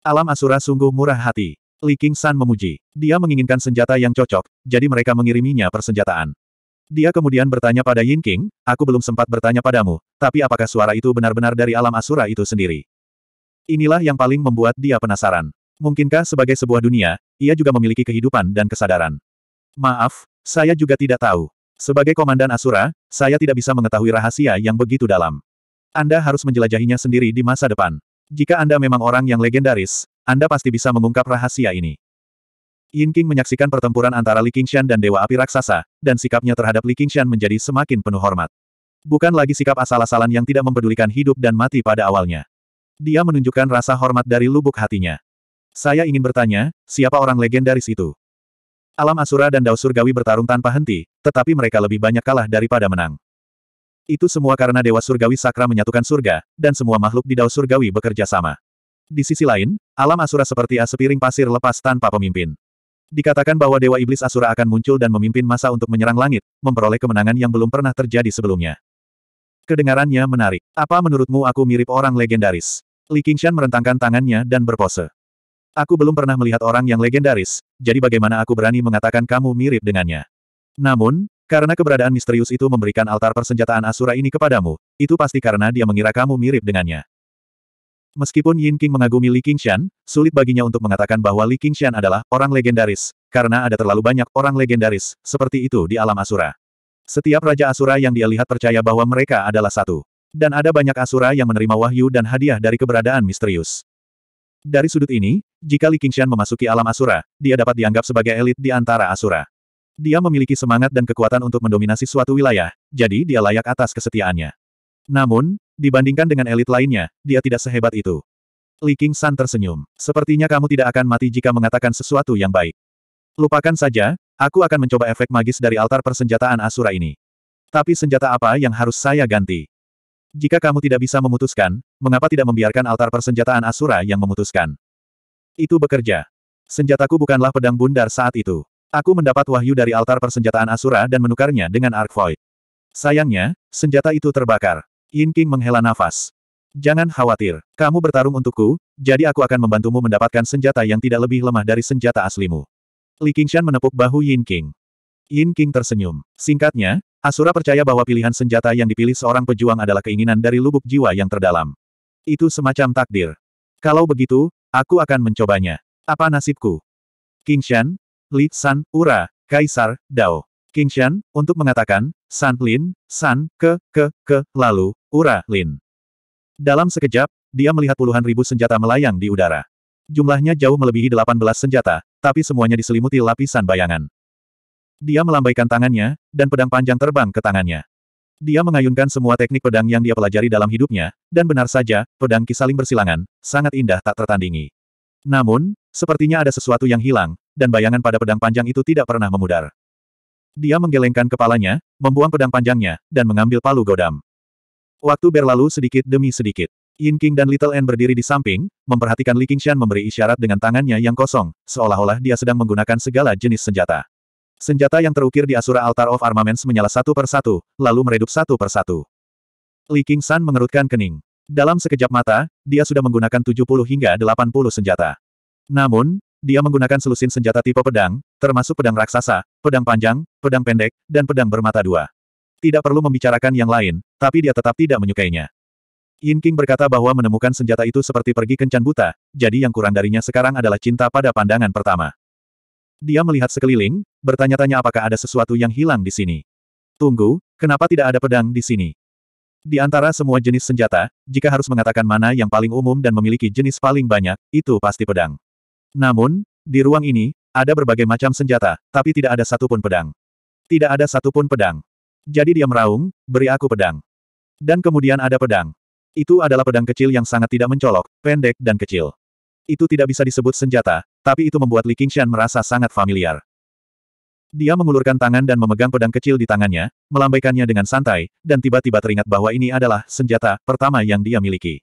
Alam Asura sungguh murah hati. Li King San memuji. Dia menginginkan senjata yang cocok, jadi mereka mengiriminya persenjataan. Dia kemudian bertanya pada Yin King, aku belum sempat bertanya padamu, tapi apakah suara itu benar-benar dari alam asura itu sendiri? Inilah yang paling membuat dia penasaran. Mungkinkah sebagai sebuah dunia, ia juga memiliki kehidupan dan kesadaran? Maaf, saya juga tidak tahu. Sebagai komandan Asura, saya tidak bisa mengetahui rahasia yang begitu dalam. Anda harus menjelajahinya sendiri di masa depan. Jika Anda memang orang yang legendaris, Anda pasti bisa mengungkap rahasia ini. Yin King menyaksikan pertempuran antara Li Qingshan dan Dewa Api Raksasa, dan sikapnya terhadap Li Qingshan menjadi semakin penuh hormat. Bukan lagi sikap asal-asalan yang tidak mempedulikan hidup dan mati pada awalnya. Dia menunjukkan rasa hormat dari lubuk hatinya. Saya ingin bertanya, siapa orang legendaris itu? Alam Asura dan Dao Surgawi bertarung tanpa henti, tetapi mereka lebih banyak kalah daripada menang. Itu semua karena Dewa Surgawi Sakra menyatukan surga, dan semua makhluk di Dao Surgawi bekerja sama. Di sisi lain, alam Asura seperti as sepiring pasir lepas tanpa pemimpin. Dikatakan bahwa Dewa Iblis Asura akan muncul dan memimpin masa untuk menyerang langit, memperoleh kemenangan yang belum pernah terjadi sebelumnya. Kedengarannya menarik. Apa menurutmu aku mirip orang legendaris? Li Qingshan merentangkan tangannya dan berpose. Aku belum pernah melihat orang yang legendaris, jadi bagaimana aku berani mengatakan kamu mirip dengannya? Namun, karena keberadaan misterius itu memberikan altar persenjataan Asura ini kepadamu, itu pasti karena dia mengira kamu mirip dengannya. Meskipun Yin King mengagumi Li Qingshan, sulit baginya untuk mengatakan bahwa Li Qingshan adalah orang legendaris, karena ada terlalu banyak orang legendaris, seperti itu di alam Asura. Setiap Raja Asura yang dia lihat percaya bahwa mereka adalah satu. Dan ada banyak Asura yang menerima wahyu dan hadiah dari keberadaan misterius. Dari sudut ini, jika Li Qingshan memasuki alam Asura, dia dapat dianggap sebagai elit di antara Asura. Dia memiliki semangat dan kekuatan untuk mendominasi suatu wilayah, jadi dia layak atas kesetiaannya. Namun, dibandingkan dengan elit lainnya, dia tidak sehebat itu. Li King San tersenyum. Sepertinya kamu tidak akan mati jika mengatakan sesuatu yang baik. Lupakan saja, aku akan mencoba efek magis dari altar persenjataan Asura ini. Tapi senjata apa yang harus saya ganti? Jika kamu tidak bisa memutuskan, mengapa tidak membiarkan altar persenjataan Asura yang memutuskan? Itu bekerja. Senjataku bukanlah pedang bundar saat itu. Aku mendapat wahyu dari altar persenjataan Asura dan menukarnya dengan Arc Void. Sayangnya, senjata itu terbakar. Yin King menghela nafas. Jangan khawatir, kamu bertarung untukku, jadi aku akan membantumu mendapatkan senjata yang tidak lebih lemah dari senjata aslimu. Li Qingshan menepuk bahu Yin King. Yin King tersenyum. Singkatnya, Asura percaya bahwa pilihan senjata yang dipilih seorang pejuang adalah keinginan dari lubuk jiwa yang terdalam. Itu semacam takdir. Kalau begitu, aku akan mencobanya. Apa nasibku? Qingshan, Li San, Ura, Kaisar, Dao. King Shan, untuk mengatakan, San Lin, San, ke, ke, ke, lalu, Ura, Lin. Dalam sekejap, dia melihat puluhan ribu senjata melayang di udara. Jumlahnya jauh melebihi 18 senjata, tapi semuanya diselimuti lapisan bayangan. Dia melambaikan tangannya, dan pedang panjang terbang ke tangannya. Dia mengayunkan semua teknik pedang yang dia pelajari dalam hidupnya, dan benar saja, pedang kisaling bersilangan, sangat indah tak tertandingi. Namun, sepertinya ada sesuatu yang hilang, dan bayangan pada pedang panjang itu tidak pernah memudar. Dia menggelengkan kepalanya, membuang pedang panjangnya, dan mengambil palu godam. Waktu berlalu sedikit demi sedikit. Yin King dan Little N berdiri di samping, memperhatikan Li Qingshan memberi isyarat dengan tangannya yang kosong, seolah-olah dia sedang menggunakan segala jenis senjata. Senjata yang terukir di Asura Altar of Armaments menyala satu per satu, lalu meredup satu per satu. Li Qingshan mengerutkan kening. Dalam sekejap mata, dia sudah menggunakan 70 hingga 80 senjata. Namun, dia menggunakan selusin senjata tipe pedang, termasuk pedang raksasa, pedang panjang, pedang pendek, dan pedang bermata dua. Tidak perlu membicarakan yang lain, tapi dia tetap tidak menyukainya. Yin King berkata bahwa menemukan senjata itu seperti pergi kencan buta, jadi yang kurang darinya sekarang adalah cinta pada pandangan pertama. Dia melihat sekeliling, bertanya-tanya apakah ada sesuatu yang hilang di sini. Tunggu, kenapa tidak ada pedang di sini? Di antara semua jenis senjata, jika harus mengatakan mana yang paling umum dan memiliki jenis paling banyak, itu pasti pedang. Namun, di ruang ini, ada berbagai macam senjata, tapi tidak ada satupun pedang. Tidak ada satupun pedang. Jadi dia meraung, beri aku pedang. Dan kemudian ada pedang. Itu adalah pedang kecil yang sangat tidak mencolok, pendek dan kecil. Itu tidak bisa disebut senjata, tapi itu membuat Li Qingshan merasa sangat familiar. Dia mengulurkan tangan dan memegang pedang kecil di tangannya, melambaikannya dengan santai, dan tiba-tiba teringat bahwa ini adalah senjata pertama yang dia miliki.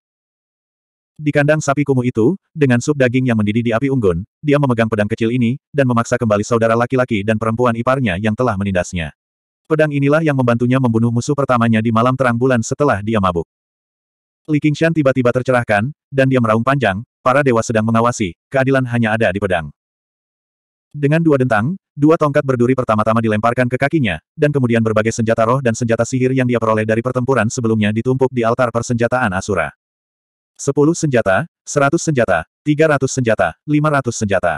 Di kandang sapi kumuh itu, dengan sup daging yang mendidih di api unggun, dia memegang pedang kecil ini, dan memaksa kembali saudara laki-laki dan perempuan iparnya yang telah menindasnya. Pedang inilah yang membantunya membunuh musuh pertamanya di malam terang bulan setelah dia mabuk. Li Qingshan tiba-tiba tercerahkan, dan dia meraung panjang, para dewa sedang mengawasi, keadilan hanya ada di pedang. Dengan dua dentang, dua tongkat berduri pertama-tama dilemparkan ke kakinya, dan kemudian berbagai senjata roh dan senjata sihir yang dia peroleh dari pertempuran sebelumnya ditumpuk di altar persenjataan Asura. Sepuluh senjata, seratus senjata, tiga ratus senjata, lima ratus senjata.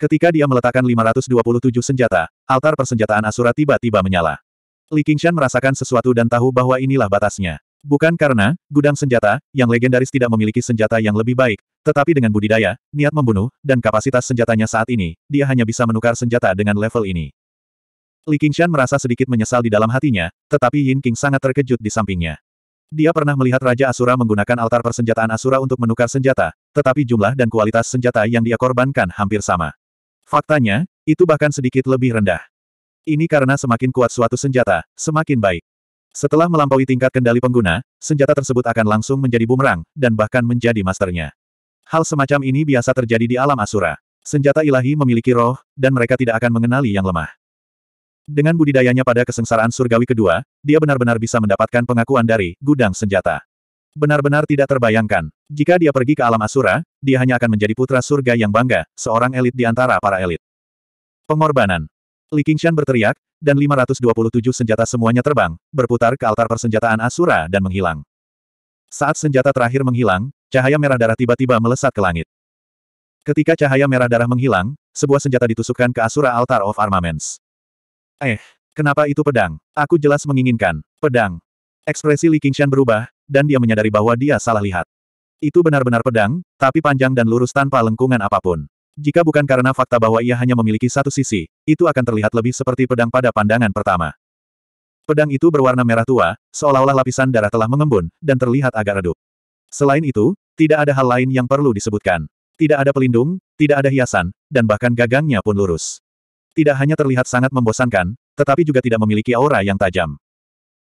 Ketika dia meletakkan 527 senjata, altar persenjataan Asura tiba-tiba menyala. Li Qingshan merasakan sesuatu dan tahu bahwa inilah batasnya. Bukan karena, gudang senjata, yang legendaris tidak memiliki senjata yang lebih baik, tetapi dengan budidaya, niat membunuh, dan kapasitas senjatanya saat ini, dia hanya bisa menukar senjata dengan level ini. Li Qingshan merasa sedikit menyesal di dalam hatinya, tetapi Yin King sangat terkejut di sampingnya. Dia pernah melihat Raja Asura menggunakan altar persenjataan Asura untuk menukar senjata, tetapi jumlah dan kualitas senjata yang dia korbankan hampir sama. Faktanya, itu bahkan sedikit lebih rendah. Ini karena semakin kuat suatu senjata, semakin baik. Setelah melampaui tingkat kendali pengguna, senjata tersebut akan langsung menjadi bumerang, dan bahkan menjadi masternya. Hal semacam ini biasa terjadi di alam Asura. Senjata ilahi memiliki roh, dan mereka tidak akan mengenali yang lemah. Dengan budidayanya pada kesengsaraan surgawi kedua, dia benar-benar bisa mendapatkan pengakuan dari gudang senjata. Benar-benar tidak terbayangkan. Jika dia pergi ke alam Asura, dia hanya akan menjadi putra surga yang bangga, seorang elit di antara para elit. Pengorbanan. Li Qingshan berteriak, dan 527 senjata semuanya terbang, berputar ke altar persenjataan Asura dan menghilang. Saat senjata terakhir menghilang, cahaya merah darah tiba-tiba melesat ke langit. Ketika cahaya merah darah menghilang, sebuah senjata ditusukkan ke Asura Altar of Armaments. Eh, kenapa itu pedang? Aku jelas menginginkan, pedang. Ekspresi Li Qingshan berubah, dan dia menyadari bahwa dia salah lihat. Itu benar-benar pedang, tapi panjang dan lurus tanpa lengkungan apapun. Jika bukan karena fakta bahwa ia hanya memiliki satu sisi, itu akan terlihat lebih seperti pedang pada pandangan pertama. Pedang itu berwarna merah tua, seolah-olah lapisan darah telah mengembun, dan terlihat agak redup. Selain itu, tidak ada hal lain yang perlu disebutkan. Tidak ada pelindung, tidak ada hiasan, dan bahkan gagangnya pun lurus. Tidak hanya terlihat sangat membosankan, tetapi juga tidak memiliki aura yang tajam.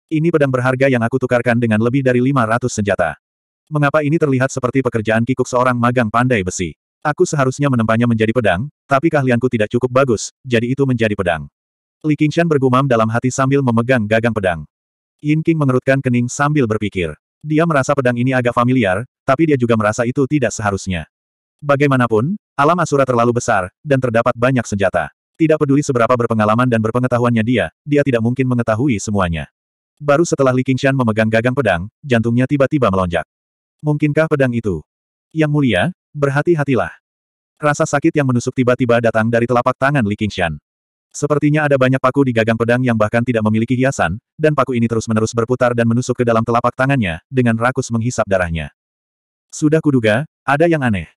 Ini pedang berharga yang aku tukarkan dengan lebih dari 500 senjata. Mengapa ini terlihat seperti pekerjaan kikuk seorang magang pandai besi? Aku seharusnya menempanya menjadi pedang, tapi keahlianku tidak cukup bagus, jadi itu menjadi pedang. Li Qingshan bergumam dalam hati sambil memegang gagang pedang. Yin King mengerutkan kening sambil berpikir. Dia merasa pedang ini agak familiar, tapi dia juga merasa itu tidak seharusnya. Bagaimanapun, alam asura terlalu besar, dan terdapat banyak senjata. Tidak peduli seberapa berpengalaman dan berpengetahuannya dia, dia tidak mungkin mengetahui semuanya. Baru setelah Li Qingshan memegang gagang pedang, jantungnya tiba-tiba melonjak. Mungkinkah pedang itu? Yang mulia, berhati-hatilah. Rasa sakit yang menusuk tiba-tiba datang dari telapak tangan Li Qingshan. Sepertinya ada banyak paku di gagang pedang yang bahkan tidak memiliki hiasan, dan paku ini terus-menerus berputar dan menusuk ke dalam telapak tangannya, dengan rakus menghisap darahnya. Sudah kuduga, ada yang aneh.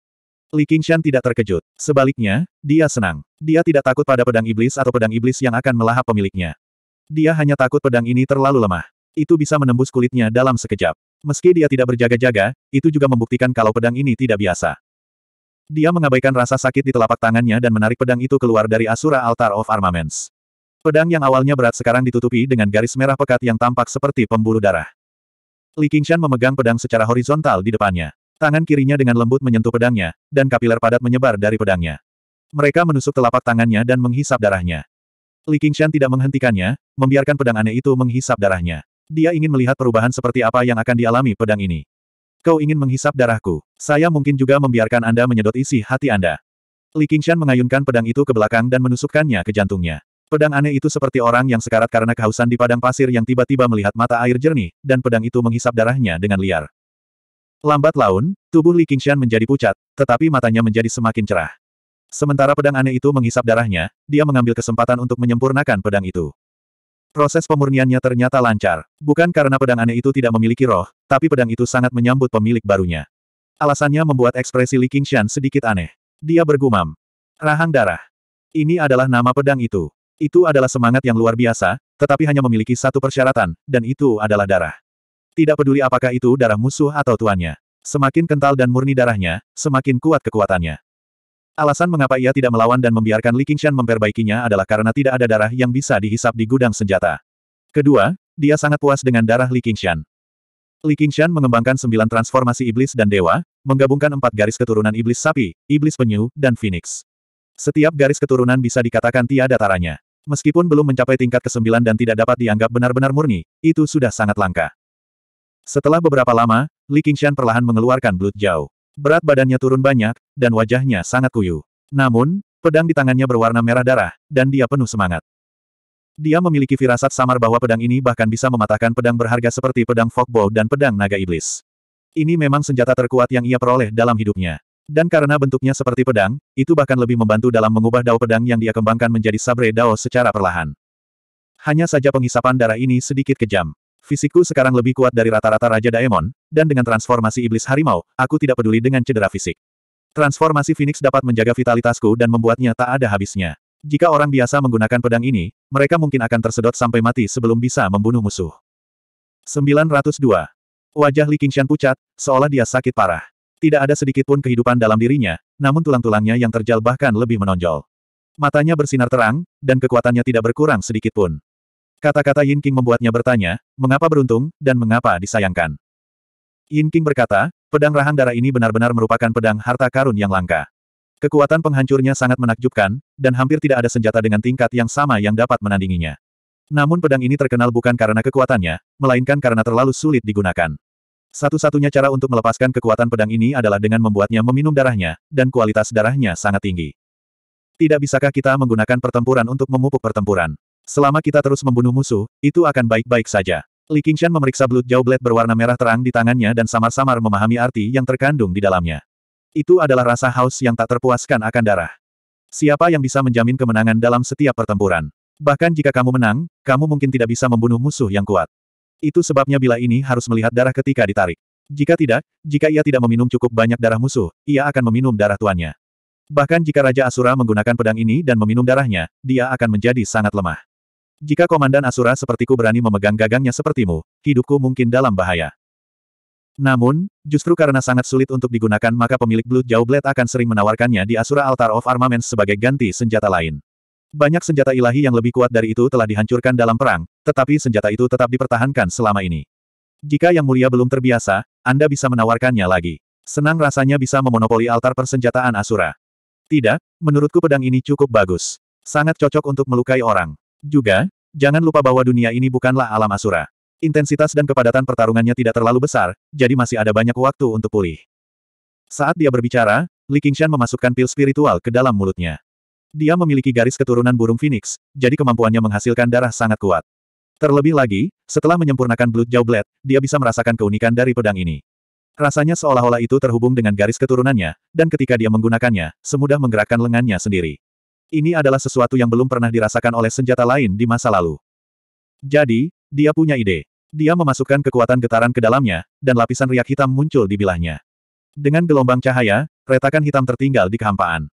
Li Qingshan tidak terkejut. Sebaliknya, dia senang. Dia tidak takut pada pedang iblis atau pedang iblis yang akan melahap pemiliknya. Dia hanya takut pedang ini terlalu lemah. Itu bisa menembus kulitnya dalam sekejap. Meski dia tidak berjaga-jaga, itu juga membuktikan kalau pedang ini tidak biasa. Dia mengabaikan rasa sakit di telapak tangannya dan menarik pedang itu keluar dari Asura Altar of Armaments. Pedang yang awalnya berat sekarang ditutupi dengan garis merah pekat yang tampak seperti pembuluh darah. Li Qingshan memegang pedang secara horizontal di depannya. Tangan kirinya dengan lembut menyentuh pedangnya, dan kapiler padat menyebar dari pedangnya. Mereka menusuk telapak tangannya dan menghisap darahnya. Li Qingshan tidak menghentikannya, membiarkan pedang aneh itu menghisap darahnya. Dia ingin melihat perubahan seperti apa yang akan dialami pedang ini. Kau ingin menghisap darahku. Saya mungkin juga membiarkan Anda menyedot isi hati Anda. Li Qingshan mengayunkan pedang itu ke belakang dan menusukkannya ke jantungnya. Pedang aneh itu seperti orang yang sekarat karena kehausan di padang pasir yang tiba-tiba melihat mata air jernih, dan pedang itu menghisap darahnya dengan liar. Lambat laun, tubuh Li Qingshan menjadi pucat, tetapi matanya menjadi semakin cerah. Sementara pedang aneh itu menghisap darahnya, dia mengambil kesempatan untuk menyempurnakan pedang itu. Proses pemurniannya ternyata lancar. Bukan karena pedang aneh itu tidak memiliki roh, tapi pedang itu sangat menyambut pemilik barunya. Alasannya membuat ekspresi Li Qingshan sedikit aneh. Dia bergumam. Rahang darah. Ini adalah nama pedang itu. Itu adalah semangat yang luar biasa, tetapi hanya memiliki satu persyaratan, dan itu adalah darah. Tidak peduli apakah itu darah musuh atau tuannya. Semakin kental dan murni darahnya, semakin kuat kekuatannya. Alasan mengapa ia tidak melawan dan membiarkan Li Qingshan memperbaikinya adalah karena tidak ada darah yang bisa dihisap di gudang senjata. Kedua, dia sangat puas dengan darah Li Qingshan. Li Qingshan mengembangkan sembilan transformasi iblis dan dewa, menggabungkan empat garis keturunan iblis sapi, iblis penyu, dan phoenix. Setiap garis keturunan bisa dikatakan tiada taranya. Meskipun belum mencapai tingkat ke-9 dan tidak dapat dianggap benar-benar murni, itu sudah sangat langka. Setelah beberapa lama, Li Qingshan perlahan mengeluarkan Blood Jauh. Berat badannya turun banyak, dan wajahnya sangat kuyu. Namun, pedang di tangannya berwarna merah darah, dan dia penuh semangat. Dia memiliki firasat samar bahwa pedang ini bahkan bisa mematahkan pedang berharga seperti pedang Fogbow dan pedang Naga Iblis. Ini memang senjata terkuat yang ia peroleh dalam hidupnya. Dan karena bentuknya seperti pedang, itu bahkan lebih membantu dalam mengubah dao pedang yang dia kembangkan menjadi sabre dao secara perlahan. Hanya saja penghisapan darah ini sedikit kejam. Fisikku sekarang lebih kuat dari rata-rata Raja Daemon, dan dengan transformasi iblis harimau, aku tidak peduli dengan cedera fisik. Transformasi Phoenix dapat menjaga vitalitasku dan membuatnya tak ada habisnya. Jika orang biasa menggunakan pedang ini, mereka mungkin akan tersedot sampai mati sebelum bisa membunuh musuh. 902. Wajah Li Qingshan pucat, seolah dia sakit parah. Tidak ada sedikit pun kehidupan dalam dirinya, namun tulang-tulangnya yang terjal bahkan lebih menonjol. Matanya bersinar terang, dan kekuatannya tidak berkurang sedikit pun. Kata-kata Yin King membuatnya bertanya, mengapa beruntung, dan mengapa disayangkan. Yin King berkata, pedang rahang darah ini benar-benar merupakan pedang harta karun yang langka. Kekuatan penghancurnya sangat menakjubkan, dan hampir tidak ada senjata dengan tingkat yang sama yang dapat menandinginya. Namun pedang ini terkenal bukan karena kekuatannya, melainkan karena terlalu sulit digunakan. Satu-satunya cara untuk melepaskan kekuatan pedang ini adalah dengan membuatnya meminum darahnya, dan kualitas darahnya sangat tinggi. Tidak bisakah kita menggunakan pertempuran untuk memupuk pertempuran? Selama kita terus membunuh musuh, itu akan baik-baik saja. Li Qingshan memeriksa Blood Jaw Blade berwarna merah terang di tangannya dan samar-samar memahami arti yang terkandung di dalamnya. Itu adalah rasa haus yang tak terpuaskan akan darah. Siapa yang bisa menjamin kemenangan dalam setiap pertempuran? Bahkan jika kamu menang, kamu mungkin tidak bisa membunuh musuh yang kuat. Itu sebabnya bila ini harus melihat darah ketika ditarik. Jika tidak, jika ia tidak meminum cukup banyak darah musuh, ia akan meminum darah tuannya. Bahkan jika Raja Asura menggunakan pedang ini dan meminum darahnya, dia akan menjadi sangat lemah. Jika Komandan Asura sepertiku berani memegang gagangnya sepertimu, hidupku mungkin dalam bahaya. Namun, justru karena sangat sulit untuk digunakan maka pemilik Blue Jaw Blade akan sering menawarkannya di Asura Altar of Armaments sebagai ganti senjata lain. Banyak senjata ilahi yang lebih kuat dari itu telah dihancurkan dalam perang, tetapi senjata itu tetap dipertahankan selama ini. Jika Yang Mulia belum terbiasa, Anda bisa menawarkannya lagi. Senang rasanya bisa memonopoli altar persenjataan Asura. Tidak, menurutku pedang ini cukup bagus. Sangat cocok untuk melukai orang. Juga, Jangan lupa bahwa dunia ini bukanlah alam asura. Intensitas dan kepadatan pertarungannya tidak terlalu besar, jadi masih ada banyak waktu untuk pulih. Saat dia berbicara, Li Qingshan memasukkan pil spiritual ke dalam mulutnya. Dia memiliki garis keturunan burung phoenix, jadi kemampuannya menghasilkan darah sangat kuat. Terlebih lagi, setelah menyempurnakan Blood Jaw Blade, dia bisa merasakan keunikan dari pedang ini. Rasanya seolah-olah itu terhubung dengan garis keturunannya, dan ketika dia menggunakannya, semudah menggerakkan lengannya sendiri. Ini adalah sesuatu yang belum pernah dirasakan oleh senjata lain di masa lalu. Jadi, dia punya ide. Dia memasukkan kekuatan getaran ke dalamnya, dan lapisan riak hitam muncul di bilahnya. Dengan gelombang cahaya, retakan hitam tertinggal di kehampaan.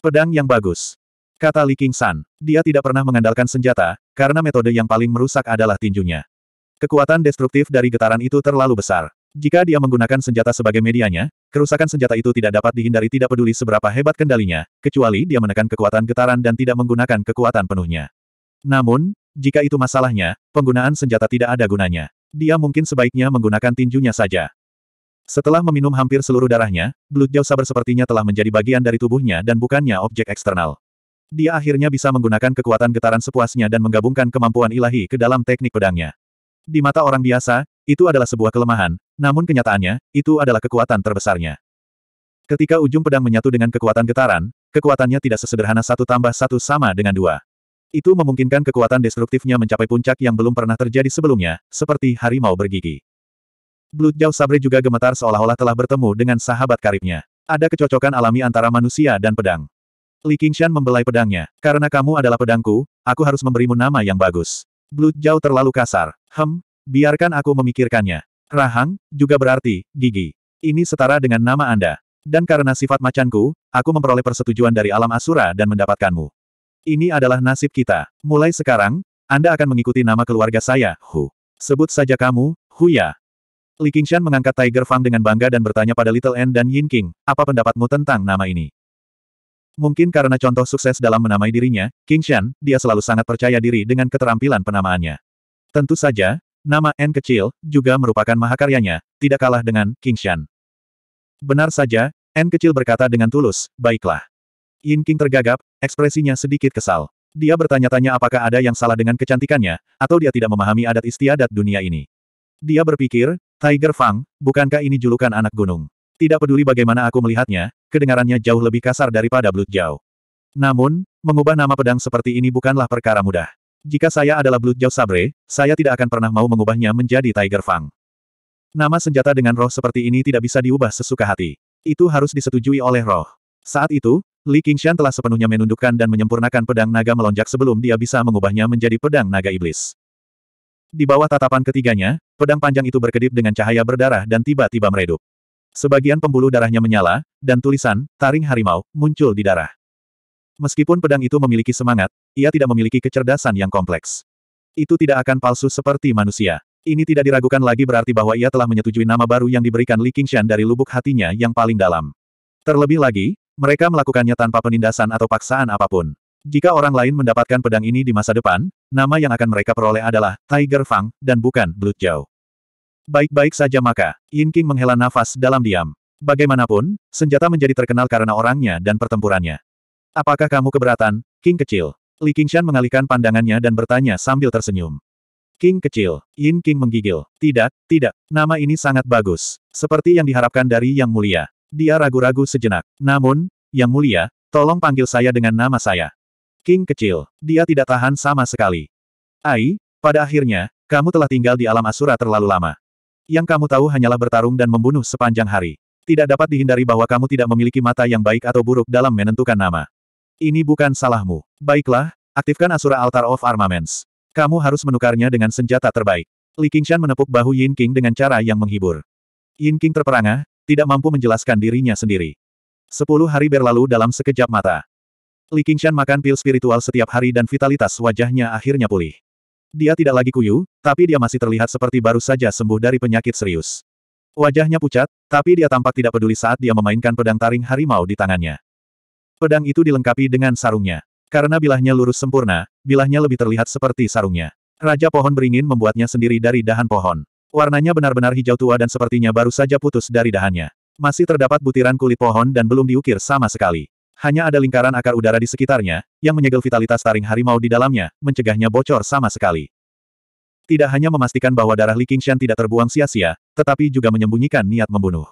Pedang yang bagus. Kata Li King San, dia tidak pernah mengandalkan senjata, karena metode yang paling merusak adalah tinjunya. Kekuatan destruktif dari getaran itu terlalu besar. Jika dia menggunakan senjata sebagai medianya, kerusakan senjata itu tidak dapat dihindari tidak peduli seberapa hebat kendalinya, kecuali dia menekan kekuatan getaran dan tidak menggunakan kekuatan penuhnya. Namun, jika itu masalahnya, penggunaan senjata tidak ada gunanya. Dia mungkin sebaiknya menggunakan tinjunya saja. Setelah meminum hampir seluruh darahnya, Blood Jaw Saber sepertinya telah menjadi bagian dari tubuhnya dan bukannya objek eksternal. Dia akhirnya bisa menggunakan kekuatan getaran sepuasnya dan menggabungkan kemampuan ilahi ke dalam teknik pedangnya. Di mata orang biasa, itu adalah sebuah kelemahan, namun kenyataannya, itu adalah kekuatan terbesarnya. Ketika ujung pedang menyatu dengan kekuatan getaran, kekuatannya tidak sesederhana satu tambah satu sama dengan dua. Itu memungkinkan kekuatan destruktifnya mencapai puncak yang belum pernah terjadi sebelumnya, seperti harimau bergigi. Blut Jauh Sabre juga gemetar seolah-olah telah bertemu dengan sahabat karibnya. Ada kecocokan alami antara manusia dan pedang. Li Qingshan membelai pedangnya. Karena kamu adalah pedangku, aku harus memberimu nama yang bagus. Blut Jauh terlalu kasar. Hem, biarkan aku memikirkannya. Rahang, juga berarti, gigi. Ini setara dengan nama Anda. Dan karena sifat macanku, aku memperoleh persetujuan dari alam Asura dan mendapatkanmu. Ini adalah nasib kita. Mulai sekarang, Anda akan mengikuti nama keluarga saya, Hu. Sebut saja kamu, Hu Ya. Li Qingshan mengangkat Tiger Fang dengan bangga dan bertanya pada Little N dan Yin King, apa pendapatmu tentang nama ini? Mungkin karena contoh sukses dalam menamai dirinya, Qingshan, dia selalu sangat percaya diri dengan keterampilan penamaannya. Tentu saja, Nama N kecil, juga merupakan mahakaryanya, tidak kalah dengan King Shan. Benar saja, N kecil berkata dengan tulus, baiklah. Yin King tergagap, ekspresinya sedikit kesal. Dia bertanya-tanya apakah ada yang salah dengan kecantikannya, atau dia tidak memahami adat istiadat dunia ini. Dia berpikir, Tiger Fang, bukankah ini julukan anak gunung? Tidak peduli bagaimana aku melihatnya, kedengarannya jauh lebih kasar daripada Blood Jauh. Namun, mengubah nama pedang seperti ini bukanlah perkara mudah. Jika saya adalah Blood Jaw Sabre, saya tidak akan pernah mau mengubahnya menjadi Tiger Fang. Nama senjata dengan roh seperti ini tidak bisa diubah sesuka hati. Itu harus disetujui oleh roh. Saat itu, Li Qingshan telah sepenuhnya menundukkan dan menyempurnakan pedang naga melonjak sebelum dia bisa mengubahnya menjadi pedang naga iblis. Di bawah tatapan ketiganya, pedang panjang itu berkedip dengan cahaya berdarah dan tiba-tiba meredup. Sebagian pembuluh darahnya menyala, dan tulisan, taring harimau, muncul di darah. Meskipun pedang itu memiliki semangat, ia tidak memiliki kecerdasan yang kompleks. Itu tidak akan palsu seperti manusia. Ini tidak diragukan lagi berarti bahwa ia telah menyetujui nama baru yang diberikan Li Qingshan dari lubuk hatinya yang paling dalam. Terlebih lagi, mereka melakukannya tanpa penindasan atau paksaan apapun. Jika orang lain mendapatkan pedang ini di masa depan, nama yang akan mereka peroleh adalah Tiger Fang, dan bukan Blood Jaw. Baik-baik saja maka, Yin King menghela nafas dalam diam. Bagaimanapun, senjata menjadi terkenal karena orangnya dan pertempurannya. Apakah kamu keberatan, King kecil? Li Qingshan mengalihkan pandangannya dan bertanya sambil tersenyum. King kecil, Yin King menggigil. Tidak, tidak, nama ini sangat bagus. Seperti yang diharapkan dari Yang Mulia. Dia ragu-ragu sejenak. Namun, Yang Mulia, tolong panggil saya dengan nama saya. King kecil, dia tidak tahan sama sekali. Ai, pada akhirnya, kamu telah tinggal di alam Asura terlalu lama. Yang kamu tahu hanyalah bertarung dan membunuh sepanjang hari. Tidak dapat dihindari bahwa kamu tidak memiliki mata yang baik atau buruk dalam menentukan nama. Ini bukan salahmu. Baiklah, aktifkan Asura Altar of Armaments. Kamu harus menukarnya dengan senjata terbaik. Li Qingshan menepuk bahu Yin King dengan cara yang menghibur. Yin King terperangah, tidak mampu menjelaskan dirinya sendiri. Sepuluh hari berlalu dalam sekejap mata. Li Qingshan makan pil spiritual setiap hari dan vitalitas wajahnya akhirnya pulih. Dia tidak lagi kuyu, tapi dia masih terlihat seperti baru saja sembuh dari penyakit serius. Wajahnya pucat, tapi dia tampak tidak peduli saat dia memainkan pedang taring harimau di tangannya. Pedang itu dilengkapi dengan sarungnya. Karena bilahnya lurus sempurna, bilahnya lebih terlihat seperti sarungnya. Raja pohon beringin membuatnya sendiri dari dahan pohon. Warnanya benar-benar hijau tua dan sepertinya baru saja putus dari dahannya. Masih terdapat butiran kulit pohon dan belum diukir sama sekali. Hanya ada lingkaran akar udara di sekitarnya, yang menyegel vitalitas taring harimau di dalamnya, mencegahnya bocor sama sekali. Tidak hanya memastikan bahwa darah Li Qingshan tidak terbuang sia-sia, tetapi juga menyembunyikan niat membunuh.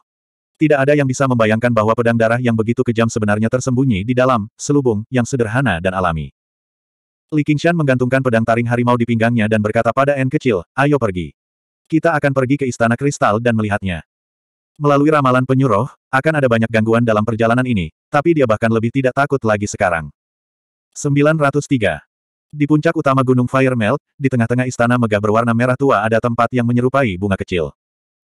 Tidak ada yang bisa membayangkan bahwa pedang darah yang begitu kejam sebenarnya tersembunyi di dalam, selubung, yang sederhana dan alami. Li Qingshan menggantungkan pedang taring harimau di pinggangnya dan berkata pada N kecil, ayo pergi. Kita akan pergi ke Istana Kristal dan melihatnya. Melalui ramalan penyuruh, akan ada banyak gangguan dalam perjalanan ini, tapi dia bahkan lebih tidak takut lagi sekarang. 903. Di puncak utama Gunung Fire Melt, di tengah-tengah istana megah berwarna merah tua ada tempat yang menyerupai bunga kecil.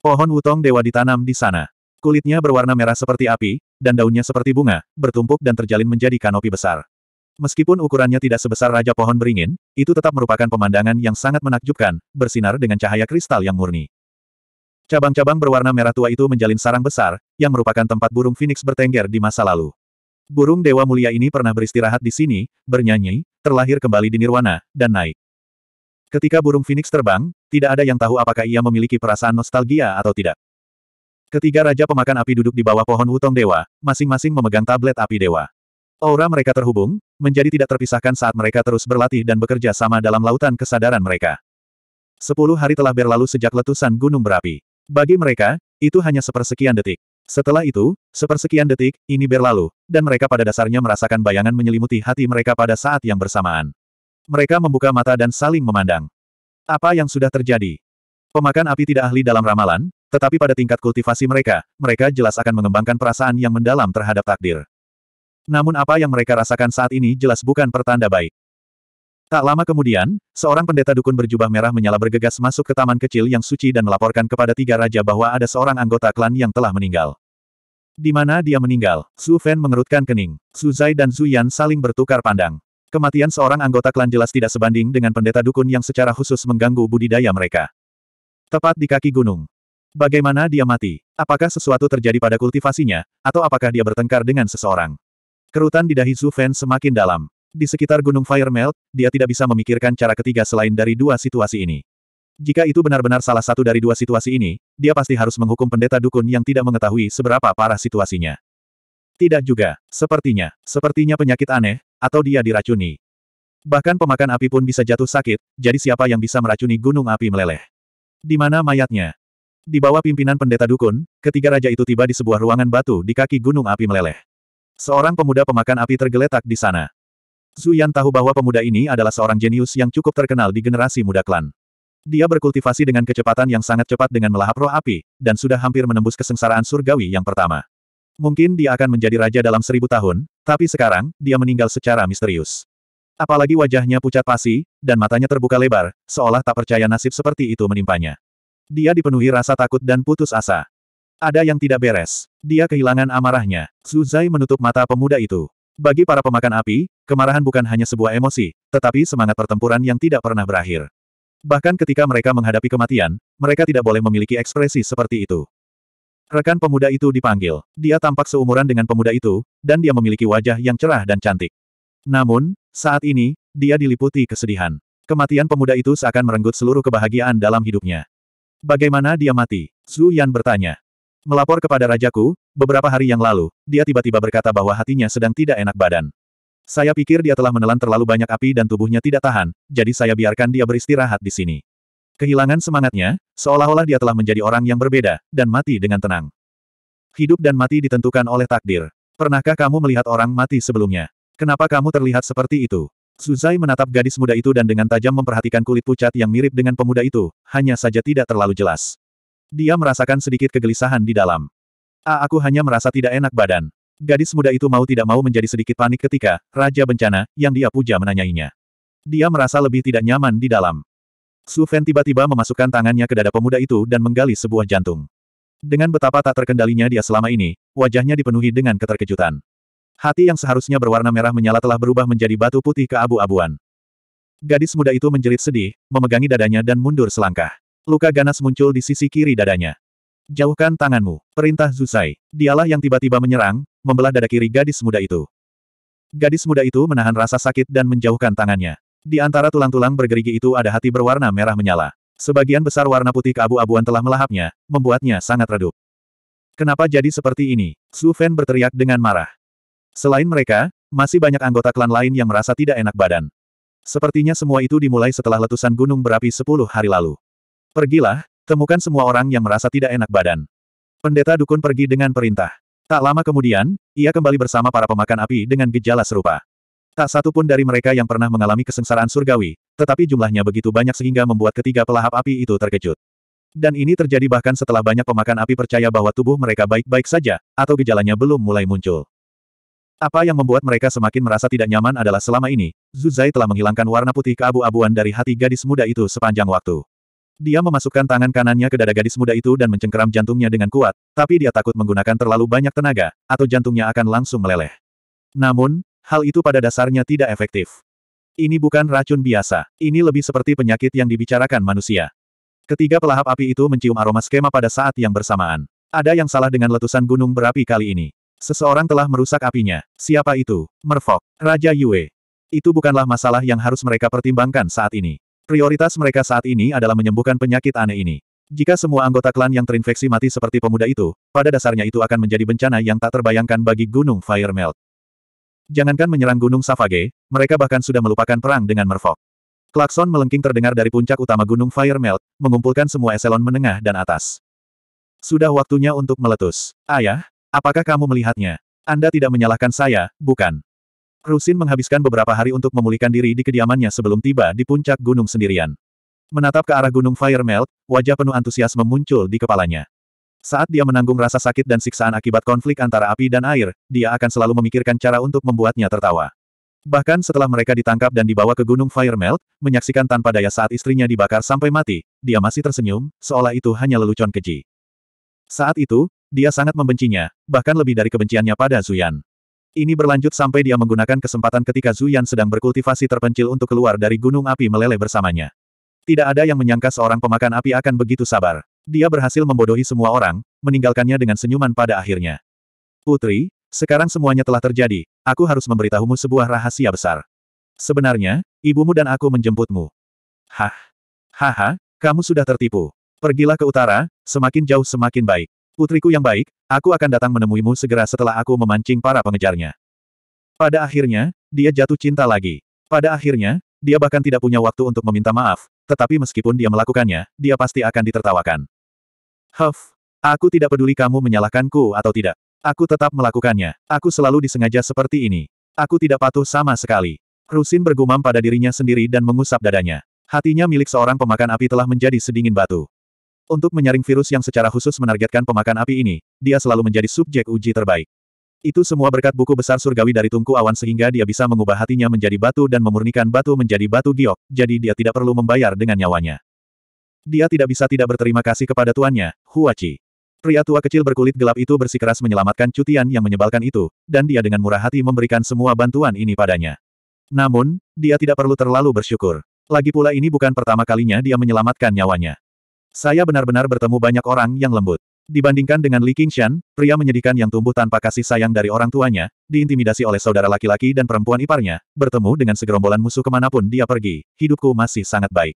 Pohon wutong dewa ditanam di sana. Kulitnya berwarna merah seperti api, dan daunnya seperti bunga, bertumpuk dan terjalin menjadi kanopi besar. Meskipun ukurannya tidak sebesar Raja Pohon Beringin, itu tetap merupakan pemandangan yang sangat menakjubkan, bersinar dengan cahaya kristal yang murni. Cabang-cabang berwarna merah tua itu menjalin sarang besar, yang merupakan tempat burung Phoenix bertengger di masa lalu. Burung Dewa Mulia ini pernah beristirahat di sini, bernyanyi, terlahir kembali di Nirwana, dan naik. Ketika burung Phoenix terbang, tidak ada yang tahu apakah ia memiliki perasaan nostalgia atau tidak. Ketiga raja pemakan api duduk di bawah pohon Wutong Dewa, masing-masing memegang tablet api dewa. Aura mereka terhubung, menjadi tidak terpisahkan saat mereka terus berlatih dan bekerja sama dalam lautan kesadaran mereka. Sepuluh hari telah berlalu sejak letusan gunung berapi. Bagi mereka, itu hanya sepersekian detik. Setelah itu, sepersekian detik, ini berlalu, dan mereka pada dasarnya merasakan bayangan menyelimuti hati mereka pada saat yang bersamaan. Mereka membuka mata dan saling memandang. Apa yang sudah terjadi? Pemakan api tidak ahli dalam ramalan, tetapi pada tingkat kultivasi mereka, mereka jelas akan mengembangkan perasaan yang mendalam terhadap takdir. Namun apa yang mereka rasakan saat ini jelas bukan pertanda baik. Tak lama kemudian, seorang pendeta dukun berjubah merah menyala bergegas masuk ke taman kecil yang suci dan melaporkan kepada tiga raja bahwa ada seorang anggota klan yang telah meninggal. Di mana dia meninggal, Su Fen mengerutkan kening. Su Zai dan Su Yan saling bertukar pandang. Kematian seorang anggota klan jelas tidak sebanding dengan pendeta dukun yang secara khusus mengganggu budidaya mereka. Tepat di kaki gunung, Bagaimana dia mati? Apakah sesuatu terjadi pada kultivasinya, atau apakah dia bertengkar dengan seseorang? Kerutan di dahi Zhu Fan semakin dalam. Di sekitar Gunung Fire Melt, dia tidak bisa memikirkan cara ketiga selain dari dua situasi ini. Jika itu benar-benar salah satu dari dua situasi ini, dia pasti harus menghukum pendeta dukun yang tidak mengetahui seberapa parah situasinya. Tidak juga, sepertinya, sepertinya penyakit aneh, atau dia diracuni. Bahkan pemakan api pun bisa jatuh sakit, jadi siapa yang bisa meracuni gunung api meleleh? Di mana mayatnya? Di bawah pimpinan pendeta dukun, ketiga raja itu tiba di sebuah ruangan batu di kaki gunung api meleleh. Seorang pemuda pemakan api tergeletak di sana. Zhu Yan tahu bahwa pemuda ini adalah seorang jenius yang cukup terkenal di generasi muda klan. Dia berkultivasi dengan kecepatan yang sangat cepat dengan melahap roh api, dan sudah hampir menembus kesengsaraan surgawi yang pertama. Mungkin dia akan menjadi raja dalam seribu tahun, tapi sekarang, dia meninggal secara misterius. Apalagi wajahnya pucat pasi, dan matanya terbuka lebar, seolah tak percaya nasib seperti itu menimpanya. Dia dipenuhi rasa takut dan putus asa. Ada yang tidak beres. Dia kehilangan amarahnya. Zuzai menutup mata pemuda itu. Bagi para pemakan api, kemarahan bukan hanya sebuah emosi, tetapi semangat pertempuran yang tidak pernah berakhir. Bahkan ketika mereka menghadapi kematian, mereka tidak boleh memiliki ekspresi seperti itu. Rekan pemuda itu dipanggil. Dia tampak seumuran dengan pemuda itu, dan dia memiliki wajah yang cerah dan cantik. Namun, saat ini, dia diliputi kesedihan. Kematian pemuda itu seakan merenggut seluruh kebahagiaan dalam hidupnya. Bagaimana dia mati? Zhu Yan bertanya. Melapor kepada rajaku, beberapa hari yang lalu, dia tiba-tiba berkata bahwa hatinya sedang tidak enak badan. Saya pikir dia telah menelan terlalu banyak api dan tubuhnya tidak tahan, jadi saya biarkan dia beristirahat di sini. Kehilangan semangatnya, seolah-olah dia telah menjadi orang yang berbeda, dan mati dengan tenang. Hidup dan mati ditentukan oleh takdir. Pernahkah kamu melihat orang mati sebelumnya? Kenapa kamu terlihat seperti itu? Suzai menatap gadis muda itu dan dengan tajam memperhatikan kulit pucat yang mirip dengan pemuda itu, hanya saja tidak terlalu jelas. Dia merasakan sedikit kegelisahan di dalam. A aku hanya merasa tidak enak badan. Gadis muda itu mau tidak mau menjadi sedikit panik ketika, Raja Bencana, yang dia puja menanyainya. Dia merasa lebih tidak nyaman di dalam. Su Fen tiba-tiba memasukkan tangannya ke dada pemuda itu dan menggali sebuah jantung. Dengan betapa tak terkendalinya dia selama ini, wajahnya dipenuhi dengan keterkejutan. Hati yang seharusnya berwarna merah menyala telah berubah menjadi batu putih keabu-abuan. Gadis muda itu menjerit sedih, memegangi dadanya dan mundur selangkah. Luka ganas muncul di sisi kiri dadanya. Jauhkan tanganmu, perintah Zusai. Dialah yang tiba-tiba menyerang, membelah dada kiri gadis muda itu. Gadis muda itu menahan rasa sakit dan menjauhkan tangannya. Di antara tulang-tulang bergerigi itu ada hati berwarna merah menyala. Sebagian besar warna putih keabu-abuan telah melahapnya, membuatnya sangat redup. Kenapa jadi seperti ini? Su berteriak dengan marah. Selain mereka, masih banyak anggota klan lain yang merasa tidak enak badan. Sepertinya semua itu dimulai setelah letusan gunung berapi sepuluh hari lalu. Pergilah, temukan semua orang yang merasa tidak enak badan. Pendeta Dukun pergi dengan perintah. Tak lama kemudian, ia kembali bersama para pemakan api dengan gejala serupa. Tak satu pun dari mereka yang pernah mengalami kesengsaraan surgawi, tetapi jumlahnya begitu banyak sehingga membuat ketiga pelahap api itu terkejut. Dan ini terjadi bahkan setelah banyak pemakan api percaya bahwa tubuh mereka baik-baik saja, atau gejalanya belum mulai muncul. Apa yang membuat mereka semakin merasa tidak nyaman adalah selama ini, Zuzai telah menghilangkan warna putih keabu-abuan dari hati gadis muda itu sepanjang waktu. Dia memasukkan tangan kanannya ke dada gadis muda itu dan mencengkeram jantungnya dengan kuat, tapi dia takut menggunakan terlalu banyak tenaga, atau jantungnya akan langsung meleleh. Namun, hal itu pada dasarnya tidak efektif. Ini bukan racun biasa, ini lebih seperti penyakit yang dibicarakan manusia. Ketiga pelahap api itu mencium aroma skema pada saat yang bersamaan. Ada yang salah dengan letusan gunung berapi kali ini. Seseorang telah merusak apinya. Siapa itu? Merfok. Raja Yue. Itu bukanlah masalah yang harus mereka pertimbangkan saat ini. Prioritas mereka saat ini adalah menyembuhkan penyakit aneh ini. Jika semua anggota klan yang terinfeksi mati seperti pemuda itu, pada dasarnya itu akan menjadi bencana yang tak terbayangkan bagi Gunung Fire Melt. Jangankan menyerang Gunung Savage, mereka bahkan sudah melupakan perang dengan Merfok. Klakson melengking terdengar dari puncak utama Gunung Fire Melt, mengumpulkan semua eselon menengah dan atas. Sudah waktunya untuk meletus. Ayah, Apakah kamu melihatnya? Anda tidak menyalahkan saya, bukan? Rusin menghabiskan beberapa hari untuk memulihkan diri di kediamannya sebelum tiba di puncak gunung sendirian. Menatap ke arah gunung Fire Melt, wajah penuh antusiasme muncul di kepalanya. Saat dia menanggung rasa sakit dan siksaan akibat konflik antara api dan air, dia akan selalu memikirkan cara untuk membuatnya tertawa. Bahkan setelah mereka ditangkap dan dibawa ke gunung Fire Melt, menyaksikan tanpa daya saat istrinya dibakar sampai mati, dia masih tersenyum, seolah itu hanya lelucon keji. Saat itu, dia sangat membencinya, bahkan lebih dari kebenciannya pada Zuyan. Ini berlanjut sampai dia menggunakan kesempatan ketika Zuyan sedang berkultivasi terpencil untuk keluar dari gunung api meleleh bersamanya. Tidak ada yang menyangka seorang pemakan api akan begitu sabar. Dia berhasil membodohi semua orang, meninggalkannya dengan senyuman pada akhirnya. Putri, sekarang semuanya telah terjadi, aku harus memberitahumu sebuah rahasia besar. Sebenarnya, ibumu dan aku menjemputmu. Hah? Haha, kamu sudah tertipu. Pergilah ke utara, semakin jauh semakin baik. Putriku yang baik, aku akan datang menemuimu segera setelah aku memancing para pengejarnya. Pada akhirnya, dia jatuh cinta lagi. Pada akhirnya, dia bahkan tidak punya waktu untuk meminta maaf, tetapi meskipun dia melakukannya, dia pasti akan ditertawakan. Huff, aku tidak peduli kamu menyalahkanku atau tidak. Aku tetap melakukannya. Aku selalu disengaja seperti ini. Aku tidak patuh sama sekali. Rusin bergumam pada dirinya sendiri dan mengusap dadanya. Hatinya milik seorang pemakan api telah menjadi sedingin batu. Untuk menyaring virus yang secara khusus menargetkan pemakan api ini, dia selalu menjadi subjek uji terbaik. Itu semua berkat buku besar surgawi dari tungku awan sehingga dia bisa mengubah hatinya menjadi batu dan memurnikan batu menjadi batu giok, jadi dia tidak perlu membayar dengan nyawanya. Dia tidak bisa tidak berterima kasih kepada tuannya, Huachi. Pria tua kecil berkulit gelap itu bersikeras menyelamatkan cutian yang menyebalkan itu, dan dia dengan murah hati memberikan semua bantuan ini padanya. Namun, dia tidak perlu terlalu bersyukur. Lagi pula ini bukan pertama kalinya dia menyelamatkan nyawanya. Saya benar-benar bertemu banyak orang yang lembut. Dibandingkan dengan Li Qingshan, pria menyedihkan yang tumbuh tanpa kasih sayang dari orang tuanya, diintimidasi oleh saudara laki-laki dan perempuan iparnya, bertemu dengan segerombolan musuh kemanapun dia pergi, hidupku masih sangat baik.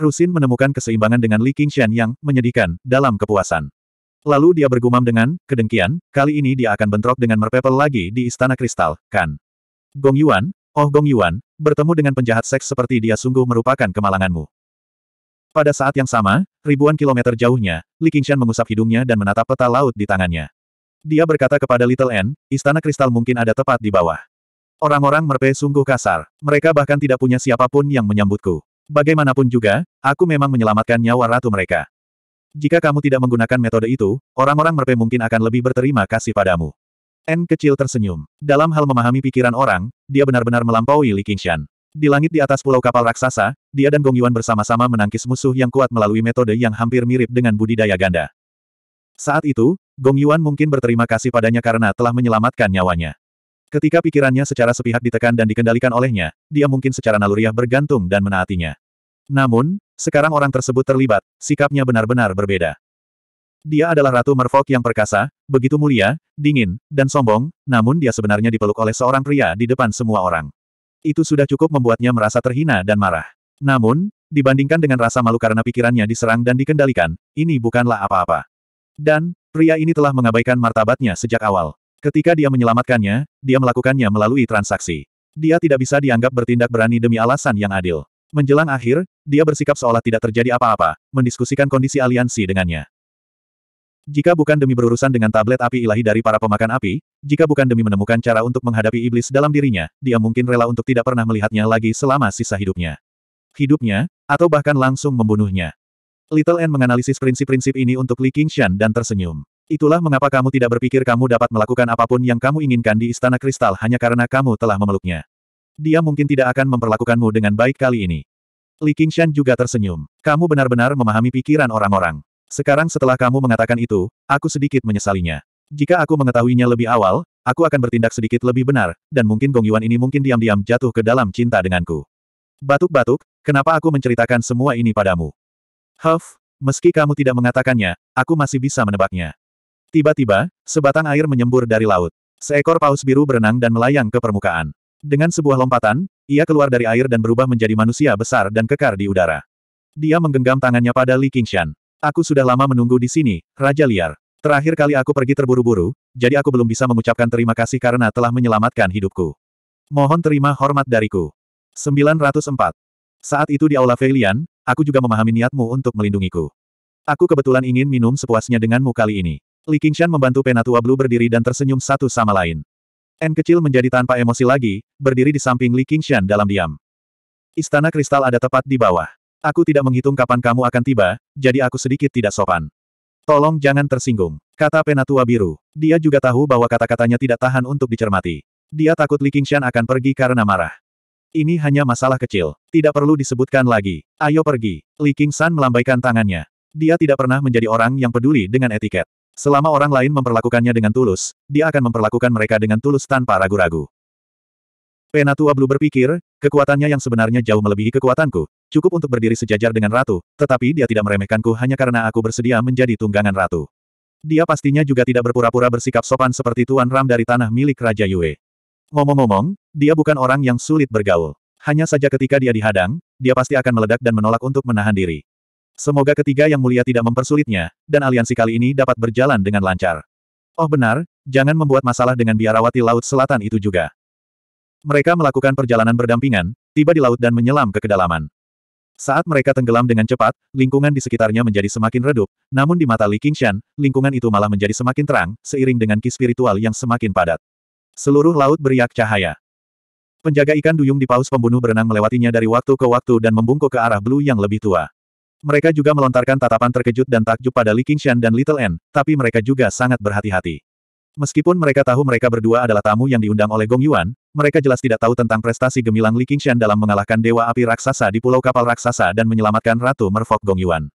Rusin menemukan keseimbangan dengan Li Qingshan yang menyedihkan dalam kepuasan. Lalu dia bergumam dengan kedengkian, kali ini dia akan bentrok dengan Merpepel lagi di Istana Kristal, kan? Gong Yuan, oh Gong Yuan, bertemu dengan penjahat seks seperti dia sungguh merupakan kemalanganmu. Pada saat yang sama, ribuan kilometer jauhnya, Li Qingshan mengusap hidungnya dan menatap peta laut di tangannya. Dia berkata kepada Little N, istana kristal mungkin ada tepat di bawah. Orang-orang merpe sungguh kasar. Mereka bahkan tidak punya siapapun yang menyambutku. Bagaimanapun juga, aku memang menyelamatkan nyawa ratu mereka. Jika kamu tidak menggunakan metode itu, orang-orang merpe mungkin akan lebih berterima kasih padamu. N kecil tersenyum. Dalam hal memahami pikiran orang, dia benar-benar melampaui Li Qingshan. Di langit di atas pulau kapal raksasa, dia dan Gong Yuan bersama-sama menangkis musuh yang kuat melalui metode yang hampir mirip dengan budidaya ganda. Saat itu, Gong Yuan mungkin berterima kasih padanya karena telah menyelamatkan nyawanya. Ketika pikirannya secara sepihak ditekan dan dikendalikan olehnya, dia mungkin secara naluriah bergantung dan menaatinya. Namun, sekarang orang tersebut terlibat, sikapnya benar-benar berbeda. Dia adalah Ratu Merfolk yang perkasa, begitu mulia, dingin, dan sombong, namun dia sebenarnya dipeluk oleh seorang pria di depan semua orang. Itu sudah cukup membuatnya merasa terhina dan marah. Namun, dibandingkan dengan rasa malu karena pikirannya diserang dan dikendalikan, ini bukanlah apa-apa. Dan, pria ini telah mengabaikan martabatnya sejak awal. Ketika dia menyelamatkannya, dia melakukannya melalui transaksi. Dia tidak bisa dianggap bertindak berani demi alasan yang adil. Menjelang akhir, dia bersikap seolah tidak terjadi apa-apa, mendiskusikan kondisi aliansi dengannya. Jika bukan demi berurusan dengan tablet api ilahi dari para pemakan api, jika bukan demi menemukan cara untuk menghadapi iblis dalam dirinya, dia mungkin rela untuk tidak pernah melihatnya lagi selama sisa hidupnya. Hidupnya, atau bahkan langsung membunuhnya. Little N menganalisis prinsip-prinsip ini untuk Li Qingshan dan tersenyum. Itulah mengapa kamu tidak berpikir kamu dapat melakukan apapun yang kamu inginkan di Istana Kristal hanya karena kamu telah memeluknya. Dia mungkin tidak akan memperlakukanmu dengan baik kali ini. Li Qingshan juga tersenyum. Kamu benar-benar memahami pikiran orang-orang. Sekarang setelah kamu mengatakan itu, aku sedikit menyesalinya. Jika aku mengetahuinya lebih awal, aku akan bertindak sedikit lebih benar, dan mungkin Gong Yuan ini mungkin diam-diam jatuh ke dalam cinta denganku. Batuk-batuk, kenapa aku menceritakan semua ini padamu? Huff, meski kamu tidak mengatakannya, aku masih bisa menebaknya. Tiba-tiba, sebatang air menyembur dari laut. Seekor paus biru berenang dan melayang ke permukaan. Dengan sebuah lompatan, ia keluar dari air dan berubah menjadi manusia besar dan kekar di udara. Dia menggenggam tangannya pada Li Qingshan. Aku sudah lama menunggu di sini, Raja Liar. Terakhir kali aku pergi terburu-buru, jadi aku belum bisa mengucapkan terima kasih karena telah menyelamatkan hidupku. Mohon terima hormat dariku. 904. Saat itu di Aula Feilian, aku juga memahami niatmu untuk melindungiku. Aku kebetulan ingin minum sepuasnya denganmu kali ini. Li Qingshan membantu Penatua Blue berdiri dan tersenyum satu sama lain. N kecil menjadi tanpa emosi lagi, berdiri di samping Li Qingshan dalam diam. Istana kristal ada tepat di bawah. Aku tidak menghitung kapan kamu akan tiba, jadi aku sedikit tidak sopan. Tolong jangan tersinggung, kata penatua biru. Dia juga tahu bahwa kata-katanya tidak tahan untuk dicermati. Dia takut Li Qingshan akan pergi karena marah. Ini hanya masalah kecil, tidak perlu disebutkan lagi. Ayo pergi. Li Qingshan melambaikan tangannya. Dia tidak pernah menjadi orang yang peduli dengan etiket. Selama orang lain memperlakukannya dengan tulus, dia akan memperlakukan mereka dengan tulus tanpa ragu-ragu. Penatua Blue berpikir, kekuatannya yang sebenarnya jauh melebihi kekuatanku, cukup untuk berdiri sejajar dengan ratu, tetapi dia tidak meremehkanku hanya karena aku bersedia menjadi tunggangan ratu. Dia pastinya juga tidak berpura-pura bersikap sopan seperti Tuan Ram dari tanah milik Raja Yue. Ngomong-ngomong, dia bukan orang yang sulit bergaul. Hanya saja ketika dia dihadang, dia pasti akan meledak dan menolak untuk menahan diri. Semoga ketiga yang mulia tidak mempersulitnya, dan aliansi kali ini dapat berjalan dengan lancar. Oh benar, jangan membuat masalah dengan biarawati Laut Selatan itu juga. Mereka melakukan perjalanan berdampingan, tiba di laut dan menyelam ke kedalaman. Saat mereka tenggelam dengan cepat, lingkungan di sekitarnya menjadi semakin redup, namun di mata Li Qingshan, lingkungan itu malah menjadi semakin terang, seiring dengan ki spiritual yang semakin padat. Seluruh laut beriak cahaya. Penjaga ikan duyung di paus pembunuh berenang melewatinya dari waktu ke waktu dan membungkuk ke arah Blue yang lebih tua. Mereka juga melontarkan tatapan terkejut dan takjub pada Li Qingshan dan Little N, tapi mereka juga sangat berhati-hati. Meskipun mereka tahu mereka berdua adalah tamu yang diundang oleh Gong Yuan, mereka jelas tidak tahu tentang prestasi gemilang Li Qingshan dalam mengalahkan Dewa Api Raksasa di Pulau Kapal Raksasa dan menyelamatkan Ratu Merfok Gong Yuan.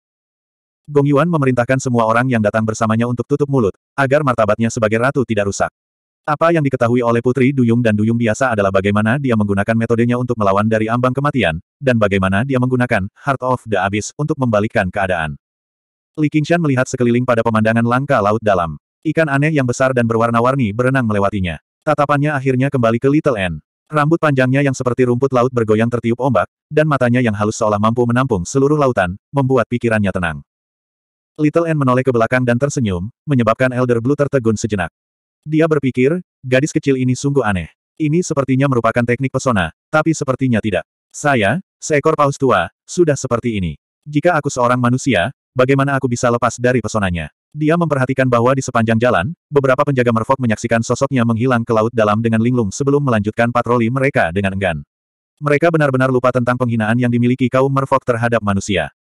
Gong Yuan memerintahkan semua orang yang datang bersamanya untuk tutup mulut, agar martabatnya sebagai ratu tidak rusak. Apa yang diketahui oleh Putri Duyung dan Duyung biasa adalah bagaimana dia menggunakan metodenya untuk melawan dari ambang kematian, dan bagaimana dia menggunakan Heart of the Abyss untuk membalikkan keadaan. Li Qingshan melihat sekeliling pada pemandangan langka laut dalam. Ikan aneh yang besar dan berwarna-warni berenang melewatinya. Tatapannya akhirnya kembali ke Little N. Rambut panjangnya yang seperti rumput laut bergoyang tertiup ombak, dan matanya yang halus seolah mampu menampung seluruh lautan, membuat pikirannya tenang. Little N menoleh ke belakang dan tersenyum, menyebabkan Elder Blue tertegun sejenak. Dia berpikir, gadis kecil ini sungguh aneh. Ini sepertinya merupakan teknik pesona, tapi sepertinya tidak. Saya, seekor paus tua, sudah seperti ini. Jika aku seorang manusia, bagaimana aku bisa lepas dari pesonanya? Dia memperhatikan bahwa di sepanjang jalan, beberapa penjaga merfok menyaksikan sosoknya menghilang ke laut dalam dengan linglung sebelum melanjutkan patroli mereka dengan enggan. Mereka benar-benar lupa tentang penghinaan yang dimiliki kaum merfok terhadap manusia.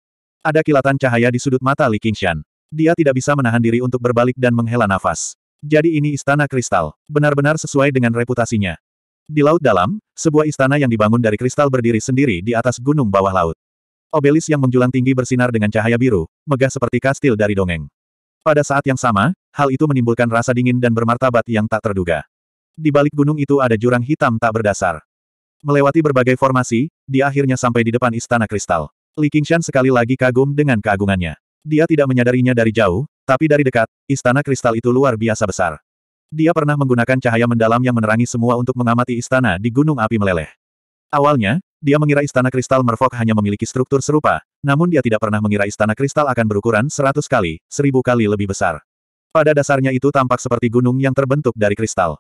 Ada kilatan cahaya di sudut mata Li Qingshan. Dia tidak bisa menahan diri untuk berbalik dan menghela nafas. Jadi ini istana kristal. Benar-benar sesuai dengan reputasinya. Di laut dalam, sebuah istana yang dibangun dari kristal berdiri sendiri di atas gunung bawah laut. Obelis yang menjulang tinggi bersinar dengan cahaya biru, megah seperti kastil dari dongeng. Pada saat yang sama, hal itu menimbulkan rasa dingin dan bermartabat yang tak terduga. Di balik gunung itu ada jurang hitam tak berdasar. Melewati berbagai formasi, dia akhirnya sampai di depan Istana Kristal. Li Qingshan sekali lagi kagum dengan keagungannya. Dia tidak menyadarinya dari jauh, tapi dari dekat, Istana Kristal itu luar biasa besar. Dia pernah menggunakan cahaya mendalam yang menerangi semua untuk mengamati istana di Gunung Api Meleleh. Awalnya, dia mengira istana kristal Merfok hanya memiliki struktur serupa, namun dia tidak pernah mengira istana kristal akan berukuran seratus kali, seribu kali lebih besar. Pada dasarnya itu tampak seperti gunung yang terbentuk dari kristal.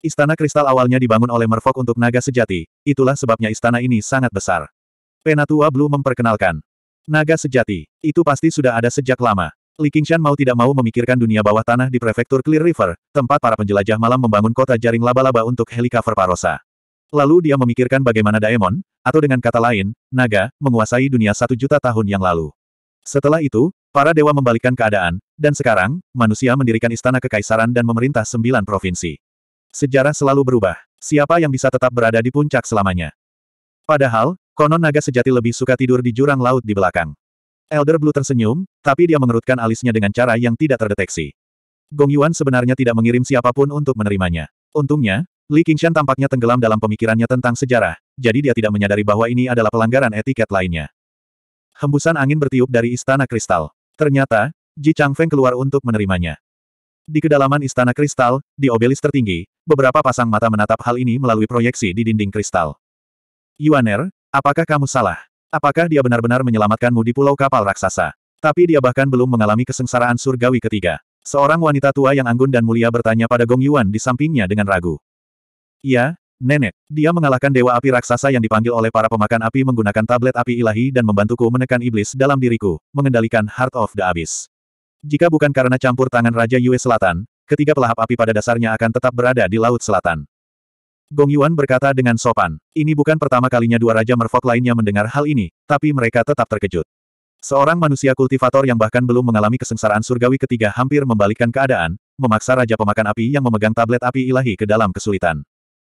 Istana kristal awalnya dibangun oleh Merfok untuk naga sejati, itulah sebabnya istana ini sangat besar. Penatua Blue memperkenalkan. Naga sejati, itu pasti sudah ada sejak lama. Li Qingshan mau tidak mau memikirkan dunia bawah tanah di prefektur Clear River, tempat para penjelajah malam membangun kota jaring laba-laba untuk helikopter Parosa. Lalu dia memikirkan bagaimana Daemon, atau dengan kata lain, naga, menguasai dunia satu juta tahun yang lalu. Setelah itu, para dewa membalikkan keadaan, dan sekarang, manusia mendirikan istana kekaisaran dan memerintah sembilan provinsi. Sejarah selalu berubah. Siapa yang bisa tetap berada di puncak selamanya? Padahal, konon naga sejati lebih suka tidur di jurang laut di belakang. Elder Blue tersenyum, tapi dia mengerutkan alisnya dengan cara yang tidak terdeteksi. Gong Yuan sebenarnya tidak mengirim siapapun untuk menerimanya. Untungnya, Li Qingshan tampaknya tenggelam dalam pemikirannya tentang sejarah, jadi dia tidak menyadari bahwa ini adalah pelanggaran etiket lainnya. Hembusan angin bertiup dari Istana Kristal. Ternyata, Ji Changfeng keluar untuk menerimanya. Di kedalaman Istana Kristal, di obelis tertinggi, beberapa pasang mata menatap hal ini melalui proyeksi di dinding kristal. Yuaner, apakah kamu salah? Apakah dia benar-benar menyelamatkanmu di pulau kapal raksasa? Tapi dia bahkan belum mengalami kesengsaraan surgawi ketiga. Seorang wanita tua yang anggun dan mulia bertanya pada Gong Yuan di sampingnya dengan ragu. Iya, nenek. Dia mengalahkan dewa api raksasa yang dipanggil oleh para pemakan api menggunakan tablet api ilahi dan membantuku menekan iblis dalam diriku, mengendalikan Heart of the Abyss. Jika bukan karena campur tangan Raja Yue Selatan, ketiga pelahap api pada dasarnya akan tetap berada di Laut Selatan. Gong Yuan berkata dengan sopan, ini bukan pertama kalinya dua Raja Merfolk lainnya mendengar hal ini, tapi mereka tetap terkejut. Seorang manusia kultivator yang bahkan belum mengalami kesengsaraan surgawi ketiga hampir membalikkan keadaan, memaksa Raja Pemakan Api yang memegang tablet api ilahi ke dalam kesulitan.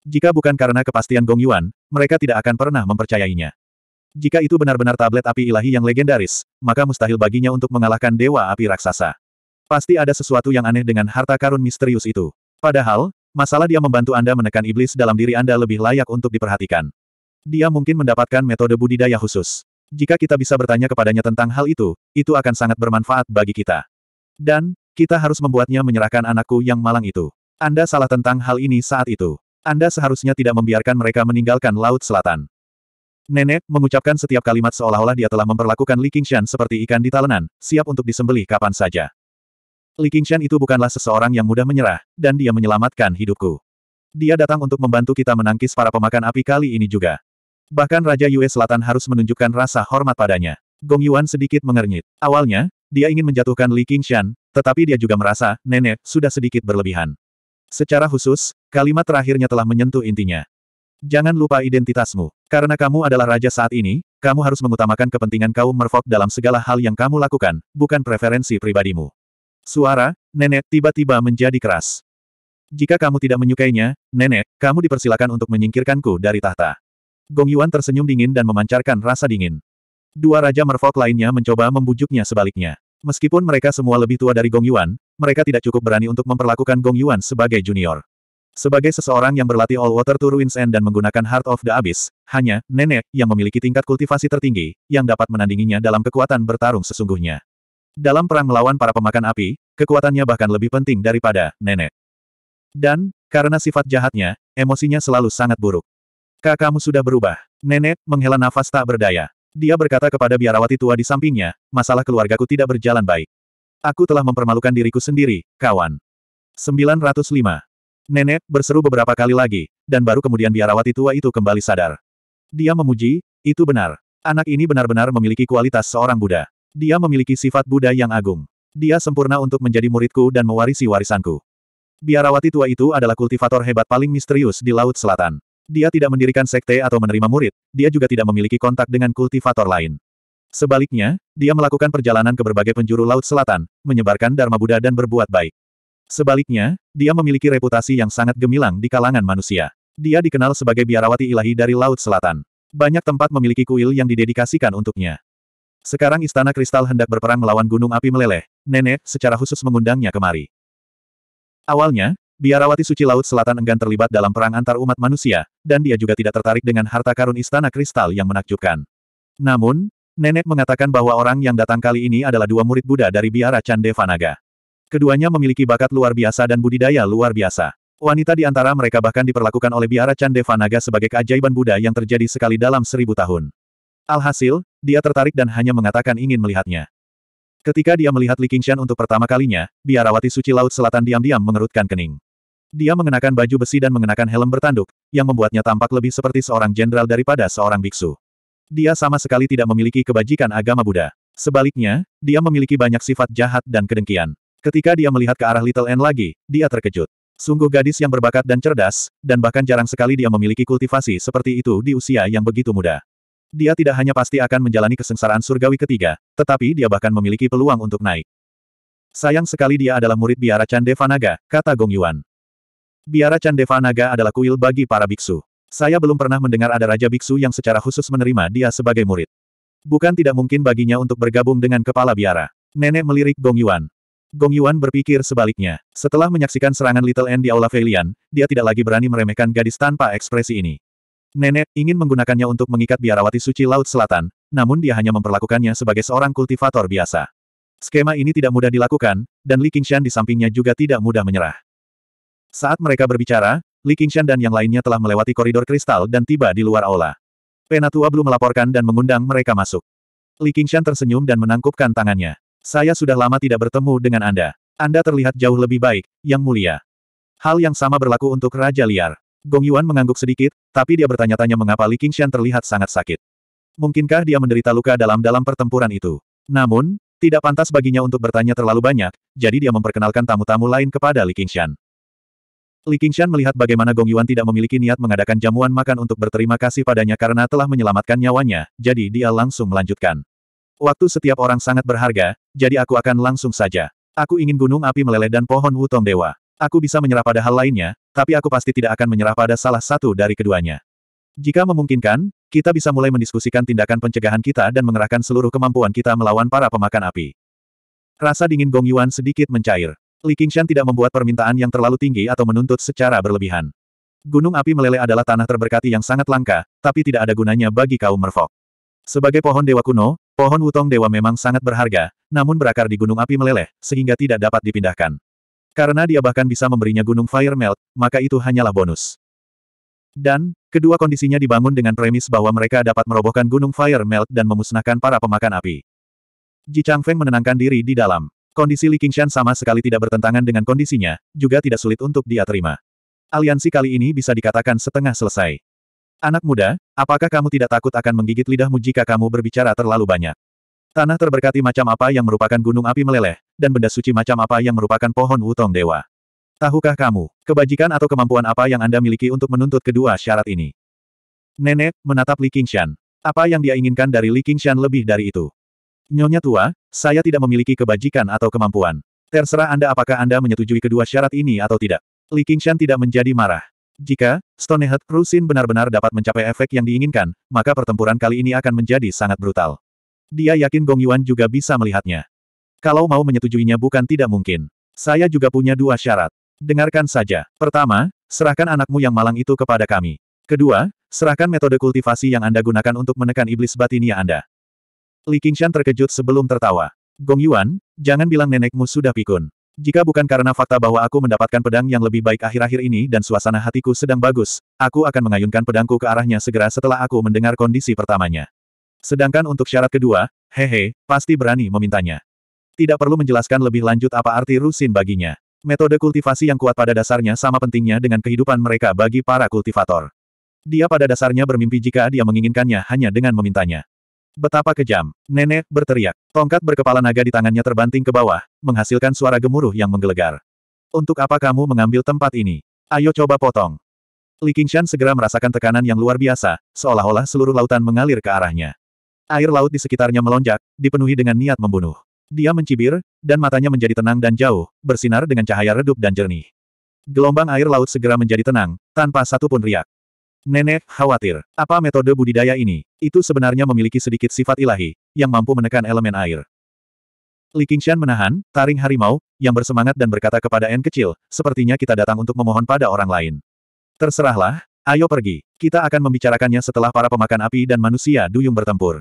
Jika bukan karena kepastian Gong Yuan, mereka tidak akan pernah mempercayainya. Jika itu benar-benar tablet api ilahi yang legendaris, maka mustahil baginya untuk mengalahkan dewa api raksasa. Pasti ada sesuatu yang aneh dengan harta karun misterius itu. Padahal, masalah dia membantu Anda menekan iblis dalam diri Anda lebih layak untuk diperhatikan. Dia mungkin mendapatkan metode budidaya khusus. Jika kita bisa bertanya kepadanya tentang hal itu, itu akan sangat bermanfaat bagi kita. Dan, kita harus membuatnya menyerahkan anakku yang malang itu. Anda salah tentang hal ini saat itu. Anda seharusnya tidak membiarkan mereka meninggalkan Laut Selatan. Nenek mengucapkan setiap kalimat seolah-olah dia telah memperlakukan Li Qingshan seperti ikan di talenan, siap untuk disembelih kapan saja. Li Qingshan itu bukanlah seseorang yang mudah menyerah, dan dia menyelamatkan hidupku. Dia datang untuk membantu kita menangkis para pemakan api kali ini juga. Bahkan Raja Yue Selatan harus menunjukkan rasa hormat padanya. Gong Yuan sedikit mengernyit. Awalnya, dia ingin menjatuhkan Li Qingshan, tetapi dia juga merasa, nenek, sudah sedikit berlebihan. Secara khusus, kalimat terakhirnya telah menyentuh intinya. Jangan lupa identitasmu. Karena kamu adalah raja saat ini, kamu harus mengutamakan kepentingan kaum Merfolk dalam segala hal yang kamu lakukan, bukan preferensi pribadimu. Suara, nenek tiba-tiba menjadi keras. Jika kamu tidak menyukainya, nenek, kamu dipersilakan untuk menyingkirkanku dari tahta. Gong Yuan tersenyum dingin dan memancarkan rasa dingin. Dua raja Merfolk lainnya mencoba membujuknya sebaliknya. Meskipun mereka semua lebih tua dari Gong Yuan, mereka tidak cukup berani untuk memperlakukan Gong Yuan sebagai junior. Sebagai seseorang yang berlatih All Water to Ruins End dan menggunakan Heart of the Abyss, hanya nenek yang memiliki tingkat kultivasi tertinggi yang dapat menandinginya dalam kekuatan bertarung sesungguhnya. Dalam perang melawan para pemakan api, kekuatannya bahkan lebih penting daripada nenek. Dan, karena sifat jahatnya, emosinya selalu sangat buruk. Kakakmu sudah berubah. Nenek menghela nafas tak berdaya. Dia berkata kepada biarawati tua di sampingnya, masalah keluargaku tidak berjalan baik. Aku telah mempermalukan diriku sendiri, kawan. 905. Nenek berseru beberapa kali lagi, dan baru kemudian biarawati tua itu kembali sadar. Dia memuji, itu benar. Anak ini benar-benar memiliki kualitas seorang Buddha. Dia memiliki sifat Buddha yang agung. Dia sempurna untuk menjadi muridku dan mewarisi warisanku. Biarawati tua itu adalah kultivator hebat paling misterius di Laut Selatan. Dia tidak mendirikan sekte atau menerima murid, dia juga tidak memiliki kontak dengan kultivator lain. Sebaliknya, dia melakukan perjalanan ke berbagai penjuru Laut Selatan, menyebarkan Dharma Buddha dan berbuat baik. Sebaliknya, dia memiliki reputasi yang sangat gemilang di kalangan manusia. Dia dikenal sebagai biarawati ilahi dari Laut Selatan. Banyak tempat memiliki kuil yang didedikasikan untuknya. Sekarang Istana Kristal hendak berperang melawan Gunung Api Meleleh, Nenek secara khusus mengundangnya kemari. Awalnya, biarawati suci Laut Selatan enggan terlibat dalam perang antar umat manusia, dan dia juga tidak tertarik dengan harta karun Istana Kristal yang menakjubkan. Namun, Nenek mengatakan bahwa orang yang datang kali ini adalah dua murid Buddha dari biara Chandevanaga. Keduanya memiliki bakat luar biasa dan budidaya luar biasa. Wanita di antara mereka bahkan diperlakukan oleh biara Chandevanaga sebagai keajaiban Buddha yang terjadi sekali dalam seribu tahun. Alhasil, dia tertarik dan hanya mengatakan ingin melihatnya. Ketika dia melihat Li Qingshan untuk pertama kalinya, biarawati suci Laut Selatan diam-diam mengerutkan kening. Dia mengenakan baju besi dan mengenakan helm bertanduk, yang membuatnya tampak lebih seperti seorang jenderal daripada seorang biksu. Dia sama sekali tidak memiliki kebajikan agama Buddha. Sebaliknya, dia memiliki banyak sifat jahat dan kedengkian. Ketika dia melihat ke arah Little N lagi, dia terkejut. Sungguh gadis yang berbakat dan cerdas, dan bahkan jarang sekali dia memiliki kultivasi seperti itu di usia yang begitu muda. Dia tidak hanya pasti akan menjalani kesengsaraan surgawi ketiga, tetapi dia bahkan memiliki peluang untuk naik. Sayang sekali dia adalah murid biara Chandevanaga, kata Gong Yuan. Biara Chandevanaga adalah kuil bagi para biksu. Saya belum pernah mendengar ada Raja Biksu yang secara khusus menerima dia sebagai murid. Bukan tidak mungkin baginya untuk bergabung dengan kepala biara. Nenek melirik Gong Yuan. Gong Yuan berpikir sebaliknya. Setelah menyaksikan serangan Little N di Aula Feilian, dia tidak lagi berani meremehkan gadis tanpa ekspresi ini. Nenek ingin menggunakannya untuk mengikat biarawati suci Laut Selatan, namun dia hanya memperlakukannya sebagai seorang kultivator biasa. Skema ini tidak mudah dilakukan, dan Li Qingshan di sampingnya juga tidak mudah menyerah. Saat mereka berbicara, Li Qingshan dan yang lainnya telah melewati koridor kristal dan tiba di luar aula. Penatua belum melaporkan dan mengundang mereka masuk. Li Qingshan tersenyum dan menangkupkan tangannya. Saya sudah lama tidak bertemu dengan Anda. Anda terlihat jauh lebih baik, Yang Mulia. Hal yang sama berlaku untuk Raja Liar. Gong Yuan mengangguk sedikit, tapi dia bertanya-tanya mengapa Li Qingshan terlihat sangat sakit. Mungkinkah dia menderita luka dalam dalam pertempuran itu? Namun, tidak pantas baginya untuk bertanya terlalu banyak, jadi dia memperkenalkan tamu-tamu lain kepada Li Qingshan. Li Qingshan melihat bagaimana Gong Yuan tidak memiliki niat mengadakan jamuan makan untuk berterima kasih padanya karena telah menyelamatkan nyawanya, jadi dia langsung melanjutkan. Waktu setiap orang sangat berharga, jadi aku akan langsung saja. Aku ingin gunung api meleleh dan pohon wutong dewa. Aku bisa menyerah pada hal lainnya, tapi aku pasti tidak akan menyerah pada salah satu dari keduanya. Jika memungkinkan, kita bisa mulai mendiskusikan tindakan pencegahan kita dan mengerahkan seluruh kemampuan kita melawan para pemakan api. Rasa dingin Gong Yuan sedikit mencair. Li Qingshan tidak membuat permintaan yang terlalu tinggi atau menuntut secara berlebihan. Gunung api meleleh adalah tanah terberkati yang sangat langka, tapi tidak ada gunanya bagi kaum merfok. Sebagai pohon dewa kuno, pohon utong dewa memang sangat berharga, namun berakar di gunung api meleleh, sehingga tidak dapat dipindahkan. Karena dia bahkan bisa memberinya gunung fire melt, maka itu hanyalah bonus. Dan, kedua kondisinya dibangun dengan premis bahwa mereka dapat merobohkan gunung fire melt dan memusnahkan para pemakan api. Ji Changfeng menenangkan diri di dalam. Kondisi Li Qingshan sama sekali tidak bertentangan dengan kondisinya, juga tidak sulit untuk dia terima. Aliansi kali ini bisa dikatakan setengah selesai. Anak muda, apakah kamu tidak takut akan menggigit lidahmu jika kamu berbicara terlalu banyak? Tanah terberkati macam apa yang merupakan gunung api meleleh, dan benda suci macam apa yang merupakan pohon utong dewa. Tahukah kamu, kebajikan atau kemampuan apa yang Anda miliki untuk menuntut kedua syarat ini? Nenek, menatap Li Qingshan. Apa yang dia inginkan dari Li Qingshan lebih dari itu? Nyonya tua, saya tidak memiliki kebajikan atau kemampuan. Terserah Anda apakah Anda menyetujui kedua syarat ini atau tidak. Li Qingshan tidak menjadi marah. Jika Stonehead Rusin benar-benar dapat mencapai efek yang diinginkan, maka pertempuran kali ini akan menjadi sangat brutal. Dia yakin Gong Yuan juga bisa melihatnya. Kalau mau menyetujuinya bukan tidak mungkin. Saya juga punya dua syarat. Dengarkan saja. Pertama, serahkan anakmu yang malang itu kepada kami. Kedua, serahkan metode kultivasi yang Anda gunakan untuk menekan iblis batinia Anda. Li Qingshan terkejut sebelum tertawa. Gong Yuan, jangan bilang nenekmu sudah pikun. Jika bukan karena fakta bahwa aku mendapatkan pedang yang lebih baik akhir-akhir ini dan suasana hatiku sedang bagus, aku akan mengayunkan pedangku ke arahnya segera setelah aku mendengar kondisi pertamanya. Sedangkan untuk syarat kedua, hehe, pasti berani memintanya. Tidak perlu menjelaskan lebih lanjut apa arti rusin baginya. Metode kultivasi yang kuat pada dasarnya sama pentingnya dengan kehidupan mereka bagi para kultivator. Dia pada dasarnya bermimpi jika dia menginginkannya hanya dengan memintanya. Betapa kejam. Nenek, berteriak. Tongkat berkepala naga di tangannya terbanting ke bawah, menghasilkan suara gemuruh yang menggelegar. Untuk apa kamu mengambil tempat ini? Ayo coba potong. Li Qingshan segera merasakan tekanan yang luar biasa, seolah-olah seluruh lautan mengalir ke arahnya. Air laut di sekitarnya melonjak, dipenuhi dengan niat membunuh. Dia mencibir, dan matanya menjadi tenang dan jauh, bersinar dengan cahaya redup dan jernih. Gelombang air laut segera menjadi tenang, tanpa satupun riak. Nenek, khawatir. Apa metode budidaya ini? Itu sebenarnya memiliki sedikit sifat ilahi, yang mampu menekan elemen air. Li Qingshan menahan, taring harimau, yang bersemangat dan berkata kepada N kecil, sepertinya kita datang untuk memohon pada orang lain. Terserahlah, ayo pergi. Kita akan membicarakannya setelah para pemakan api dan manusia duyung bertempur.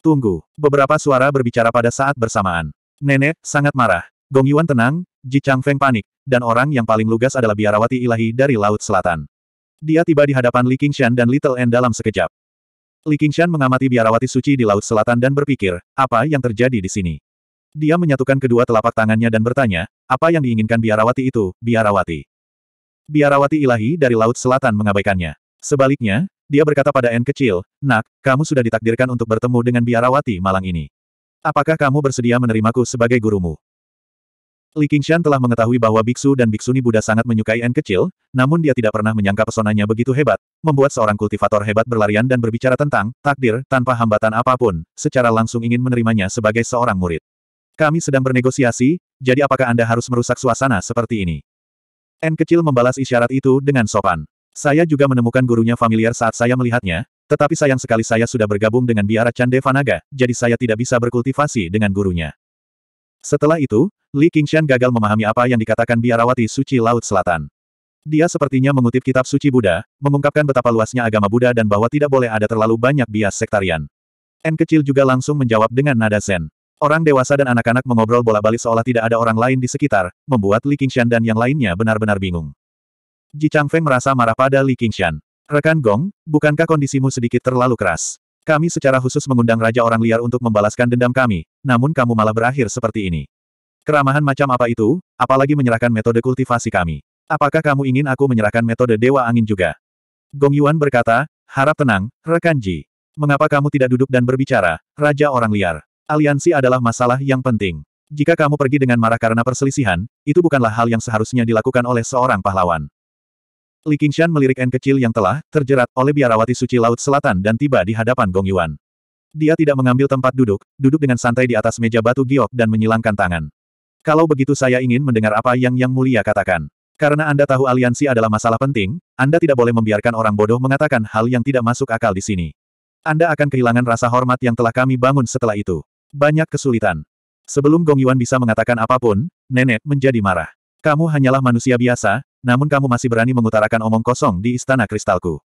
Tunggu, beberapa suara berbicara pada saat bersamaan. Nenek, sangat marah. Gong Yuan tenang, Ji Feng panik, dan orang yang paling lugas adalah biarawati ilahi dari Laut Selatan. Dia tiba di hadapan Li Qingshan dan Little N dalam sekejap. Li Qingshan mengamati biarawati suci di Laut Selatan dan berpikir, apa yang terjadi di sini? Dia menyatukan kedua telapak tangannya dan bertanya, apa yang diinginkan biarawati itu, biarawati? Biarawati ilahi dari Laut Selatan mengabaikannya. Sebaliknya, dia berkata pada N kecil, Nak, kamu sudah ditakdirkan untuk bertemu dengan biarawati malang ini. Apakah kamu bersedia menerimaku sebagai gurumu? Li Qingshan telah mengetahui bahwa biksu dan biksuni Buddha sangat menyukai N kecil, namun dia tidak pernah menyangka pesonanya begitu hebat, membuat seorang kultivator hebat berlarian dan berbicara tentang takdir tanpa hambatan apapun, secara langsung ingin menerimanya sebagai seorang murid. Kami sedang bernegosiasi, jadi apakah Anda harus merusak suasana seperti ini? N kecil membalas isyarat itu dengan sopan. Saya juga menemukan gurunya familiar saat saya melihatnya, tetapi sayang sekali saya sudah bergabung dengan biara Chandevanaga, jadi saya tidak bisa berkultivasi dengan gurunya. Setelah itu, Li Qingshan gagal memahami apa yang dikatakan biarawati suci Laut Selatan. Dia sepertinya mengutip kitab suci Buddha, mengungkapkan betapa luasnya agama Buddha dan bahwa tidak boleh ada terlalu banyak bias sektarian. N kecil juga langsung menjawab dengan nada zen. Orang dewasa dan anak-anak mengobrol bola-balik seolah tidak ada orang lain di sekitar, membuat Li Qingshan dan yang lainnya benar-benar bingung. Ji Feng merasa marah pada Li Qingshan. Rekan Gong, bukankah kondisimu sedikit terlalu keras? Kami secara khusus mengundang Raja Orang Liar untuk membalaskan dendam kami, namun kamu malah berakhir seperti ini. Keramahan macam apa itu, apalagi menyerahkan metode kultivasi kami. Apakah kamu ingin aku menyerahkan metode Dewa Angin juga? Gong Yuan berkata, harap tenang, rekan Ji. Mengapa kamu tidak duduk dan berbicara, Raja Orang Liar? Aliansi adalah masalah yang penting. Jika kamu pergi dengan marah karena perselisihan, itu bukanlah hal yang seharusnya dilakukan oleh seorang pahlawan. Li Qingshan melirik N kecil yang telah terjerat oleh biarawati suci Laut Selatan dan tiba di hadapan Gong Yuan. Dia tidak mengambil tempat duduk, duduk dengan santai di atas meja batu giok dan menyilangkan tangan. Kalau begitu saya ingin mendengar apa yang Yang Mulia katakan. Karena Anda tahu aliansi adalah masalah penting, Anda tidak boleh membiarkan orang bodoh mengatakan hal yang tidak masuk akal di sini. Anda akan kehilangan rasa hormat yang telah kami bangun setelah itu. Banyak kesulitan. Sebelum Gong Yuan bisa mengatakan apapun, nenek menjadi marah. Kamu hanyalah manusia biasa, namun kamu masih berani mengutarakan omong kosong di istana kristalku.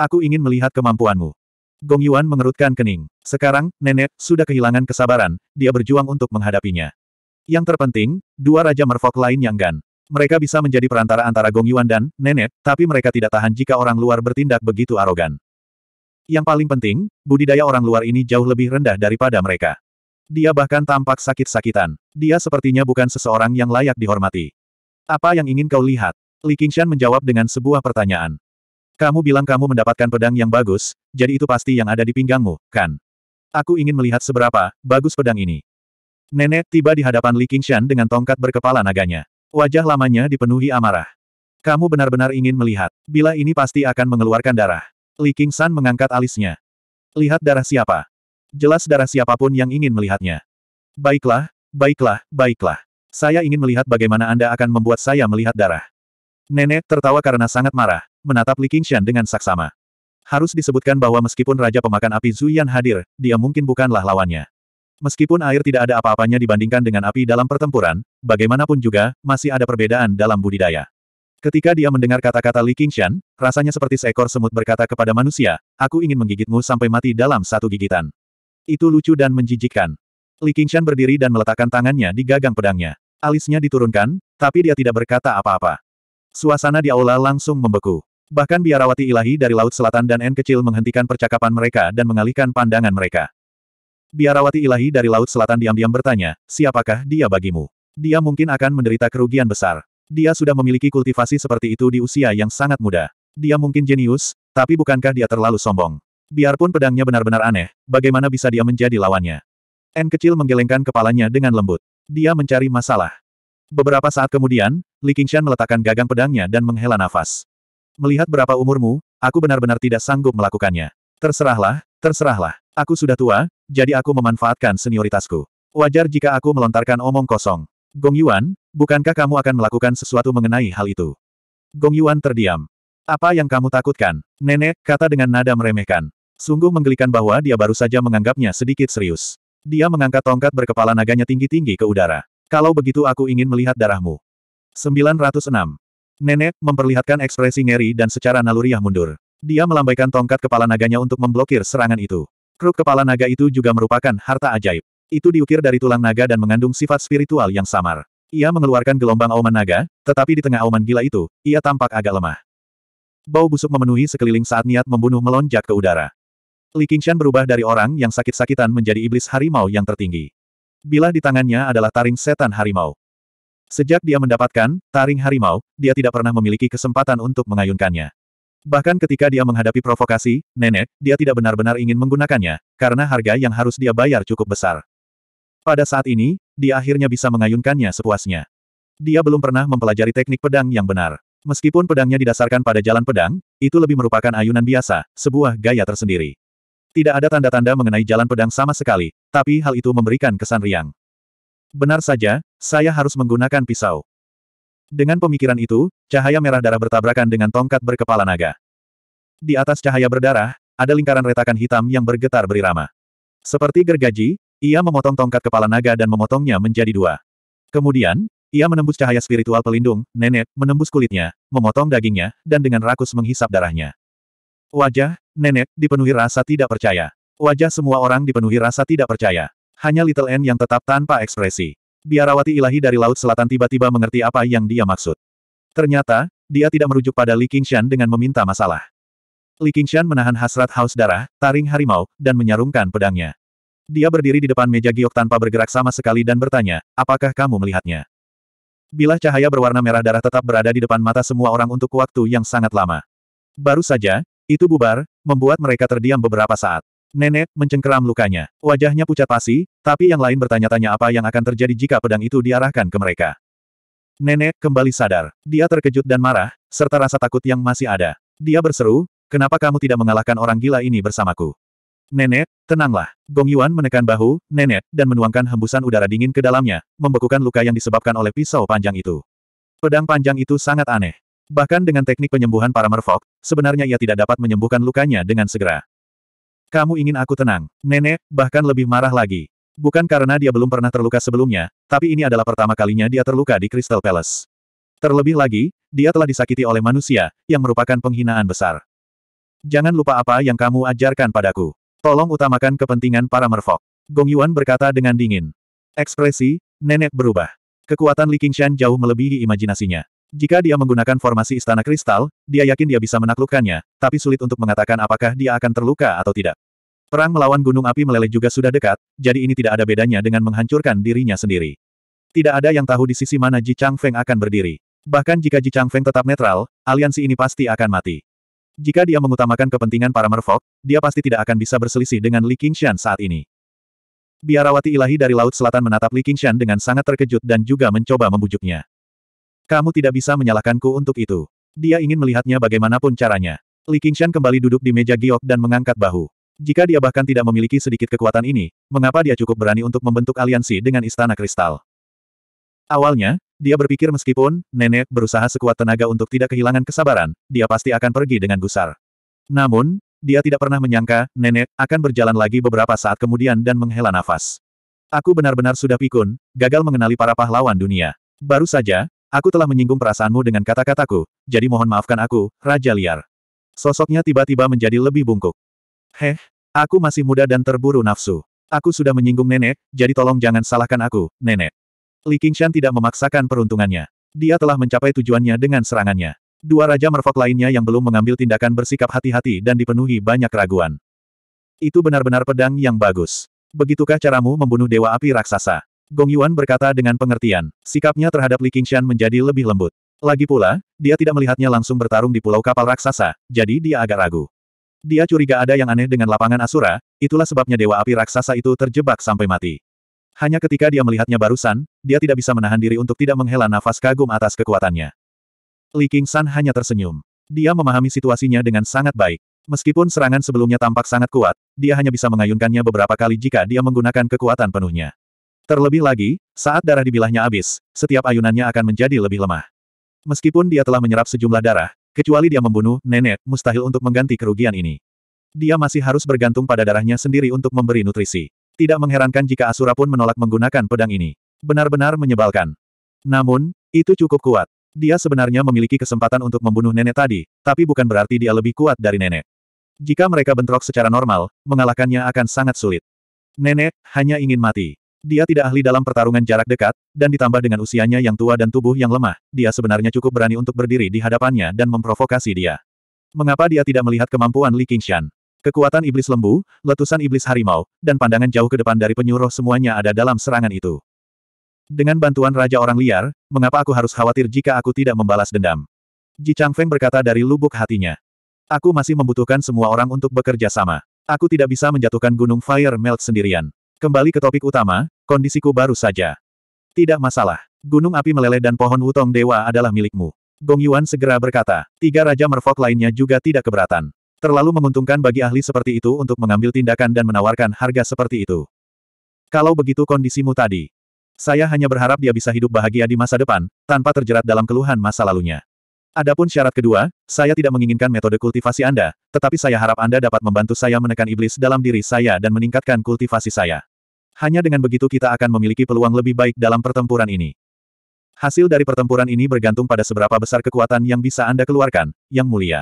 Aku ingin melihat kemampuanmu. Gong Yuan mengerutkan kening. Sekarang, nenek, sudah kehilangan kesabaran, dia berjuang untuk menghadapinya. Yang terpenting, dua Raja Merfok lain yang gan. Mereka bisa menjadi perantara antara Gong Yuan dan nenek, tapi mereka tidak tahan jika orang luar bertindak begitu arogan. Yang paling penting, budidaya orang luar ini jauh lebih rendah daripada mereka. Dia bahkan tampak sakit-sakitan. Dia sepertinya bukan seseorang yang layak dihormati. Apa yang ingin kau lihat? Li Qingshan menjawab dengan sebuah pertanyaan. Kamu bilang kamu mendapatkan pedang yang bagus, jadi itu pasti yang ada di pinggangmu, kan? Aku ingin melihat seberapa bagus pedang ini. Nenek tiba di hadapan Li Qingshan dengan tongkat berkepala naganya. Wajah lamanya dipenuhi amarah. Kamu benar-benar ingin melihat. Bila ini pasti akan mengeluarkan darah. Li Qingshan mengangkat alisnya. Lihat darah siapa? Jelas darah siapapun yang ingin melihatnya. Baiklah, baiklah, baiklah. Saya ingin melihat bagaimana Anda akan membuat saya melihat darah. Nenek tertawa karena sangat marah, menatap Li Qingshan dengan saksama. Harus disebutkan bahwa meskipun Raja Pemakan Api Zuyan hadir, dia mungkin bukanlah lawannya. Meskipun air tidak ada apa-apanya dibandingkan dengan api dalam pertempuran, bagaimanapun juga, masih ada perbedaan dalam budidaya. Ketika dia mendengar kata-kata Li Qingshan, rasanya seperti seekor semut berkata kepada manusia, aku ingin menggigitmu sampai mati dalam satu gigitan. Itu lucu dan menjijikkan. Li Qingshan berdiri dan meletakkan tangannya di gagang pedangnya. Alisnya diturunkan, tapi dia tidak berkata apa-apa. Suasana di aula langsung membeku. Bahkan biarawati ilahi dari Laut Selatan dan N kecil menghentikan percakapan mereka dan mengalihkan pandangan mereka. Biarawati ilahi dari Laut Selatan diam-diam bertanya, siapakah dia bagimu? Dia mungkin akan menderita kerugian besar. Dia sudah memiliki kultivasi seperti itu di usia yang sangat muda. Dia mungkin jenius, tapi bukankah dia terlalu sombong? Biarpun pedangnya benar-benar aneh, bagaimana bisa dia menjadi lawannya? N kecil menggelengkan kepalanya dengan lembut. Dia mencari masalah. Beberapa saat kemudian, Li Qingshan meletakkan gagang pedangnya dan menghela nafas. Melihat berapa umurmu, aku benar-benar tidak sanggup melakukannya. Terserahlah, terserahlah. Aku sudah tua, jadi aku memanfaatkan senioritasku. Wajar jika aku melontarkan omong kosong. Gong Yuan, bukankah kamu akan melakukan sesuatu mengenai hal itu? Gong Yuan terdiam. Apa yang kamu takutkan? Nenek, kata dengan nada meremehkan. Sungguh menggelikan bahwa dia baru saja menganggapnya sedikit serius. Dia mengangkat tongkat berkepala naganya tinggi-tinggi ke udara. Kalau begitu aku ingin melihat darahmu. 906. Nenek, memperlihatkan ekspresi ngeri dan secara naluriah mundur. Dia melambaikan tongkat kepala naganya untuk memblokir serangan itu. Kruk kepala naga itu juga merupakan harta ajaib. Itu diukir dari tulang naga dan mengandung sifat spiritual yang samar. Ia mengeluarkan gelombang auman naga, tetapi di tengah auman gila itu, ia tampak agak lemah. Bau busuk memenuhi sekeliling saat niat membunuh melonjak ke udara. Li Qingshan berubah dari orang yang sakit-sakitan menjadi iblis harimau yang tertinggi. Bilah di tangannya adalah taring setan harimau. Sejak dia mendapatkan taring harimau, dia tidak pernah memiliki kesempatan untuk mengayunkannya. Bahkan ketika dia menghadapi provokasi, nenek, dia tidak benar-benar ingin menggunakannya, karena harga yang harus dia bayar cukup besar. Pada saat ini, dia akhirnya bisa mengayunkannya sepuasnya. Dia belum pernah mempelajari teknik pedang yang benar. Meskipun pedangnya didasarkan pada jalan pedang, itu lebih merupakan ayunan biasa, sebuah gaya tersendiri. Tidak ada tanda-tanda mengenai jalan pedang sama sekali, tapi hal itu memberikan kesan riang. Benar saja, saya harus menggunakan pisau. Dengan pemikiran itu, cahaya merah darah bertabrakan dengan tongkat berkepala naga. Di atas cahaya berdarah, ada lingkaran retakan hitam yang bergetar berirama. Seperti gergaji, ia memotong tongkat kepala naga dan memotongnya menjadi dua. Kemudian, ia menembus cahaya spiritual pelindung, nenek, menembus kulitnya, memotong dagingnya, dan dengan rakus menghisap darahnya. Wajah, nenek, dipenuhi rasa tidak percaya. Wajah semua orang dipenuhi rasa tidak percaya. Hanya Little N yang tetap tanpa ekspresi. Biarawati ilahi dari Laut Selatan tiba-tiba mengerti apa yang dia maksud. Ternyata, dia tidak merujuk pada Li Qingshan dengan meminta masalah. Li Qingshan menahan hasrat haus darah, taring harimau, dan menyarungkan pedangnya. Dia berdiri di depan meja giok tanpa bergerak sama sekali dan bertanya, apakah kamu melihatnya? Bila cahaya berwarna merah darah tetap berada di depan mata semua orang untuk waktu yang sangat lama. Baru saja, itu bubar, membuat mereka terdiam beberapa saat. Nenek mencengkeram lukanya. Wajahnya pucat pasi, tapi yang lain bertanya-tanya apa yang akan terjadi jika pedang itu diarahkan ke mereka. Nenek kembali sadar. Dia terkejut dan marah, serta rasa takut yang masih ada. Dia berseru, kenapa kamu tidak mengalahkan orang gila ini bersamaku? Nenek, tenanglah. Gong Yuan menekan bahu, nenek, dan menuangkan hembusan udara dingin ke dalamnya, membekukan luka yang disebabkan oleh pisau panjang itu. Pedang panjang itu sangat aneh. Bahkan dengan teknik penyembuhan para merfok, sebenarnya ia tidak dapat menyembuhkan lukanya dengan segera. Kamu ingin aku tenang, nenek, bahkan lebih marah lagi. Bukan karena dia belum pernah terluka sebelumnya, tapi ini adalah pertama kalinya dia terluka di Crystal Palace. Terlebih lagi, dia telah disakiti oleh manusia, yang merupakan penghinaan besar. Jangan lupa apa yang kamu ajarkan padaku. Tolong utamakan kepentingan para merfok. Gong Yuan berkata dengan dingin. Ekspresi, nenek berubah. Kekuatan Li Qingshan jauh melebihi imajinasinya. Jika dia menggunakan formasi istana kristal, dia yakin dia bisa menaklukkannya, tapi sulit untuk mengatakan apakah dia akan terluka atau tidak. Perang melawan gunung api meleleh juga sudah dekat, jadi ini tidak ada bedanya dengan menghancurkan dirinya sendiri. Tidak ada yang tahu di sisi mana Ji Chang Feng akan berdiri. Bahkan jika Ji Chang Feng tetap netral, aliansi ini pasti akan mati. Jika dia mengutamakan kepentingan para merfolk, dia pasti tidak akan bisa berselisih dengan Li Qingshan saat ini. Biarawati ilahi dari Laut Selatan menatap Li Qingshan dengan sangat terkejut dan juga mencoba membujuknya. Kamu tidak bisa menyalahkanku untuk itu. Dia ingin melihatnya bagaimanapun caranya. Li Qingshan kembali duduk di meja giok dan mengangkat bahu. Jika dia bahkan tidak memiliki sedikit kekuatan ini, mengapa dia cukup berani untuk membentuk aliansi dengan Istana Kristal? Awalnya, dia berpikir meskipun nenek berusaha sekuat tenaga untuk tidak kehilangan kesabaran, dia pasti akan pergi dengan gusar. Namun, dia tidak pernah menyangka nenek akan berjalan lagi beberapa saat kemudian dan menghela nafas. Aku benar-benar sudah pikun, gagal mengenali para pahlawan dunia. Baru saja, Aku telah menyinggung perasaanmu dengan kata-kataku, jadi mohon maafkan aku, Raja Liar. Sosoknya tiba-tiba menjadi lebih bungkuk. Heh, aku masih muda dan terburu nafsu. Aku sudah menyinggung nenek, jadi tolong jangan salahkan aku, nenek. Li Qingshan tidak memaksakan peruntungannya. Dia telah mencapai tujuannya dengan serangannya. Dua Raja Merfok lainnya yang belum mengambil tindakan bersikap hati-hati dan dipenuhi banyak keraguan. Itu benar-benar pedang yang bagus. Begitukah caramu membunuh Dewa Api Raksasa? Gong Yuan berkata dengan pengertian, sikapnya terhadap Li Qingshan menjadi lebih lembut. Lagi pula, dia tidak melihatnya langsung bertarung di pulau kapal raksasa, jadi dia agak ragu. Dia curiga ada yang aneh dengan lapangan Asura, itulah sebabnya Dewa Api Raksasa itu terjebak sampai mati. Hanya ketika dia melihatnya barusan, dia tidak bisa menahan diri untuk tidak menghela nafas kagum atas kekuatannya. Li Qingshan hanya tersenyum. Dia memahami situasinya dengan sangat baik. Meskipun serangan sebelumnya tampak sangat kuat, dia hanya bisa mengayunkannya beberapa kali jika dia menggunakan kekuatan penuhnya. Terlebih lagi, saat darah di bilahnya habis, setiap ayunannya akan menjadi lebih lemah. Meskipun dia telah menyerap sejumlah darah, kecuali dia membunuh nenek, mustahil untuk mengganti kerugian ini. Dia masih harus bergantung pada darahnya sendiri untuk memberi nutrisi. Tidak mengherankan jika Asura pun menolak menggunakan pedang ini. Benar-benar menyebalkan. Namun, itu cukup kuat. Dia sebenarnya memiliki kesempatan untuk membunuh nenek tadi, tapi bukan berarti dia lebih kuat dari nenek. Jika mereka bentrok secara normal, mengalahkannya akan sangat sulit. Nenek, hanya ingin mati. Dia tidak ahli dalam pertarungan jarak dekat, dan ditambah dengan usianya yang tua dan tubuh yang lemah, dia sebenarnya cukup berani untuk berdiri di hadapannya dan memprovokasi dia. Mengapa dia tidak melihat kemampuan Li Qingshan? Kekuatan iblis lembu, letusan iblis harimau, dan pandangan jauh ke depan dari penyuruh semuanya ada dalam serangan itu. Dengan bantuan Raja Orang Liar, mengapa aku harus khawatir jika aku tidak membalas dendam? Ji Chang Feng berkata dari lubuk hatinya. Aku masih membutuhkan semua orang untuk bekerja sama. Aku tidak bisa menjatuhkan gunung Fire Melt sendirian. Kembali ke topik utama, kondisiku baru saja. Tidak masalah. Gunung api meleleh dan pohon wutong dewa adalah milikmu. Gong Yuan segera berkata, tiga Raja Merfolk lainnya juga tidak keberatan. Terlalu menguntungkan bagi ahli seperti itu untuk mengambil tindakan dan menawarkan harga seperti itu. Kalau begitu kondisimu tadi. Saya hanya berharap dia bisa hidup bahagia di masa depan, tanpa terjerat dalam keluhan masa lalunya. Adapun syarat kedua, saya tidak menginginkan metode kultivasi Anda, tetapi saya harap Anda dapat membantu saya menekan iblis dalam diri saya dan meningkatkan kultivasi saya. Hanya dengan begitu kita akan memiliki peluang lebih baik dalam pertempuran ini. Hasil dari pertempuran ini bergantung pada seberapa besar kekuatan yang bisa Anda keluarkan, Yang Mulia.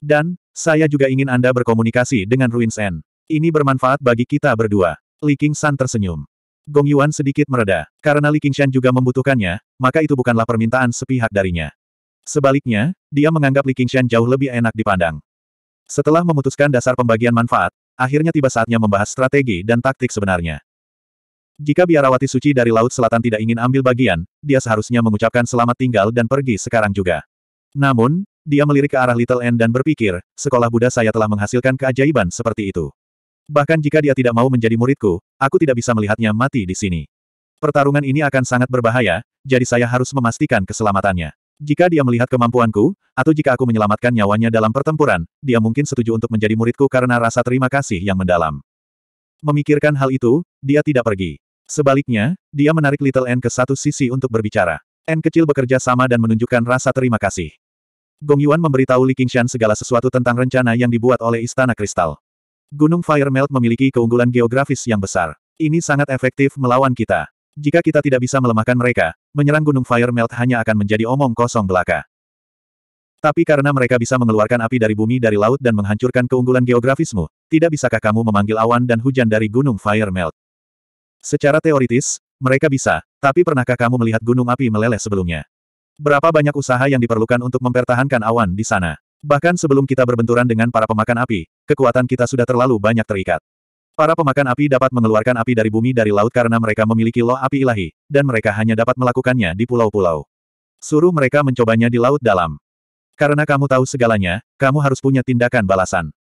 Dan, saya juga ingin Anda berkomunikasi dengan Ruins N. Ini bermanfaat bagi kita berdua. Li San tersenyum. Gong Yuan sedikit mereda. Karena Li Qingshan juga membutuhkannya, maka itu bukanlah permintaan sepihak darinya. Sebaliknya, dia menganggap Li Qingshan jauh lebih enak dipandang. Setelah memutuskan dasar pembagian manfaat, akhirnya tiba saatnya membahas strategi dan taktik sebenarnya. Jika biarawati suci dari Laut Selatan tidak ingin ambil bagian, dia seharusnya mengucapkan selamat tinggal dan pergi sekarang juga. Namun, dia melirik ke arah Little N dan berpikir, sekolah Buddha saya telah menghasilkan keajaiban seperti itu. Bahkan jika dia tidak mau menjadi muridku, aku tidak bisa melihatnya mati di sini. Pertarungan ini akan sangat berbahaya, jadi saya harus memastikan keselamatannya. Jika dia melihat kemampuanku, atau jika aku menyelamatkan nyawanya dalam pertempuran, dia mungkin setuju untuk menjadi muridku karena rasa terima kasih yang mendalam. Memikirkan hal itu, dia tidak pergi. Sebaliknya, dia menarik Little N ke satu sisi untuk berbicara. N kecil bekerja sama dan menunjukkan rasa terima kasih. Gong Yuan memberitahu Li Qingshan segala sesuatu tentang rencana yang dibuat oleh Istana Kristal. Gunung Fire Melt memiliki keunggulan geografis yang besar. Ini sangat efektif melawan kita. Jika kita tidak bisa melemahkan mereka, menyerang Gunung Fire Melt hanya akan menjadi omong kosong belaka. Tapi karena mereka bisa mengeluarkan api dari bumi dari laut dan menghancurkan keunggulan geografismu, tidak bisakah kamu memanggil awan dan hujan dari Gunung Fire Melt? Secara teoritis, mereka bisa, tapi pernahkah kamu melihat gunung api meleleh sebelumnya? Berapa banyak usaha yang diperlukan untuk mempertahankan awan di sana? Bahkan sebelum kita berbenturan dengan para pemakan api, kekuatan kita sudah terlalu banyak terikat. Para pemakan api dapat mengeluarkan api dari bumi dari laut karena mereka memiliki loh api ilahi, dan mereka hanya dapat melakukannya di pulau-pulau. Suruh mereka mencobanya di laut dalam. Karena kamu tahu segalanya, kamu harus punya tindakan balasan.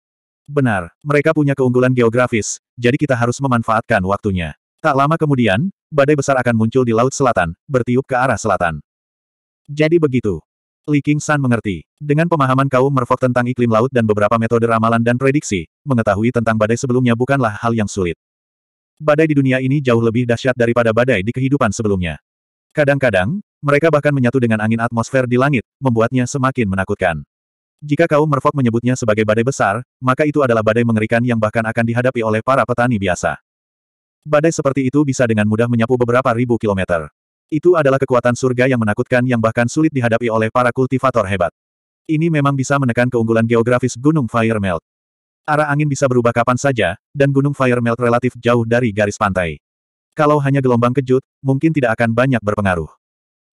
Benar, mereka punya keunggulan geografis, jadi kita harus memanfaatkan waktunya. Tak lama kemudian, badai besar akan muncul di Laut Selatan, bertiup ke arah selatan. Jadi begitu. Li King San mengerti. Dengan pemahaman kaum Merfok tentang iklim laut dan beberapa metode ramalan dan prediksi, mengetahui tentang badai sebelumnya bukanlah hal yang sulit. Badai di dunia ini jauh lebih dahsyat daripada badai di kehidupan sebelumnya. Kadang-kadang, mereka bahkan menyatu dengan angin atmosfer di langit, membuatnya semakin menakutkan. Jika kaum Merfok menyebutnya sebagai badai besar, maka itu adalah badai mengerikan yang bahkan akan dihadapi oleh para petani biasa. Badai seperti itu bisa dengan mudah menyapu beberapa ribu kilometer. Itu adalah kekuatan surga yang menakutkan yang bahkan sulit dihadapi oleh para kultivator hebat. Ini memang bisa menekan keunggulan geografis Gunung Fire Melt. Arah angin bisa berubah kapan saja, dan Gunung Fire Melt relatif jauh dari garis pantai. Kalau hanya gelombang kejut, mungkin tidak akan banyak berpengaruh.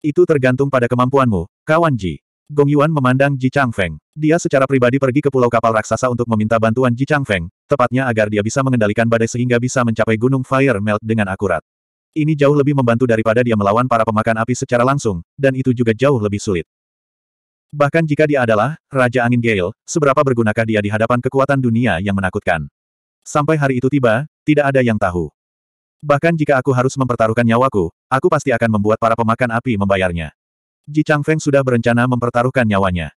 Itu tergantung pada kemampuanmu, kawan Ji. Gong Yuan memandang Ji Chang Feng. Dia secara pribadi pergi ke pulau kapal raksasa untuk meminta bantuan Ji Chang Feng, tepatnya agar dia bisa mengendalikan badai sehingga bisa mencapai gunung Fire Melt dengan akurat. Ini jauh lebih membantu daripada dia melawan para pemakan api secara langsung, dan itu juga jauh lebih sulit. Bahkan jika dia adalah Raja Angin Gale, seberapa bergunakah dia di hadapan kekuatan dunia yang menakutkan? Sampai hari itu tiba, tidak ada yang tahu. Bahkan jika aku harus mempertaruhkan nyawaku, aku pasti akan membuat para pemakan api membayarnya. Ji Changfeng sudah berencana mempertaruhkan nyawanya.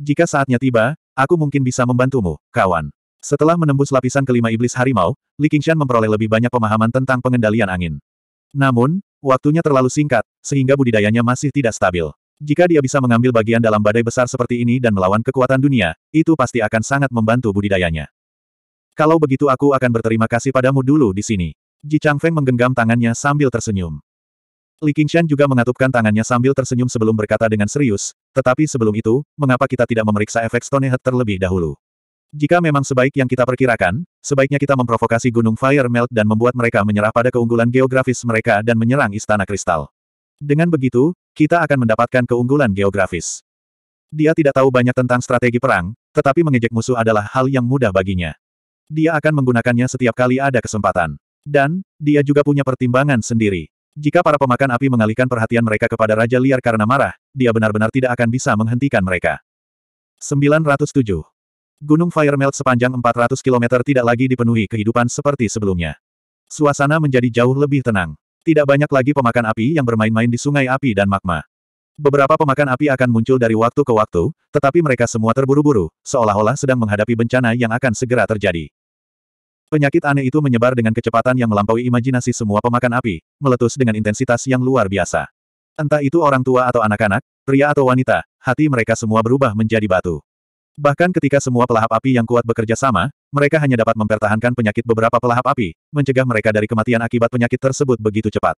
Jika saatnya tiba, aku mungkin bisa membantumu, kawan. Setelah menembus lapisan kelima iblis harimau, Li Qingshan memperoleh lebih banyak pemahaman tentang pengendalian angin. Namun, waktunya terlalu singkat, sehingga budidayanya masih tidak stabil. Jika dia bisa mengambil bagian dalam badai besar seperti ini dan melawan kekuatan dunia, itu pasti akan sangat membantu budidayanya. Kalau begitu aku akan berterima kasih padamu dulu di sini. Ji Changfeng menggenggam tangannya sambil tersenyum. Li Qingshan juga mengatupkan tangannya sambil tersenyum sebelum berkata dengan serius, tetapi sebelum itu, mengapa kita tidak memeriksa efek Stonehead terlebih dahulu? Jika memang sebaik yang kita perkirakan, sebaiknya kita memprovokasi Gunung Fire Melt dan membuat mereka menyerah pada keunggulan geografis mereka dan menyerang Istana Kristal. Dengan begitu, kita akan mendapatkan keunggulan geografis. Dia tidak tahu banyak tentang strategi perang, tetapi mengejek musuh adalah hal yang mudah baginya. Dia akan menggunakannya setiap kali ada kesempatan. Dan, dia juga punya pertimbangan sendiri. Jika para pemakan api mengalihkan perhatian mereka kepada Raja Liar karena marah, dia benar-benar tidak akan bisa menghentikan mereka. 907. Gunung Fire Melt sepanjang 400 km tidak lagi dipenuhi kehidupan seperti sebelumnya. Suasana menjadi jauh lebih tenang. Tidak banyak lagi pemakan api yang bermain-main di sungai api dan magma. Beberapa pemakan api akan muncul dari waktu ke waktu, tetapi mereka semua terburu-buru, seolah-olah sedang menghadapi bencana yang akan segera terjadi. Penyakit aneh itu menyebar dengan kecepatan yang melampaui imajinasi semua pemakan api, meletus dengan intensitas yang luar biasa. Entah itu orang tua atau anak-anak, pria atau wanita, hati mereka semua berubah menjadi batu. Bahkan ketika semua pelahap api yang kuat bekerja sama, mereka hanya dapat mempertahankan penyakit beberapa pelahap api, mencegah mereka dari kematian akibat penyakit tersebut begitu cepat.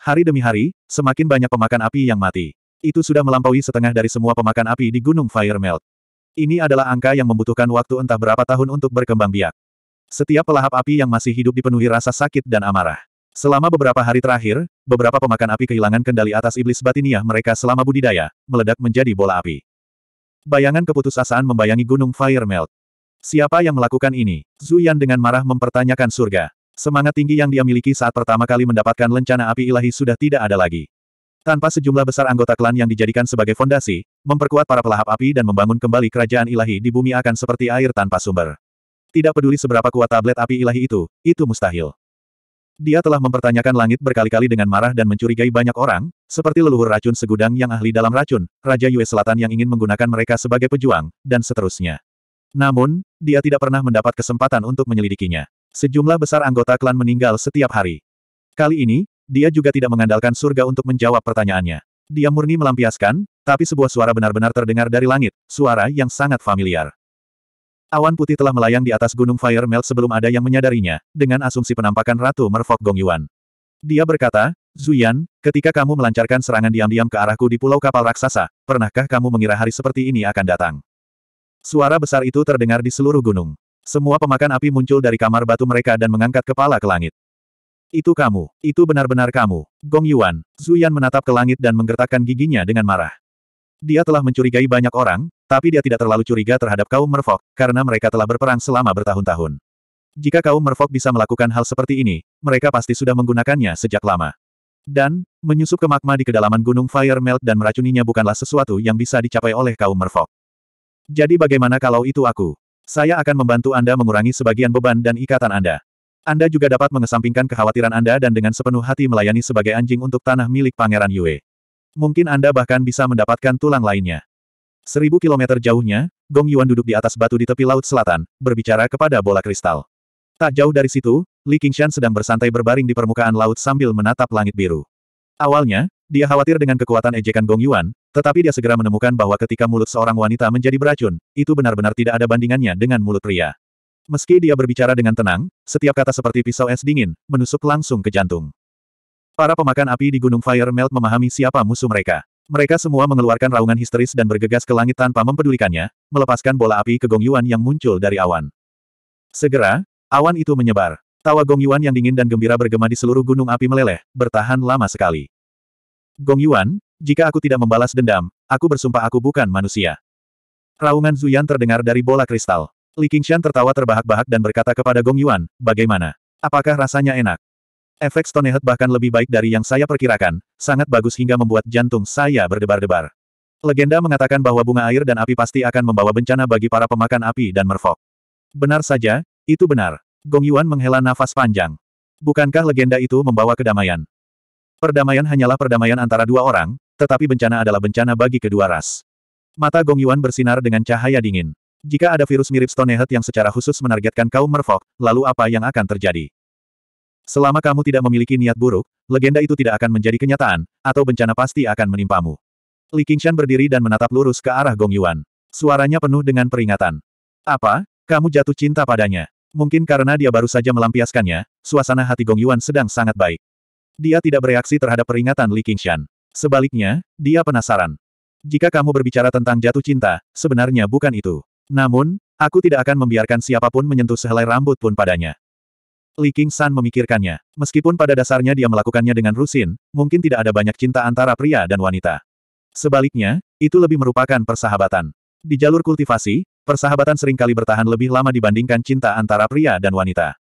Hari demi hari, semakin banyak pemakan api yang mati. Itu sudah melampaui setengah dari semua pemakan api di Gunung Fire Melt. Ini adalah angka yang membutuhkan waktu entah berapa tahun untuk berkembang biak. Setiap pelahap api yang masih hidup dipenuhi rasa sakit dan amarah. Selama beberapa hari terakhir, beberapa pemakan api kehilangan kendali atas iblis batiniah mereka selama budidaya, meledak menjadi bola api. Bayangan keputusasaan membayangi gunung Fire Melt. Siapa yang melakukan ini? Zuyan dengan marah mempertanyakan surga. Semangat tinggi yang dia miliki saat pertama kali mendapatkan lencana api ilahi sudah tidak ada lagi. Tanpa sejumlah besar anggota klan yang dijadikan sebagai fondasi, memperkuat para pelahap api dan membangun kembali kerajaan ilahi di bumi akan seperti air tanpa sumber. Tidak peduli seberapa kuat tablet api ilahi itu, itu mustahil. Dia telah mempertanyakan langit berkali-kali dengan marah dan mencurigai banyak orang, seperti leluhur racun segudang yang ahli dalam racun, Raja Yue Selatan yang ingin menggunakan mereka sebagai pejuang, dan seterusnya. Namun, dia tidak pernah mendapat kesempatan untuk menyelidikinya. Sejumlah besar anggota klan meninggal setiap hari. Kali ini, dia juga tidak mengandalkan surga untuk menjawab pertanyaannya. Dia murni melampiaskan, tapi sebuah suara benar-benar terdengar dari langit, suara yang sangat familiar. Awan putih telah melayang di atas gunung Fire Melt sebelum ada yang menyadarinya, dengan asumsi penampakan Ratu Merfok Gong Yuan. Dia berkata, Zuyan, ketika kamu melancarkan serangan diam-diam ke arahku di pulau kapal raksasa, pernahkah kamu mengira hari seperti ini akan datang? Suara besar itu terdengar di seluruh gunung. Semua pemakan api muncul dari kamar batu mereka dan mengangkat kepala ke langit. Itu kamu, itu benar-benar kamu, Gong Yuan. Zuyan menatap ke langit dan menggertakkan giginya dengan marah. Dia telah mencurigai banyak orang, tapi dia tidak terlalu curiga terhadap kaum Merfolk karena mereka telah berperang selama bertahun-tahun. Jika kaum Merfolk bisa melakukan hal seperti ini, mereka pasti sudah menggunakannya sejak lama. Dan, menyusup ke magma di kedalaman gunung Fire Melt dan meracuninya bukanlah sesuatu yang bisa dicapai oleh kaum Merfolk. Jadi bagaimana kalau itu aku? Saya akan membantu Anda mengurangi sebagian beban dan ikatan Anda. Anda juga dapat mengesampingkan kekhawatiran Anda dan dengan sepenuh hati melayani sebagai anjing untuk tanah milik Pangeran Yue. Mungkin Anda bahkan bisa mendapatkan tulang lainnya. Seribu kilometer jauhnya, Gong Yuan duduk di atas batu di tepi laut selatan, berbicara kepada bola kristal. Tak jauh dari situ, Li Qingshan sedang bersantai berbaring di permukaan laut sambil menatap langit biru. Awalnya, dia khawatir dengan kekuatan ejekan Gong Yuan, tetapi dia segera menemukan bahwa ketika mulut seorang wanita menjadi beracun, itu benar-benar tidak ada bandingannya dengan mulut pria. Meski dia berbicara dengan tenang, setiap kata seperti pisau es dingin, menusuk langsung ke jantung. Para pemakan api di Gunung Fire Melt memahami siapa musuh mereka. Mereka semua mengeluarkan raungan histeris dan bergegas ke langit tanpa mempedulikannya, melepaskan bola api ke Gong Yuan yang muncul dari awan. Segera, awan itu menyebar. Tawa Gong Yuan yang dingin dan gembira bergema di seluruh gunung api meleleh, bertahan lama sekali. Gong Yuan, jika aku tidak membalas dendam, aku bersumpah aku bukan manusia. Raungan Zuyan terdengar dari bola kristal. Li Qingshan tertawa terbahak-bahak dan berkata kepada Gong Yuan, bagaimana? Apakah rasanya enak? Efek Stonehead bahkan lebih baik dari yang saya perkirakan, sangat bagus hingga membuat jantung saya berdebar-debar. Legenda mengatakan bahwa bunga air dan api pasti akan membawa bencana bagi para pemakan api dan merfok. Benar saja, itu benar. Gong Yuan menghela nafas panjang. Bukankah legenda itu membawa kedamaian? Perdamaian hanyalah perdamaian antara dua orang, tetapi bencana adalah bencana bagi kedua ras. Mata Gong Yuan bersinar dengan cahaya dingin. Jika ada virus mirip Stonehead yang secara khusus menargetkan kaum merfok, lalu apa yang akan terjadi? Selama kamu tidak memiliki niat buruk, legenda itu tidak akan menjadi kenyataan, atau bencana pasti akan menimpamu. Li Qingshan berdiri dan menatap lurus ke arah Gong Yuan. Suaranya penuh dengan peringatan. Apa? Kamu jatuh cinta padanya. Mungkin karena dia baru saja melampiaskannya, suasana hati Gong Yuan sedang sangat baik. Dia tidak bereaksi terhadap peringatan Li Qingshan. Sebaliknya, dia penasaran. Jika kamu berbicara tentang jatuh cinta, sebenarnya bukan itu. Namun, aku tidak akan membiarkan siapapun menyentuh sehelai rambut pun padanya. Li King San memikirkannya. Meskipun pada dasarnya dia melakukannya dengan rusin, mungkin tidak ada banyak cinta antara pria dan wanita. Sebaliknya, itu lebih merupakan persahabatan. Di jalur kultivasi, persahabatan seringkali bertahan lebih lama dibandingkan cinta antara pria dan wanita.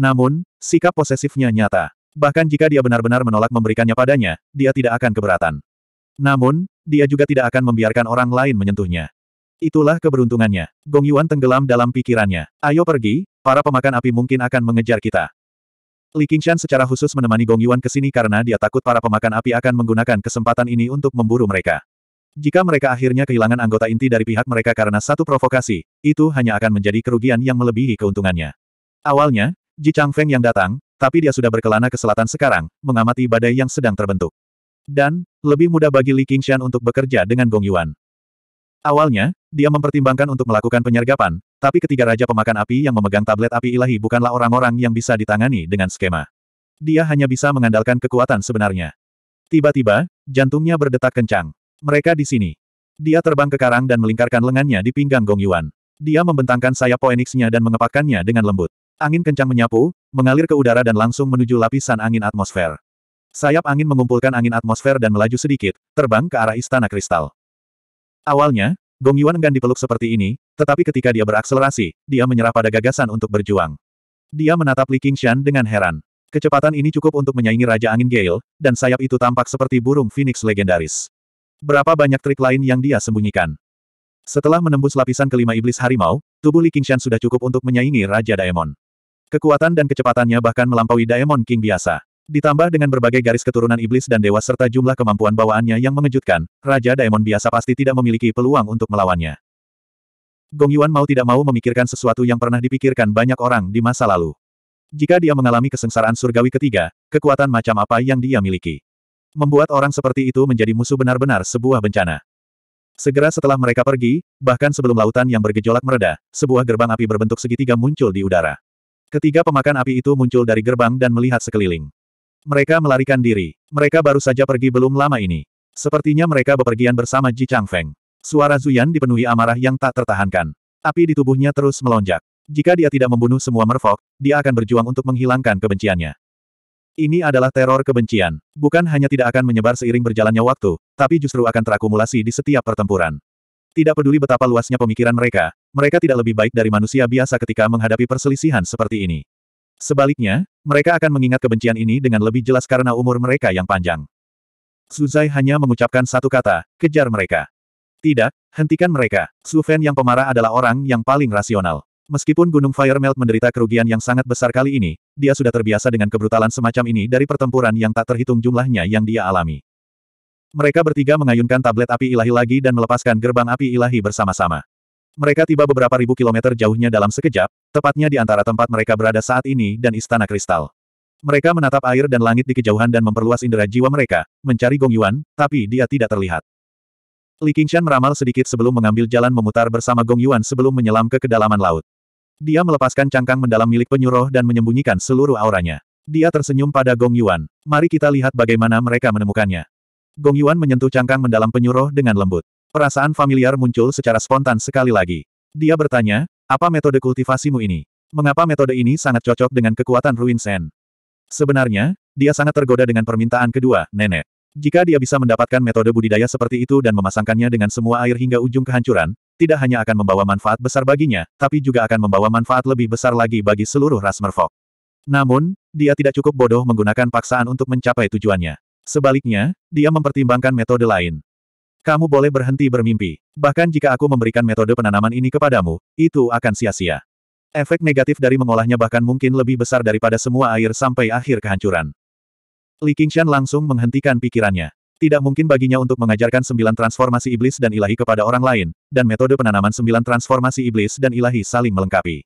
Namun, sikap posesifnya nyata. Bahkan jika dia benar-benar menolak memberikannya padanya, dia tidak akan keberatan. Namun, dia juga tidak akan membiarkan orang lain menyentuhnya. Itulah keberuntungannya. Gong Yuan tenggelam dalam pikirannya. Ayo pergi, Para pemakan api mungkin akan mengejar kita. Li Qingshan secara khusus menemani Gong Yuan ke sini karena dia takut para pemakan api akan menggunakan kesempatan ini untuk memburu mereka. Jika mereka akhirnya kehilangan anggota inti dari pihak mereka karena satu provokasi, itu hanya akan menjadi kerugian yang melebihi keuntungannya. Awalnya, Ji Feng yang datang, tapi dia sudah berkelana ke selatan sekarang, mengamati badai yang sedang terbentuk. Dan, lebih mudah bagi Li Qingshan untuk bekerja dengan Gong Yuan. Awalnya, dia mempertimbangkan untuk melakukan penyergapan, tapi ketiga raja pemakan api yang memegang tablet api ilahi bukanlah orang-orang yang bisa ditangani dengan skema. Dia hanya bisa mengandalkan kekuatan sebenarnya. Tiba-tiba, jantungnya berdetak kencang. Mereka di sini. Dia terbang ke karang dan melingkarkan lengannya di pinggang Gong Yuan. Dia membentangkan sayap poenixnya dan mengepakkannya dengan lembut. Angin kencang menyapu, mengalir ke udara dan langsung menuju lapisan angin atmosfer. Sayap angin mengumpulkan angin atmosfer dan melaju sedikit, terbang ke arah istana kristal. Awalnya, Gong Yuan enggan dipeluk seperti ini, tetapi ketika dia berakselerasi, dia menyerah pada gagasan untuk berjuang. Dia menatap Li Qingshan dengan heran. Kecepatan ini cukup untuk menyaingi Raja Angin Gale, dan sayap itu tampak seperti burung phoenix legendaris. Berapa banyak trik lain yang dia sembunyikan? Setelah menembus lapisan kelima iblis harimau, tubuh Li Qingshan sudah cukup untuk menyaingi Raja Daemon. Kekuatan dan kecepatannya bahkan melampaui Daemon King biasa. Ditambah dengan berbagai garis keturunan iblis dan dewa serta jumlah kemampuan bawaannya yang mengejutkan, Raja Daemon biasa pasti tidak memiliki peluang untuk melawannya. Gong Yuan mau tidak mau memikirkan sesuatu yang pernah dipikirkan banyak orang di masa lalu. Jika dia mengalami kesengsaraan surgawi ketiga, kekuatan macam apa yang dia miliki? Membuat orang seperti itu menjadi musuh benar-benar sebuah bencana. Segera setelah mereka pergi, bahkan sebelum lautan yang bergejolak mereda, sebuah gerbang api berbentuk segitiga muncul di udara. Ketiga pemakan api itu muncul dari gerbang dan melihat sekeliling. Mereka melarikan diri. Mereka baru saja pergi belum lama ini. Sepertinya mereka bepergian bersama Ji Chang Feng. Suara Zuyan dipenuhi amarah yang tak tertahankan. Api di tubuhnya terus melonjak. Jika dia tidak membunuh semua merfok, dia akan berjuang untuk menghilangkan kebenciannya. Ini adalah teror kebencian. Bukan hanya tidak akan menyebar seiring berjalannya waktu, tapi justru akan terakumulasi di setiap pertempuran. Tidak peduli betapa luasnya pemikiran mereka, mereka tidak lebih baik dari manusia biasa ketika menghadapi perselisihan seperti ini. Sebaliknya, mereka akan mengingat kebencian ini dengan lebih jelas karena umur mereka yang panjang. Suzai hanya mengucapkan satu kata, kejar mereka. Tidak, hentikan mereka. Su Fan yang pemarah adalah orang yang paling rasional. Meskipun Gunung Fire Melt menderita kerugian yang sangat besar kali ini, dia sudah terbiasa dengan kebrutalan semacam ini dari pertempuran yang tak terhitung jumlahnya yang dia alami. Mereka bertiga mengayunkan tablet api ilahi lagi dan melepaskan gerbang api ilahi bersama-sama. Mereka tiba beberapa ribu kilometer jauhnya dalam sekejap, tepatnya di antara tempat mereka berada saat ini dan Istana Kristal. Mereka menatap air dan langit di kejauhan dan memperluas indera jiwa mereka, mencari Gong Yuan, tapi dia tidak terlihat. Li Qingshan meramal sedikit sebelum mengambil jalan memutar bersama Gong Yuan sebelum menyelam ke kedalaman laut. Dia melepaskan cangkang mendalam milik penyuruh dan menyembunyikan seluruh auranya. Dia tersenyum pada Gong Yuan. Mari kita lihat bagaimana mereka menemukannya. Gong Yuan menyentuh cangkang mendalam penyuruh dengan lembut. Perasaan familiar muncul secara spontan sekali lagi. Dia bertanya, apa metode kultivasimu ini? Mengapa metode ini sangat cocok dengan kekuatan Ruin Sen? Sebenarnya, dia sangat tergoda dengan permintaan kedua, nenek. Jika dia bisa mendapatkan metode budidaya seperti itu dan memasangkannya dengan semua air hingga ujung kehancuran, tidak hanya akan membawa manfaat besar baginya, tapi juga akan membawa manfaat lebih besar lagi bagi seluruh ras Merfolk. Namun, dia tidak cukup bodoh menggunakan paksaan untuk mencapai tujuannya. Sebaliknya, dia mempertimbangkan metode lain. Kamu boleh berhenti bermimpi. Bahkan jika aku memberikan metode penanaman ini kepadamu, itu akan sia-sia. Efek negatif dari mengolahnya bahkan mungkin lebih besar daripada semua air sampai akhir kehancuran. Li Qingshan langsung menghentikan pikirannya. Tidak mungkin baginya untuk mengajarkan sembilan transformasi iblis dan ilahi kepada orang lain, dan metode penanaman sembilan transformasi iblis dan ilahi saling melengkapi.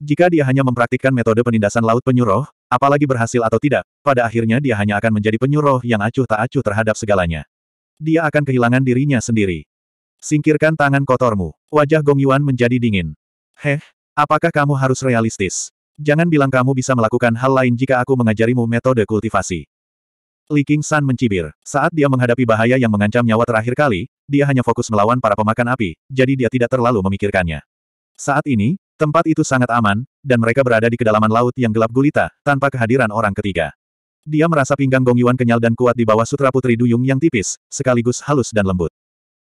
Jika dia hanya mempraktikkan metode penindasan laut penyuruh, apalagi berhasil atau tidak, pada akhirnya dia hanya akan menjadi penyuruh yang acuh tak acuh terhadap segalanya. Dia akan kehilangan dirinya sendiri. Singkirkan tangan kotormu. Wajah Gong Yuan menjadi dingin. Heh, apakah kamu harus realistis? Jangan bilang kamu bisa melakukan hal lain jika aku mengajarimu metode kultivasi. Li King San mencibir. Saat dia menghadapi bahaya yang mengancam nyawa terakhir kali, dia hanya fokus melawan para pemakan api, jadi dia tidak terlalu memikirkannya. Saat ini, tempat itu sangat aman, dan mereka berada di kedalaman laut yang gelap gulita, tanpa kehadiran orang ketiga. Dia merasa pinggang Gong Yuan kenyal dan kuat di bawah sutra putri duyung yang tipis, sekaligus halus dan lembut.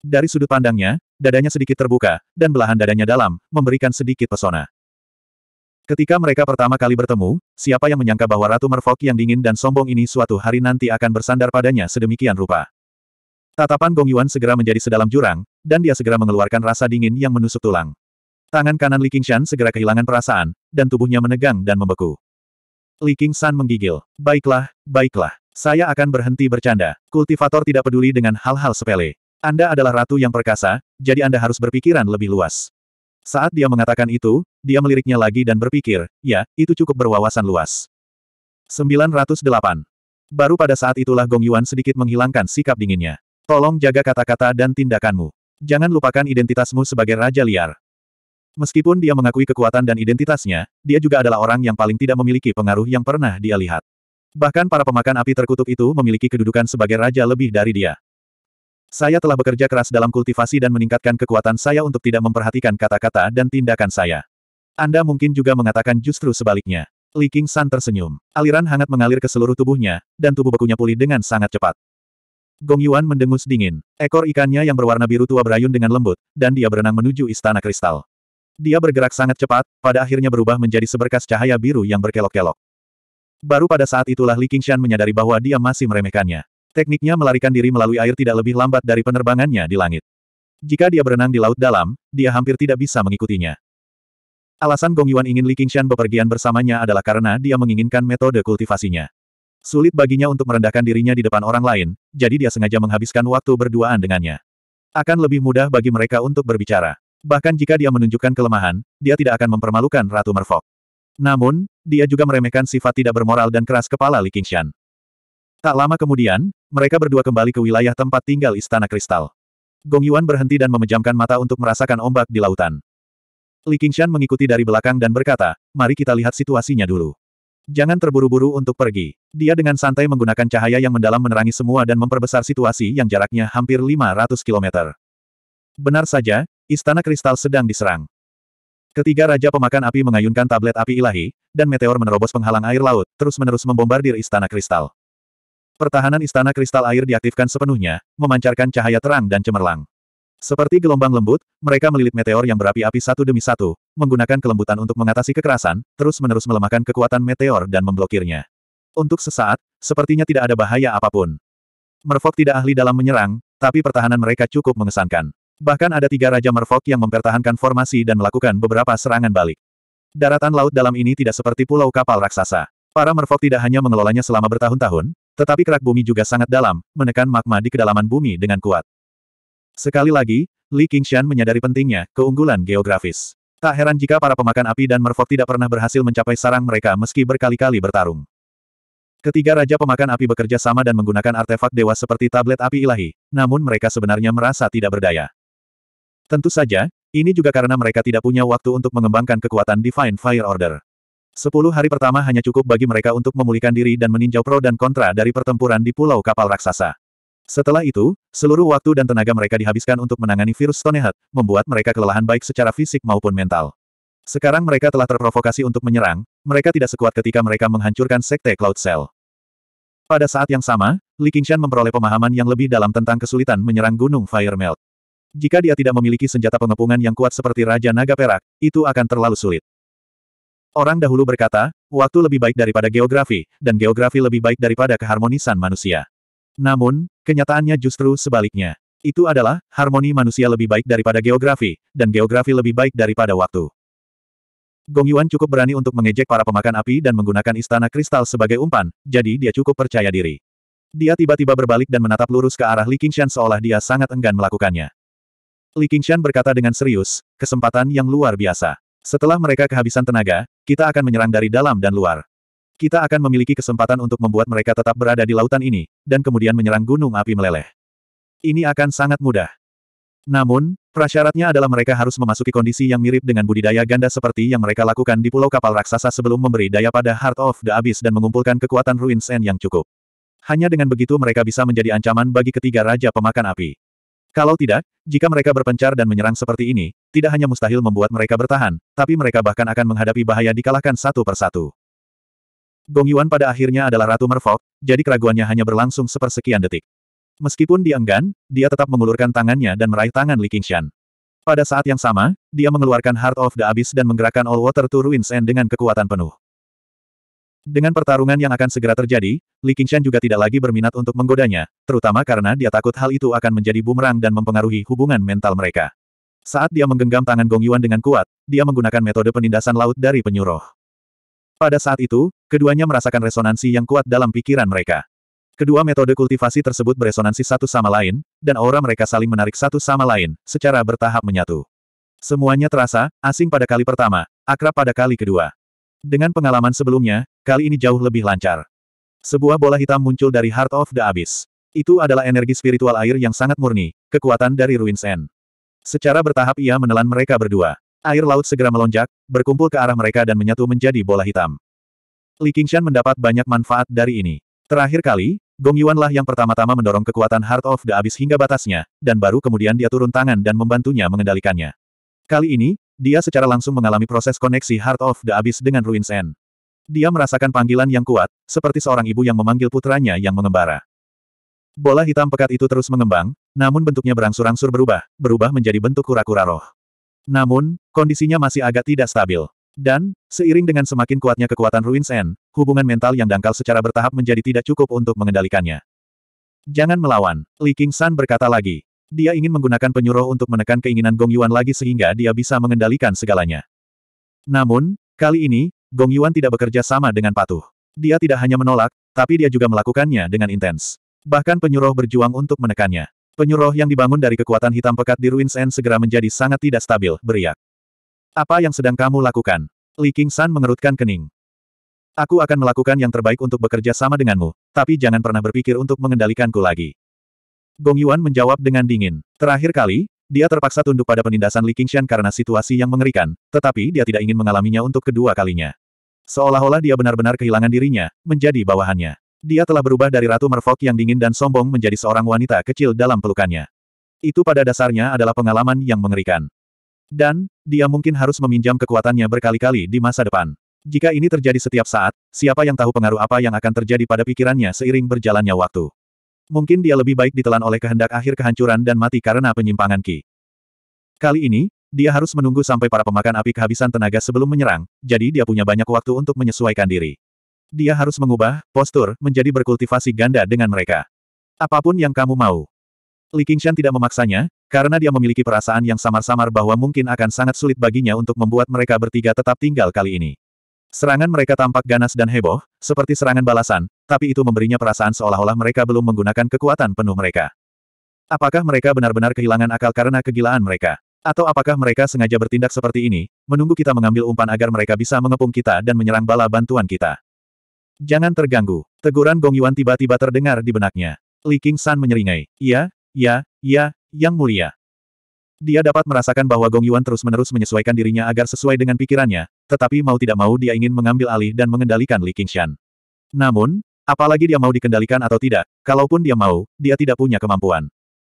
Dari sudut pandangnya, dadanya sedikit terbuka, dan belahan dadanya dalam, memberikan sedikit pesona. Ketika mereka pertama kali bertemu, siapa yang menyangka bahwa Ratu Merfok yang dingin dan sombong ini suatu hari nanti akan bersandar padanya sedemikian rupa. Tatapan Gong Yuan segera menjadi sedalam jurang, dan dia segera mengeluarkan rasa dingin yang menusuk tulang. Tangan kanan Li Qingshan segera kehilangan perasaan, dan tubuhnya menegang dan membeku. Li Qingshan menggigil. Baiklah, baiklah. Saya akan berhenti bercanda. Kultivator tidak peduli dengan hal-hal sepele. Anda adalah ratu yang perkasa, jadi Anda harus berpikiran lebih luas. Saat dia mengatakan itu, dia meliriknya lagi dan berpikir, ya, itu cukup berwawasan luas. 908. Baru pada saat itulah Gong Yuan sedikit menghilangkan sikap dinginnya. Tolong jaga kata-kata dan tindakanmu. Jangan lupakan identitasmu sebagai Raja Liar. Meskipun dia mengakui kekuatan dan identitasnya, dia juga adalah orang yang paling tidak memiliki pengaruh yang pernah dia lihat. Bahkan para pemakan api terkutuk itu memiliki kedudukan sebagai raja lebih dari dia. Saya telah bekerja keras dalam kultivasi dan meningkatkan kekuatan saya untuk tidak memperhatikan kata-kata dan tindakan saya. Anda mungkin juga mengatakan justru sebaliknya. Li King San tersenyum. Aliran hangat mengalir ke seluruh tubuhnya, dan tubuh bekunya pulih dengan sangat cepat. Gong Yuan mendengus dingin. Ekor ikannya yang berwarna biru tua berayun dengan lembut, dan dia berenang menuju istana kristal. Dia bergerak sangat cepat, pada akhirnya berubah menjadi seberkas cahaya biru yang berkelok-kelok. Baru pada saat itulah Li Qingshan menyadari bahwa dia masih meremehkannya. Tekniknya melarikan diri melalui air tidak lebih lambat dari penerbangannya di langit. Jika dia berenang di laut dalam, dia hampir tidak bisa mengikutinya. Alasan Gong Yuan ingin Li Qingshan bepergian bersamanya adalah karena dia menginginkan metode kultivasinya. Sulit baginya untuk merendahkan dirinya di depan orang lain, jadi dia sengaja menghabiskan waktu berduaan dengannya. Akan lebih mudah bagi mereka untuk berbicara. Bahkan jika dia menunjukkan kelemahan, dia tidak akan mempermalukan Ratu Merfok. Namun, dia juga meremehkan sifat tidak bermoral dan keras kepala Li Qingshan. Tak lama kemudian, mereka berdua kembali ke wilayah tempat tinggal Istana Kristal. Gong Yuan berhenti dan memejamkan mata untuk merasakan ombak di lautan. Li Qingshan mengikuti dari belakang dan berkata, mari kita lihat situasinya dulu. Jangan terburu-buru untuk pergi. Dia dengan santai menggunakan cahaya yang mendalam menerangi semua dan memperbesar situasi yang jaraknya hampir 500 km. Benar saja, Istana Kristal sedang diserang. Ketiga Raja Pemakan Api mengayunkan tablet api ilahi, dan meteor menerobos penghalang air laut, terus-menerus membombardir Istana Kristal. Pertahanan istana kristal air diaktifkan sepenuhnya, memancarkan cahaya terang dan cemerlang. Seperti gelombang lembut, mereka melilit meteor yang berapi-api satu demi satu, menggunakan kelembutan untuk mengatasi kekerasan, terus-menerus melemahkan kekuatan meteor dan memblokirnya. Untuk sesaat, sepertinya tidak ada bahaya apapun. merfolk tidak ahli dalam menyerang, tapi pertahanan mereka cukup mengesankan. Bahkan ada tiga Raja merfolk yang mempertahankan formasi dan melakukan beberapa serangan balik. Daratan laut dalam ini tidak seperti pulau kapal raksasa. Para merfolk tidak hanya mengelolanya selama bertahun-tahun, tetapi kerak bumi juga sangat dalam, menekan magma di kedalaman bumi dengan kuat. Sekali lagi, Li Qingshan menyadari pentingnya keunggulan geografis. Tak heran jika para pemakan api dan merfok tidak pernah berhasil mencapai sarang mereka meski berkali-kali bertarung. Ketiga raja pemakan api bekerja sama dan menggunakan artefak dewa seperti tablet api ilahi, namun mereka sebenarnya merasa tidak berdaya. Tentu saja, ini juga karena mereka tidak punya waktu untuk mengembangkan kekuatan Divine Fire Order. Sepuluh hari pertama hanya cukup bagi mereka untuk memulihkan diri dan meninjau pro dan kontra dari pertempuran di Pulau Kapal Raksasa. Setelah itu, seluruh waktu dan tenaga mereka dihabiskan untuk menangani virus Stonehead, membuat mereka kelelahan baik secara fisik maupun mental. Sekarang mereka telah terprovokasi untuk menyerang, mereka tidak sekuat ketika mereka menghancurkan Sekte Cloud Cell. Pada saat yang sama, Li Qingshan memperoleh pemahaman yang lebih dalam tentang kesulitan menyerang Gunung Fire Melt. Jika dia tidak memiliki senjata pengepungan yang kuat seperti Raja Naga Perak, itu akan terlalu sulit. Orang dahulu berkata, waktu lebih baik daripada geografi, dan geografi lebih baik daripada keharmonisan manusia. Namun, kenyataannya justru sebaliknya. Itu adalah, harmoni manusia lebih baik daripada geografi, dan geografi lebih baik daripada waktu. Gong Yuan cukup berani untuk mengejek para pemakan api dan menggunakan istana kristal sebagai umpan, jadi dia cukup percaya diri. Dia tiba-tiba berbalik dan menatap lurus ke arah Li Qingshan seolah dia sangat enggan melakukannya. Li Qingshan berkata dengan serius, kesempatan yang luar biasa. Setelah mereka kehabisan tenaga, kita akan menyerang dari dalam dan luar. Kita akan memiliki kesempatan untuk membuat mereka tetap berada di lautan ini, dan kemudian menyerang gunung api meleleh. Ini akan sangat mudah. Namun, prasyaratnya adalah mereka harus memasuki kondisi yang mirip dengan budidaya ganda seperti yang mereka lakukan di pulau kapal raksasa sebelum memberi daya pada Heart of the Abyss dan mengumpulkan kekuatan Ruins End yang cukup. Hanya dengan begitu mereka bisa menjadi ancaman bagi ketiga raja pemakan api. Kalau tidak, jika mereka berpencar dan menyerang seperti ini, tidak hanya mustahil membuat mereka bertahan, tapi mereka bahkan akan menghadapi bahaya dikalahkan satu persatu. Gong Yuan pada akhirnya adalah Ratu merfolk, jadi keraguannya hanya berlangsung sepersekian detik. Meskipun dia enggan, dia tetap mengulurkan tangannya dan meraih tangan Li Qingshan. Pada saat yang sama, dia mengeluarkan Heart of the Abyss dan menggerakkan All Water to Ruins End dengan kekuatan penuh. Dengan pertarungan yang akan segera terjadi, Li Qingshan juga tidak lagi berminat untuk menggodanya, terutama karena dia takut hal itu akan menjadi bumerang dan mempengaruhi hubungan mental mereka. Saat dia menggenggam tangan Gong Yuan dengan kuat, dia menggunakan metode penindasan laut dari penyuruh. Pada saat itu, keduanya merasakan resonansi yang kuat dalam pikiran mereka. Kedua metode kultivasi tersebut beresonansi satu sama lain, dan aura mereka saling menarik satu sama lain, secara bertahap menyatu. Semuanya terasa, asing pada kali pertama, akrab pada kali kedua. Dengan pengalaman sebelumnya, kali ini jauh lebih lancar. Sebuah bola hitam muncul dari Heart of the Abyss. Itu adalah energi spiritual air yang sangat murni, kekuatan dari Ruins End. Secara bertahap ia menelan mereka berdua. Air laut segera melonjak, berkumpul ke arah mereka dan menyatu menjadi bola hitam. Li Qingshan mendapat banyak manfaat dari ini. Terakhir kali, Gong Yuanlah yang pertama-tama mendorong kekuatan Heart of the Abyss hingga batasnya, dan baru kemudian dia turun tangan dan membantunya mengendalikannya. Kali ini, dia secara langsung mengalami proses koneksi Heart of the Abyss dengan Ruins End. Dia merasakan panggilan yang kuat, seperti seorang ibu yang memanggil putranya yang mengembara. Bola hitam pekat itu terus mengembang, namun bentuknya berangsur-angsur berubah, berubah menjadi bentuk kura-kura roh. Namun, kondisinya masih agak tidak stabil. Dan, seiring dengan semakin kuatnya kekuatan Ruins End, hubungan mental yang dangkal secara bertahap menjadi tidak cukup untuk mengendalikannya. Jangan melawan, Li King San berkata lagi. Dia ingin menggunakan penyuruh untuk menekan keinginan Gong Yuan lagi sehingga dia bisa mengendalikan segalanya. Namun, kali ini, Gong Yuan tidak bekerja sama dengan patuh. Dia tidak hanya menolak, tapi dia juga melakukannya dengan intens. Bahkan penyuruh berjuang untuk menekannya. Penyuruh yang dibangun dari kekuatan hitam pekat di Ruins End segera menjadi sangat tidak stabil, beriak. Apa yang sedang kamu lakukan? Li King San mengerutkan kening. Aku akan melakukan yang terbaik untuk bekerja sama denganmu, tapi jangan pernah berpikir untuk mengendalikanku lagi. Gong Yuan menjawab dengan dingin. Terakhir kali, dia terpaksa tunduk pada penindasan Li Qingshan karena situasi yang mengerikan, tetapi dia tidak ingin mengalaminya untuk kedua kalinya. Seolah-olah dia benar-benar kehilangan dirinya, menjadi bawahannya. Dia telah berubah dari Ratu Merfolk yang dingin dan sombong menjadi seorang wanita kecil dalam pelukannya. Itu pada dasarnya adalah pengalaman yang mengerikan. Dan, dia mungkin harus meminjam kekuatannya berkali-kali di masa depan. Jika ini terjadi setiap saat, siapa yang tahu pengaruh apa yang akan terjadi pada pikirannya seiring berjalannya waktu. Mungkin dia lebih baik ditelan oleh kehendak akhir kehancuran dan mati karena penyimpangan Ki. Kali ini, dia harus menunggu sampai para pemakan api kehabisan tenaga sebelum menyerang, jadi dia punya banyak waktu untuk menyesuaikan diri. Dia harus mengubah postur menjadi berkultivasi ganda dengan mereka. Apapun yang kamu mau. Li Qingshan tidak memaksanya, karena dia memiliki perasaan yang samar-samar bahwa mungkin akan sangat sulit baginya untuk membuat mereka bertiga tetap tinggal kali ini. Serangan mereka tampak ganas dan heboh, seperti serangan balasan, tapi itu memberinya perasaan seolah-olah mereka belum menggunakan kekuatan penuh mereka. Apakah mereka benar-benar kehilangan akal karena kegilaan mereka? Atau apakah mereka sengaja bertindak seperti ini, menunggu kita mengambil umpan agar mereka bisa mengepung kita dan menyerang bala bantuan kita? Jangan terganggu. Teguran Gong Yuan tiba-tiba terdengar di benaknya. Li King San menyeringai. Ya, ya, ya, yang mulia. Dia dapat merasakan bahwa Gong Yuan terus-menerus menyesuaikan dirinya agar sesuai dengan pikirannya, tetapi mau tidak mau dia ingin mengambil alih dan mengendalikan Li Qingshan. Namun, apalagi dia mau dikendalikan atau tidak, kalaupun dia mau, dia tidak punya kemampuan.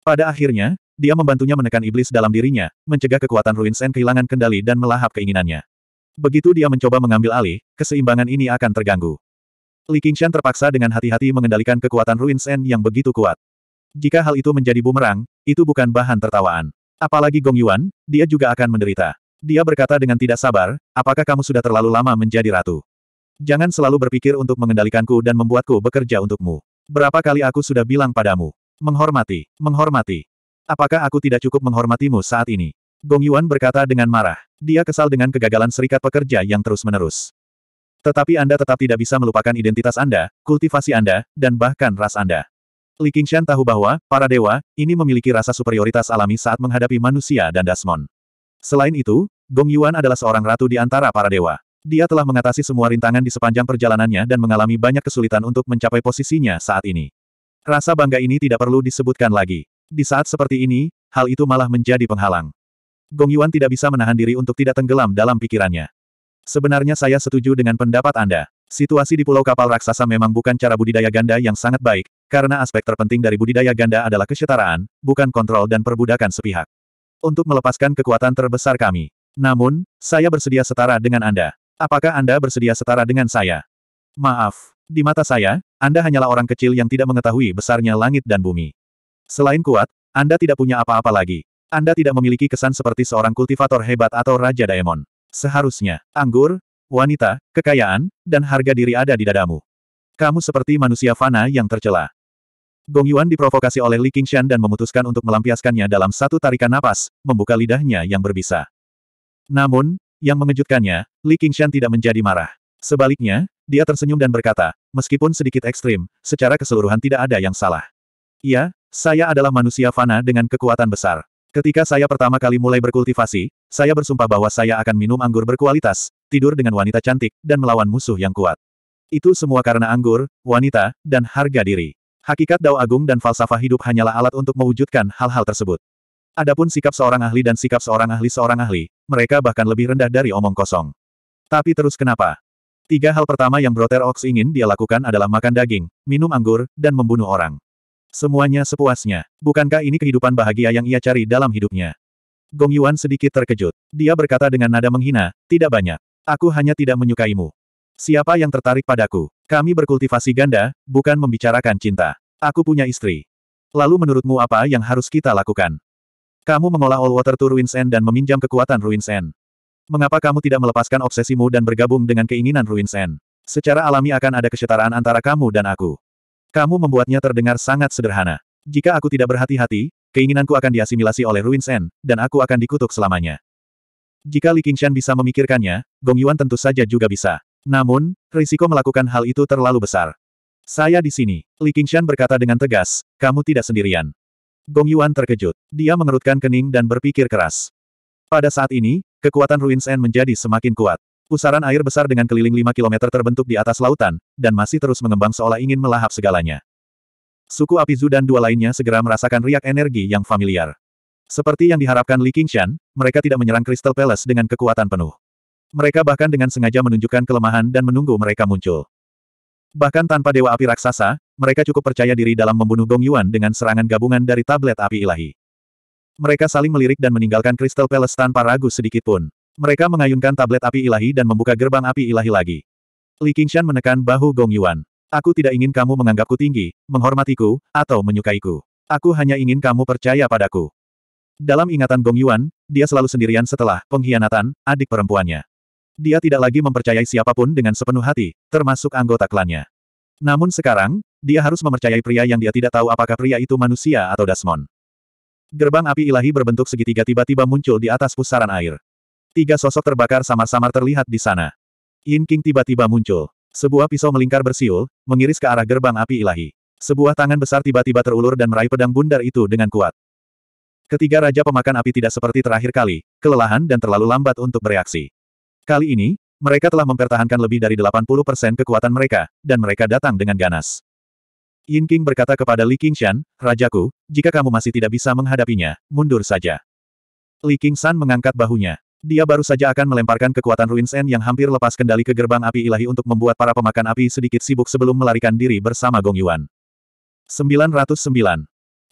Pada akhirnya, dia membantunya menekan iblis dalam dirinya, mencegah kekuatan Ruin Sen kehilangan kendali dan melahap keinginannya. Begitu dia mencoba mengambil alih, keseimbangan ini akan terganggu. Li Qingshan terpaksa dengan hati-hati mengendalikan kekuatan Ruin Sen yang begitu kuat. Jika hal itu menjadi bumerang, itu bukan bahan tertawaan. Apalagi Gong Yuan, dia juga akan menderita. Dia berkata dengan tidak sabar, apakah kamu sudah terlalu lama menjadi ratu? Jangan selalu berpikir untuk mengendalikanku dan membuatku bekerja untukmu. Berapa kali aku sudah bilang padamu? Menghormati, menghormati. Apakah aku tidak cukup menghormatimu saat ini? Gong Yuan berkata dengan marah. Dia kesal dengan kegagalan serikat pekerja yang terus-menerus. Tetapi Anda tetap tidak bisa melupakan identitas Anda, kultivasi Anda, dan bahkan ras Anda. Li Qingshan tahu bahwa, para dewa, ini memiliki rasa superioritas alami saat menghadapi manusia dan Dasmon. Selain itu, Gong Yuan adalah seorang ratu di antara para dewa. Dia telah mengatasi semua rintangan di sepanjang perjalanannya dan mengalami banyak kesulitan untuk mencapai posisinya saat ini. Rasa bangga ini tidak perlu disebutkan lagi. Di saat seperti ini, hal itu malah menjadi penghalang. Gong Yuan tidak bisa menahan diri untuk tidak tenggelam dalam pikirannya. Sebenarnya saya setuju dengan pendapat Anda. Situasi di pulau kapal raksasa memang bukan cara budidaya ganda yang sangat baik, karena aspek terpenting dari budidaya ganda adalah kesetaraan, bukan kontrol dan perbudakan sepihak untuk melepaskan kekuatan terbesar kami. Namun, saya bersedia setara dengan Anda. Apakah Anda bersedia setara dengan saya? Maaf, di mata saya, Anda hanyalah orang kecil yang tidak mengetahui besarnya langit dan bumi. Selain kuat, Anda tidak punya apa-apa lagi. Anda tidak memiliki kesan seperti seorang kultivator hebat atau Raja Daemon. Seharusnya, anggur, wanita, kekayaan, dan harga diri ada di dadamu. Kamu seperti manusia fana yang tercela. Gong Yuan diprovokasi oleh Li Qingshan dan memutuskan untuk melampiaskannya dalam satu tarikan napas, membuka lidahnya yang berbisa. Namun, yang mengejutkannya, Li Qingshan tidak menjadi marah. Sebaliknya, dia tersenyum dan berkata, meskipun sedikit ekstrim, secara keseluruhan tidak ada yang salah. Iya, saya adalah manusia fana dengan kekuatan besar. Ketika saya pertama kali mulai berkultivasi, saya bersumpah bahwa saya akan minum anggur berkualitas, tidur dengan wanita cantik, dan melawan musuh yang kuat. Itu semua karena anggur, wanita, dan harga diri. Hakikat Dao Agung dan falsafah hidup hanyalah alat untuk mewujudkan hal-hal tersebut. Adapun sikap seorang ahli dan sikap seorang ahli seorang ahli, mereka bahkan lebih rendah dari omong kosong. Tapi terus kenapa? Tiga hal pertama yang Brother Ox ingin dia lakukan adalah makan daging, minum anggur, dan membunuh orang. Semuanya sepuasnya. Bukankah ini kehidupan bahagia yang ia cari dalam hidupnya? Gong Yuan sedikit terkejut. Dia berkata dengan nada menghina, tidak banyak. Aku hanya tidak menyukaimu. Siapa yang tertarik padaku? Kami berkultivasi ganda, bukan membicarakan cinta. Aku punya istri. Lalu menurutmu apa yang harus kita lakukan? Kamu mengolah All Water to Ruins End dan meminjam kekuatan Ruins End. Mengapa kamu tidak melepaskan obsesimu dan bergabung dengan keinginan Ruins End? Secara alami akan ada kesetaraan antara kamu dan aku. Kamu membuatnya terdengar sangat sederhana. Jika aku tidak berhati-hati, keinginanku akan diasimilasi oleh Ruins End, dan aku akan dikutuk selamanya. Jika Li Qingshan bisa memikirkannya, Gong Yuan tentu saja juga bisa. Namun, risiko melakukan hal itu terlalu besar. Saya di sini, Li Qingshan berkata dengan tegas, kamu tidak sendirian. Gong Yuan terkejut. Dia mengerutkan kening dan berpikir keras. Pada saat ini, kekuatan Ruins N menjadi semakin kuat. Pusaran air besar dengan keliling 5 km terbentuk di atas lautan, dan masih terus mengembang seolah ingin melahap segalanya. Suku api Zu dan dua lainnya segera merasakan riak energi yang familiar. Seperti yang diharapkan Li Qingshan, mereka tidak menyerang Crystal Palace dengan kekuatan penuh. Mereka bahkan dengan sengaja menunjukkan kelemahan dan menunggu mereka muncul. Bahkan tanpa Dewa Api Raksasa, mereka cukup percaya diri dalam membunuh Gong Yuan dengan serangan gabungan dari tablet api ilahi. Mereka saling melirik dan meninggalkan Crystal Palace tanpa ragu sedikit pun. Mereka mengayunkan tablet api ilahi dan membuka gerbang api ilahi lagi. Li Qingshan menekan bahu Gong Yuan. Aku tidak ingin kamu menganggapku tinggi, menghormatiku, atau menyukaiku. Aku hanya ingin kamu percaya padaku. Dalam ingatan Gong Yuan, dia selalu sendirian setelah pengkhianatan adik perempuannya dia tidak lagi mempercayai siapapun dengan sepenuh hati, termasuk anggota klannya. Namun sekarang, dia harus mempercayai pria yang dia tidak tahu apakah pria itu manusia atau Dasmon. Gerbang api ilahi berbentuk segitiga tiba-tiba muncul di atas pusaran air. Tiga sosok terbakar samar-samar terlihat di sana. Yin King tiba-tiba muncul. Sebuah pisau melingkar bersiul, mengiris ke arah gerbang api ilahi. Sebuah tangan besar tiba-tiba terulur dan meraih pedang bundar itu dengan kuat. Ketiga raja pemakan api tidak seperti terakhir kali, kelelahan dan terlalu lambat untuk bereaksi. Kali ini, mereka telah mempertahankan lebih dari 80% kekuatan mereka, dan mereka datang dengan ganas. Yin King berkata kepada Li Qingshan, Rajaku, jika kamu masih tidak bisa menghadapinya, mundur saja. Li Qingshan mengangkat bahunya. Dia baru saja akan melemparkan kekuatan Ruins N yang hampir lepas kendali ke gerbang api ilahi untuk membuat para pemakan api sedikit sibuk sebelum melarikan diri bersama Gong Yuan. 909.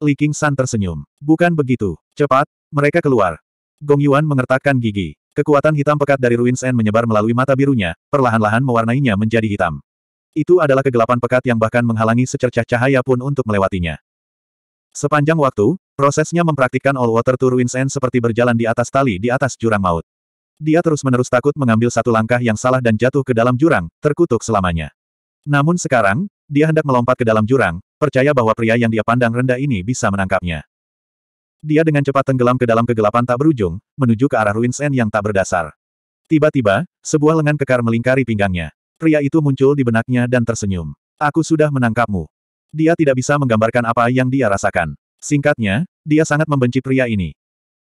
Li Qingshan tersenyum. Bukan begitu. Cepat, mereka keluar. Gong Yuan mengertakkan gigi. Kekuatan hitam pekat dari Ruins End menyebar melalui mata birunya, perlahan-lahan mewarnainya menjadi hitam. Itu adalah kegelapan pekat yang bahkan menghalangi secercah cahaya pun untuk melewatinya. Sepanjang waktu, prosesnya mempraktikkan All Water to Ruins End seperti berjalan di atas tali di atas jurang maut. Dia terus-menerus takut mengambil satu langkah yang salah dan jatuh ke dalam jurang, terkutuk selamanya. Namun sekarang, dia hendak melompat ke dalam jurang, percaya bahwa pria yang dia pandang rendah ini bisa menangkapnya. Dia dengan cepat tenggelam ke dalam kegelapan tak berujung, menuju ke arah ruins N yang tak berdasar. Tiba-tiba, sebuah lengan kekar melingkari pinggangnya. Pria itu muncul di benaknya dan tersenyum. Aku sudah menangkapmu. Dia tidak bisa menggambarkan apa yang dia rasakan. Singkatnya, dia sangat membenci pria ini.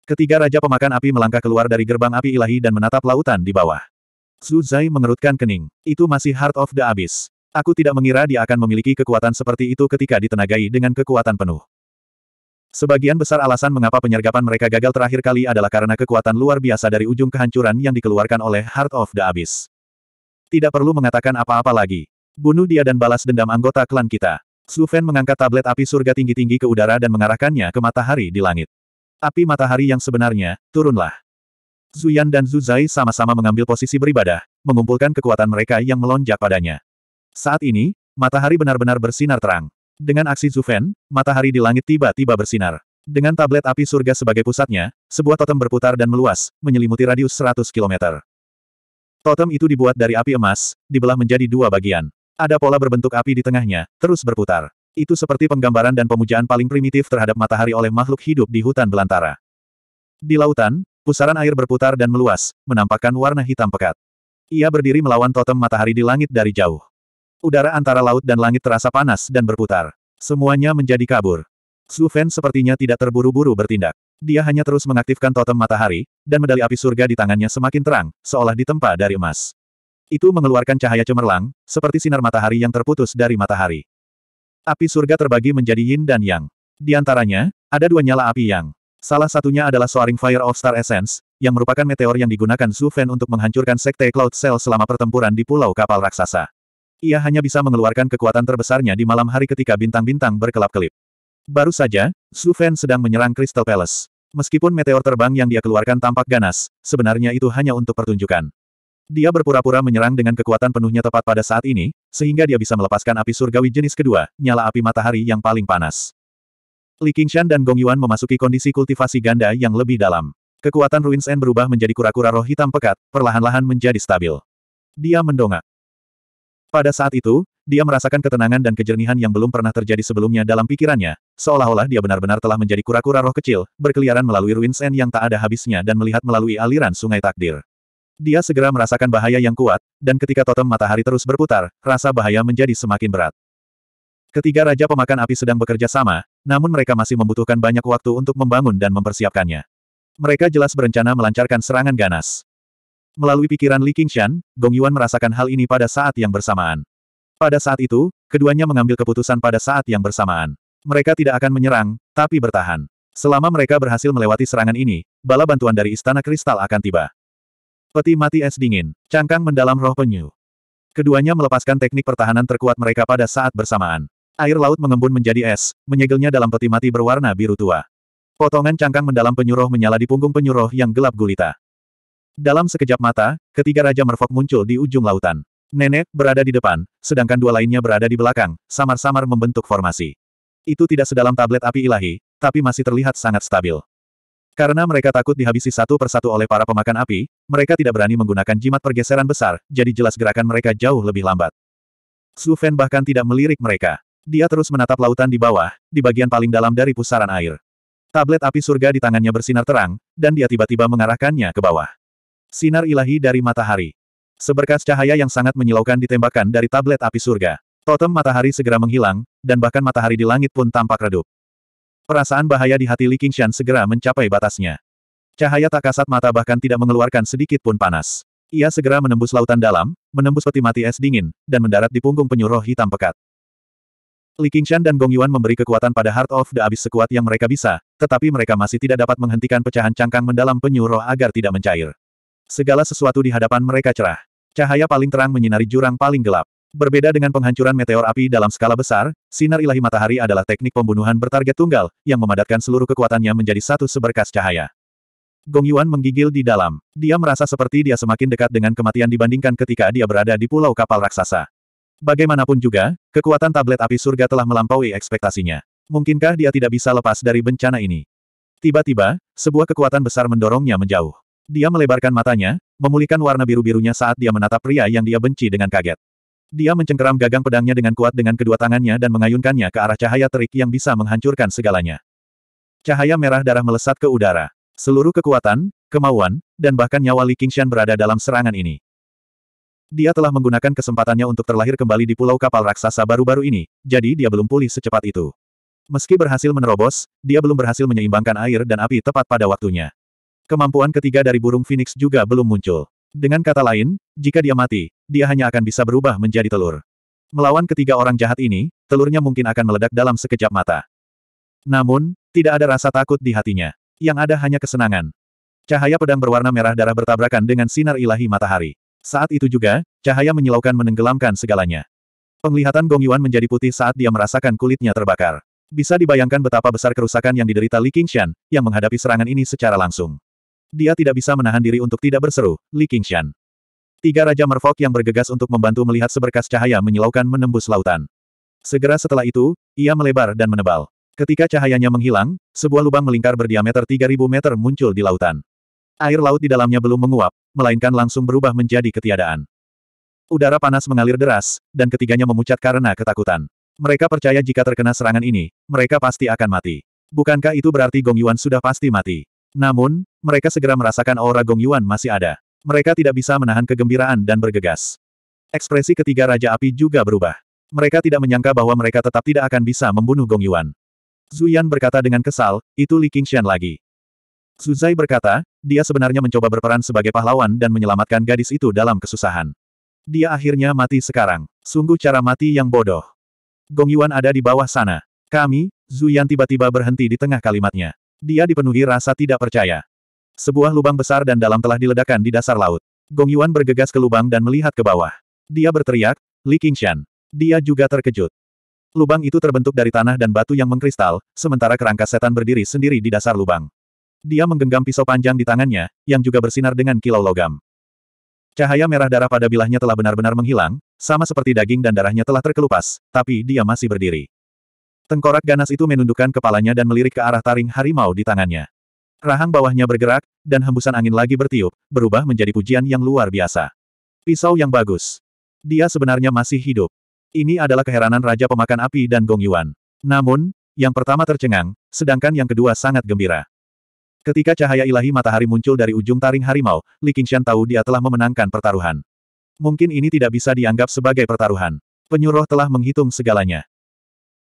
Ketiga Raja Pemakan Api melangkah keluar dari gerbang api ilahi dan menatap lautan di bawah. Zhu mengerutkan kening. Itu masih Heart of the Abyss. Aku tidak mengira dia akan memiliki kekuatan seperti itu ketika ditenagai dengan kekuatan penuh. Sebagian besar alasan mengapa penyergapan mereka gagal terakhir kali adalah karena kekuatan luar biasa dari ujung kehancuran yang dikeluarkan oleh Heart of the Abyss. Tidak perlu mengatakan apa-apa lagi. Bunuh dia dan balas dendam anggota klan kita. Su Fan mengangkat tablet api surga tinggi-tinggi ke udara dan mengarahkannya ke matahari di langit. Api matahari yang sebenarnya, turunlah. Zuyan dan Zuzai sama-sama mengambil posisi beribadah, mengumpulkan kekuatan mereka yang melonjak padanya. Saat ini, matahari benar-benar bersinar terang. Dengan aksi Zufen, matahari di langit tiba-tiba bersinar. Dengan tablet api surga sebagai pusatnya, sebuah totem berputar dan meluas, menyelimuti radius 100 km. Totem itu dibuat dari api emas, dibelah menjadi dua bagian. Ada pola berbentuk api di tengahnya, terus berputar. Itu seperti penggambaran dan pemujaan paling primitif terhadap matahari oleh makhluk hidup di hutan belantara. Di lautan, pusaran air berputar dan meluas, menampakkan warna hitam pekat. Ia berdiri melawan totem matahari di langit dari jauh. Udara antara laut dan langit terasa panas dan berputar. Semuanya menjadi kabur. Su Fan sepertinya tidak terburu-buru bertindak. Dia hanya terus mengaktifkan totem matahari, dan medali api surga di tangannya semakin terang, seolah ditempa dari emas. Itu mengeluarkan cahaya cemerlang, seperti sinar matahari yang terputus dari matahari. Api surga terbagi menjadi yin dan yang. Di antaranya, ada dua nyala api yang. Salah satunya adalah Soaring Fire of Star Essence, yang merupakan meteor yang digunakan Su untuk menghancurkan Sekte Cloud Cell selama pertempuran di Pulau Kapal Raksasa. Ia hanya bisa mengeluarkan kekuatan terbesarnya di malam hari ketika bintang-bintang berkelap-kelip. Baru saja, Su Fan sedang menyerang Crystal Palace. Meskipun meteor terbang yang dia keluarkan tampak ganas, sebenarnya itu hanya untuk pertunjukan. Dia berpura-pura menyerang dengan kekuatan penuhnya tepat pada saat ini, sehingga dia bisa melepaskan api surgawi jenis kedua, nyala api matahari yang paling panas. Li Qingshan dan Gong Yuan memasuki kondisi kultivasi ganda yang lebih dalam. Kekuatan Ruins N berubah menjadi kura-kura roh hitam pekat, perlahan-lahan menjadi stabil. Dia mendongak. Pada saat itu, dia merasakan ketenangan dan kejernihan yang belum pernah terjadi sebelumnya dalam pikirannya, seolah-olah dia benar-benar telah menjadi kura-kura roh kecil, berkeliaran melalui ruins N yang tak ada habisnya dan melihat melalui aliran sungai takdir. Dia segera merasakan bahaya yang kuat, dan ketika totem matahari terus berputar, rasa bahaya menjadi semakin berat. Ketiga Raja Pemakan Api sedang bekerja sama, namun mereka masih membutuhkan banyak waktu untuk membangun dan mempersiapkannya. Mereka jelas berencana melancarkan serangan ganas. Melalui pikiran Li Qingshan, Gong Yuan merasakan hal ini pada saat yang bersamaan. Pada saat itu, keduanya mengambil keputusan pada saat yang bersamaan. Mereka tidak akan menyerang, tapi bertahan. Selama mereka berhasil melewati serangan ini, bala bantuan dari Istana Kristal akan tiba. Peti mati es dingin, cangkang mendalam roh penyu. Keduanya melepaskan teknik pertahanan terkuat mereka pada saat bersamaan. Air laut mengembun menjadi es, menyegelnya dalam peti mati berwarna biru tua. Potongan cangkang mendalam penyu roh menyala di punggung penyu roh yang gelap gulita. Dalam sekejap mata, ketiga Raja Merfok muncul di ujung lautan. Nenek berada di depan, sedangkan dua lainnya berada di belakang, samar-samar membentuk formasi. Itu tidak sedalam tablet api ilahi, tapi masih terlihat sangat stabil. Karena mereka takut dihabisi satu persatu oleh para pemakan api, mereka tidak berani menggunakan jimat pergeseran besar, jadi jelas gerakan mereka jauh lebih lambat. Su Fan bahkan tidak melirik mereka. Dia terus menatap lautan di bawah, di bagian paling dalam dari pusaran air. Tablet api surga di tangannya bersinar terang, dan dia tiba-tiba mengarahkannya ke bawah. Sinar ilahi dari matahari. Seberkas cahaya yang sangat menyilaukan ditembakkan dari tablet api surga. Totem matahari segera menghilang, dan bahkan matahari di langit pun tampak redup. Perasaan bahaya di hati Li Qingshan segera mencapai batasnya. Cahaya tak kasat mata bahkan tidak mengeluarkan sedikit pun panas. Ia segera menembus lautan dalam, menembus peti mati es dingin, dan mendarat di punggung penyuruh hitam pekat. Li Qingshan dan Gong Yuan memberi kekuatan pada Heart of the Abyss sekuat yang mereka bisa, tetapi mereka masih tidak dapat menghentikan pecahan cangkang mendalam penyuruh agar tidak mencair. Segala sesuatu di hadapan mereka cerah. Cahaya paling terang menyinari jurang paling gelap. Berbeda dengan penghancuran meteor api dalam skala besar, sinar ilahi matahari adalah teknik pembunuhan bertarget tunggal, yang memadatkan seluruh kekuatannya menjadi satu seberkas cahaya. Gong Yuan menggigil di dalam. Dia merasa seperti dia semakin dekat dengan kematian dibandingkan ketika dia berada di pulau kapal raksasa. Bagaimanapun juga, kekuatan tablet api surga telah melampaui ekspektasinya. Mungkinkah dia tidak bisa lepas dari bencana ini? Tiba-tiba, sebuah kekuatan besar mendorongnya menjauh. Dia melebarkan matanya, memulihkan warna biru-birunya saat dia menatap pria yang dia benci dengan kaget. Dia mencengkeram gagang pedangnya dengan kuat dengan kedua tangannya dan mengayunkannya ke arah cahaya terik yang bisa menghancurkan segalanya. Cahaya merah darah melesat ke udara. Seluruh kekuatan, kemauan, dan bahkan nyawa Li Qingshan berada dalam serangan ini. Dia telah menggunakan kesempatannya untuk terlahir kembali di pulau kapal raksasa baru-baru ini, jadi dia belum pulih secepat itu. Meski berhasil menerobos, dia belum berhasil menyeimbangkan air dan api tepat pada waktunya. Kemampuan ketiga dari burung phoenix juga belum muncul. Dengan kata lain, jika dia mati, dia hanya akan bisa berubah menjadi telur. Melawan ketiga orang jahat ini, telurnya mungkin akan meledak dalam sekejap mata. Namun, tidak ada rasa takut di hatinya. Yang ada hanya kesenangan. Cahaya pedang berwarna merah darah bertabrakan dengan sinar ilahi matahari. Saat itu juga, cahaya menyilaukan menenggelamkan segalanya. Penglihatan Gong Yuan menjadi putih saat dia merasakan kulitnya terbakar. Bisa dibayangkan betapa besar kerusakan yang diderita Li Qingshan, yang menghadapi serangan ini secara langsung. Dia tidak bisa menahan diri untuk tidak berseru, Li Qingshan. Tiga Raja Merfok yang bergegas untuk membantu melihat seberkas cahaya menyilaukan menembus lautan. Segera setelah itu, ia melebar dan menebal. Ketika cahayanya menghilang, sebuah lubang melingkar berdiameter 3000 meter muncul di lautan. Air laut di dalamnya belum menguap, melainkan langsung berubah menjadi ketiadaan. Udara panas mengalir deras, dan ketiganya memucat karena ketakutan. Mereka percaya jika terkena serangan ini, mereka pasti akan mati. Bukankah itu berarti Gong Yuan sudah pasti mati? Namun, mereka segera merasakan aura Gong Yuan masih ada. Mereka tidak bisa menahan kegembiraan dan bergegas. Ekspresi ketiga Raja Api juga berubah. Mereka tidak menyangka bahwa mereka tetap tidak akan bisa membunuh Gong Yuan. Zuyan berkata dengan kesal, itu Li Qingshan lagi. Zuzai berkata, dia sebenarnya mencoba berperan sebagai pahlawan dan menyelamatkan gadis itu dalam kesusahan. Dia akhirnya mati sekarang. Sungguh cara mati yang bodoh. Gong Yuan ada di bawah sana. Kami, Zuyan tiba-tiba berhenti di tengah kalimatnya. Dia dipenuhi rasa tidak percaya. Sebuah lubang besar dan dalam telah diledakkan di dasar laut. Gong Yuan bergegas ke lubang dan melihat ke bawah. Dia berteriak, Li Qingshan. Dia juga terkejut. Lubang itu terbentuk dari tanah dan batu yang mengkristal, sementara kerangka setan berdiri sendiri di dasar lubang. Dia menggenggam pisau panjang di tangannya, yang juga bersinar dengan kilau logam. Cahaya merah darah pada bilahnya telah benar-benar menghilang, sama seperti daging dan darahnya telah terkelupas, tapi dia masih berdiri. Tengkorak ganas itu menundukkan kepalanya dan melirik ke arah taring harimau di tangannya. Rahang bawahnya bergerak, dan hembusan angin lagi bertiup, berubah menjadi pujian yang luar biasa. Pisau yang bagus. Dia sebenarnya masih hidup. Ini adalah keheranan Raja Pemakan Api dan Gong Yuan. Namun, yang pertama tercengang, sedangkan yang kedua sangat gembira. Ketika cahaya ilahi matahari muncul dari ujung taring harimau, Li Qingshan tahu dia telah memenangkan pertaruhan. Mungkin ini tidak bisa dianggap sebagai pertaruhan. Penyuruh telah menghitung segalanya.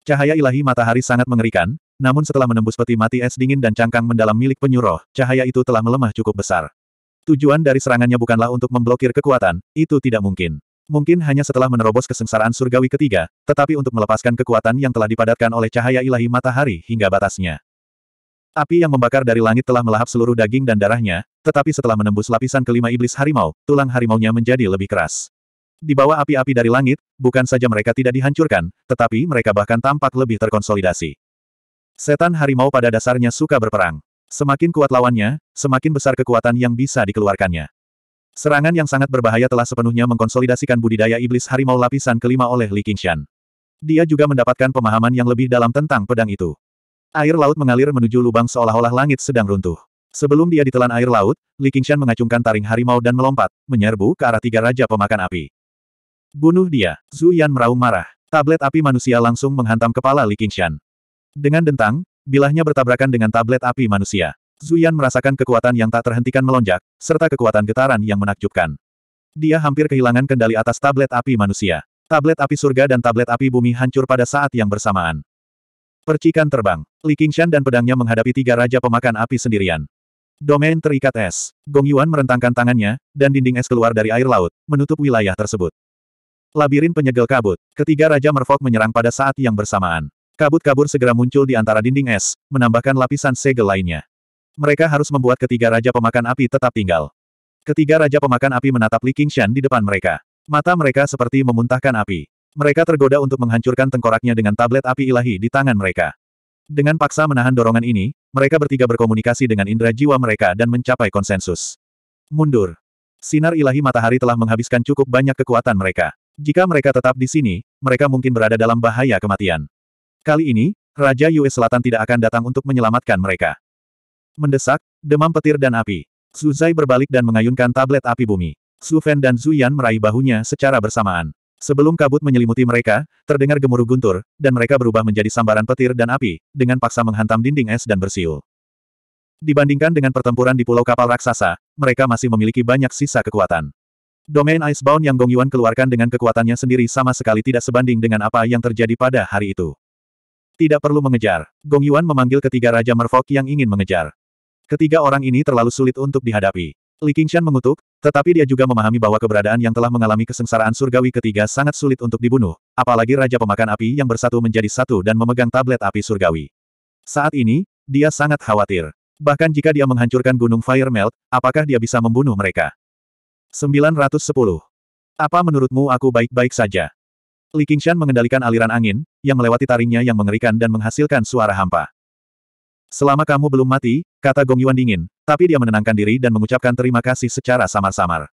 Cahaya ilahi matahari sangat mengerikan, namun setelah menembus peti mati es dingin dan cangkang mendalam milik penyuruh, cahaya itu telah melemah cukup besar. Tujuan dari serangannya bukanlah untuk memblokir kekuatan, itu tidak mungkin. Mungkin hanya setelah menerobos kesengsaraan surgawi ketiga, tetapi untuk melepaskan kekuatan yang telah dipadatkan oleh cahaya ilahi matahari hingga batasnya. Api yang membakar dari langit telah melahap seluruh daging dan darahnya, tetapi setelah menembus lapisan kelima iblis harimau, tulang harimaunya menjadi lebih keras. Di bawah api-api dari langit, bukan saja mereka tidak dihancurkan, tetapi mereka bahkan tampak lebih terkonsolidasi. Setan harimau pada dasarnya suka berperang. Semakin kuat lawannya, semakin besar kekuatan yang bisa dikeluarkannya. Serangan yang sangat berbahaya telah sepenuhnya mengkonsolidasikan budidaya iblis harimau lapisan kelima oleh Li Qingshan. Dia juga mendapatkan pemahaman yang lebih dalam tentang pedang itu. Air laut mengalir menuju lubang seolah-olah langit sedang runtuh. Sebelum dia ditelan air laut, Li Qingshan mengacungkan taring harimau dan melompat, menyerbu ke arah tiga raja pemakan api. Bunuh dia. Zhu Yan meraung marah. Tablet api manusia langsung menghantam kepala Li Qingshan. Dengan dentang, bilahnya bertabrakan dengan tablet api manusia. Zhu Yan merasakan kekuatan yang tak terhentikan melonjak, serta kekuatan getaran yang menakjubkan. Dia hampir kehilangan kendali atas tablet api manusia. Tablet api surga dan tablet api bumi hancur pada saat yang bersamaan. Percikan terbang. Li Qingshan dan pedangnya menghadapi tiga raja pemakan api sendirian. Domain terikat es. Gong Yuan merentangkan tangannya, dan dinding es keluar dari air laut, menutup wilayah tersebut. Labirin penyegel kabut. Ketiga Raja Merfolk menyerang pada saat yang bersamaan. Kabut kabur segera muncul di antara dinding es, menambahkan lapisan segel lainnya. Mereka harus membuat ketiga Raja Pemakan Api tetap tinggal. Ketiga Raja Pemakan Api menatap Li Qingshan di depan mereka. Mata mereka seperti memuntahkan api. Mereka tergoda untuk menghancurkan tengkoraknya dengan tablet api ilahi di tangan mereka. Dengan paksa menahan dorongan ini, mereka bertiga berkomunikasi dengan indera jiwa mereka dan mencapai konsensus. Mundur. Sinar ilahi matahari telah menghabiskan cukup banyak kekuatan mereka. Jika mereka tetap di sini, mereka mungkin berada dalam bahaya kematian. Kali ini, Raja Yue Selatan tidak akan datang untuk menyelamatkan mereka. Mendesak, demam petir dan api. Su Zai berbalik dan mengayunkan tablet api bumi. Su Fen dan Zu Yan meraih bahunya secara bersamaan. Sebelum kabut menyelimuti mereka, terdengar gemuruh guntur, dan mereka berubah menjadi sambaran petir dan api, dengan paksa menghantam dinding es dan bersiul. Dibandingkan dengan pertempuran di Pulau Kapal Raksasa, mereka masih memiliki banyak sisa kekuatan. Domain Icebound yang Gong Yuan keluarkan dengan kekuatannya sendiri sama sekali tidak sebanding dengan apa yang terjadi pada hari itu. Tidak perlu mengejar. Gong Yuan memanggil ketiga Raja Merfolk yang ingin mengejar. Ketiga orang ini terlalu sulit untuk dihadapi. Li Qingshan mengutuk, tetapi dia juga memahami bahwa keberadaan yang telah mengalami kesengsaraan surgawi ketiga sangat sulit untuk dibunuh, apalagi Raja Pemakan Api yang bersatu menjadi satu dan memegang tablet api surgawi. Saat ini, dia sangat khawatir. Bahkan jika dia menghancurkan Gunung Fire Melt, apakah dia bisa membunuh mereka? 910. Apa menurutmu aku baik-baik saja? Li Qingshan mengendalikan aliran angin, yang melewati taringnya yang mengerikan dan menghasilkan suara hampa. Selama kamu belum mati, kata Gong Yuan dingin, tapi dia menenangkan diri dan mengucapkan terima kasih secara samar-samar.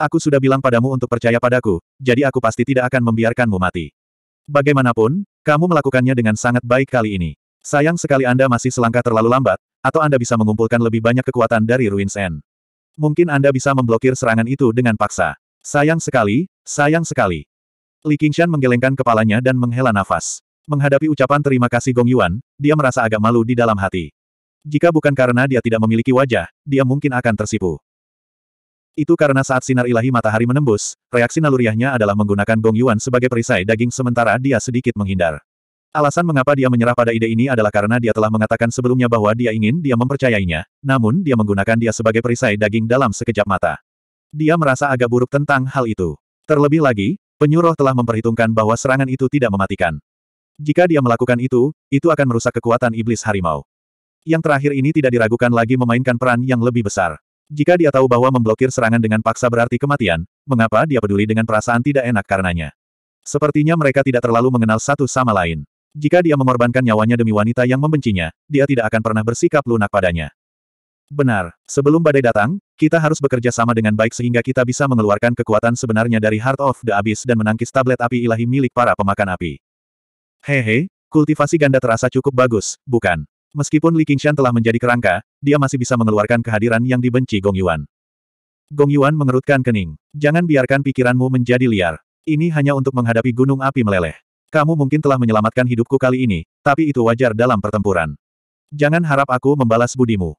Aku sudah bilang padamu untuk percaya padaku, jadi aku pasti tidak akan membiarkanmu mati. Bagaimanapun, kamu melakukannya dengan sangat baik kali ini. Sayang sekali Anda masih selangkah terlalu lambat, atau Anda bisa mengumpulkan lebih banyak kekuatan dari Ruins End. Mungkin Anda bisa memblokir serangan itu dengan paksa. Sayang sekali, sayang sekali. Li Qingshan menggelengkan kepalanya dan menghela nafas. Menghadapi ucapan terima kasih Gong Yuan, dia merasa agak malu di dalam hati. Jika bukan karena dia tidak memiliki wajah, dia mungkin akan tersipu. Itu karena saat sinar ilahi matahari menembus, reaksi naluriahnya adalah menggunakan Gong Yuan sebagai perisai daging sementara dia sedikit menghindar. Alasan mengapa dia menyerah pada ide ini adalah karena dia telah mengatakan sebelumnya bahwa dia ingin dia mempercayainya, namun dia menggunakan dia sebagai perisai daging dalam sekejap mata. Dia merasa agak buruk tentang hal itu. Terlebih lagi, penyuruh telah memperhitungkan bahwa serangan itu tidak mematikan. Jika dia melakukan itu, itu akan merusak kekuatan iblis harimau. Yang terakhir ini tidak diragukan lagi memainkan peran yang lebih besar. Jika dia tahu bahwa memblokir serangan dengan paksa berarti kematian, mengapa dia peduli dengan perasaan tidak enak karenanya? Sepertinya mereka tidak terlalu mengenal satu sama lain. Jika dia mengorbankan nyawanya demi wanita yang membencinya, dia tidak akan pernah bersikap lunak padanya. Benar, sebelum badai datang, kita harus bekerja sama dengan baik sehingga kita bisa mengeluarkan kekuatan sebenarnya dari Heart of the Abyss dan menangkis tablet api ilahi milik para pemakan api. Hehe, kultivasi ganda terasa cukup bagus, bukan? Meskipun Li Qingshan telah menjadi kerangka, dia masih bisa mengeluarkan kehadiran yang dibenci Gong Yuan. Gong Yuan mengerutkan kening. Jangan biarkan pikiranmu menjadi liar. Ini hanya untuk menghadapi gunung api meleleh. Kamu mungkin telah menyelamatkan hidupku kali ini, tapi itu wajar dalam pertempuran. Jangan harap aku membalas budimu.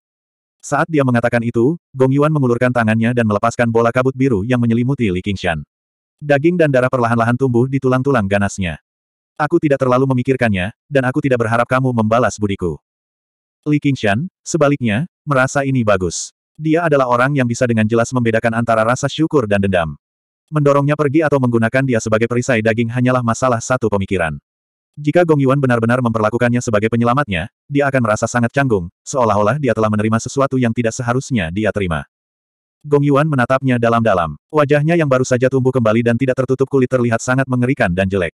Saat dia mengatakan itu, Gong Yuan mengulurkan tangannya dan melepaskan bola kabut biru yang menyelimuti Li Qingshan. Daging dan darah perlahan-lahan tumbuh di tulang-tulang ganasnya. Aku tidak terlalu memikirkannya, dan aku tidak berharap kamu membalas budiku. Li Qingshan, sebaliknya, merasa ini bagus. Dia adalah orang yang bisa dengan jelas membedakan antara rasa syukur dan dendam. Mendorongnya pergi atau menggunakan dia sebagai perisai daging hanyalah masalah satu pemikiran. Jika Gong Yuan benar-benar memperlakukannya sebagai penyelamatnya, dia akan merasa sangat canggung, seolah-olah dia telah menerima sesuatu yang tidak seharusnya dia terima. Gong Yuan menatapnya dalam-dalam. Wajahnya yang baru saja tumbuh kembali dan tidak tertutup kulit terlihat sangat mengerikan dan jelek.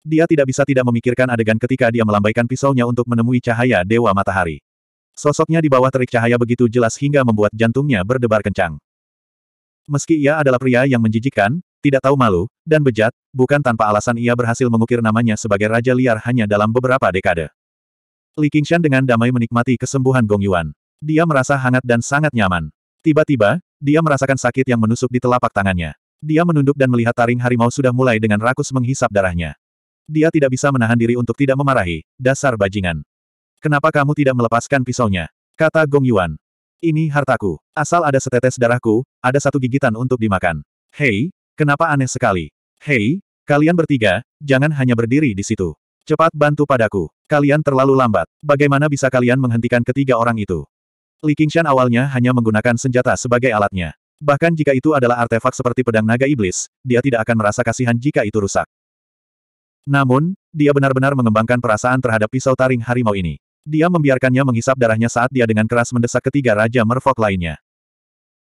Dia tidak bisa tidak memikirkan adegan ketika dia melambaikan pisaunya untuk menemui cahaya Dewa Matahari. Sosoknya di bawah terik cahaya begitu jelas hingga membuat jantungnya berdebar kencang. Meski ia adalah pria yang menjijikan, tidak tahu malu, dan bejat, bukan tanpa alasan ia berhasil mengukir namanya sebagai raja liar hanya dalam beberapa dekade. Li Qingshan dengan damai menikmati kesembuhan Gong Yuan. Dia merasa hangat dan sangat nyaman. Tiba-tiba, dia merasakan sakit yang menusuk di telapak tangannya. Dia menunduk dan melihat taring harimau sudah mulai dengan rakus menghisap darahnya. Dia tidak bisa menahan diri untuk tidak memarahi, dasar bajingan. Kenapa kamu tidak melepaskan pisaunya? Kata Gong Yuan. Ini hartaku. Asal ada setetes darahku, ada satu gigitan untuk dimakan. Hei, kenapa aneh sekali? Hei, kalian bertiga, jangan hanya berdiri di situ. Cepat bantu padaku. Kalian terlalu lambat. Bagaimana bisa kalian menghentikan ketiga orang itu? Li Qingshan awalnya hanya menggunakan senjata sebagai alatnya. Bahkan jika itu adalah artefak seperti pedang naga iblis, dia tidak akan merasa kasihan jika itu rusak. Namun, dia benar-benar mengembangkan perasaan terhadap pisau taring harimau ini. Dia membiarkannya menghisap darahnya saat dia dengan keras mendesak ketiga Raja Merfok lainnya.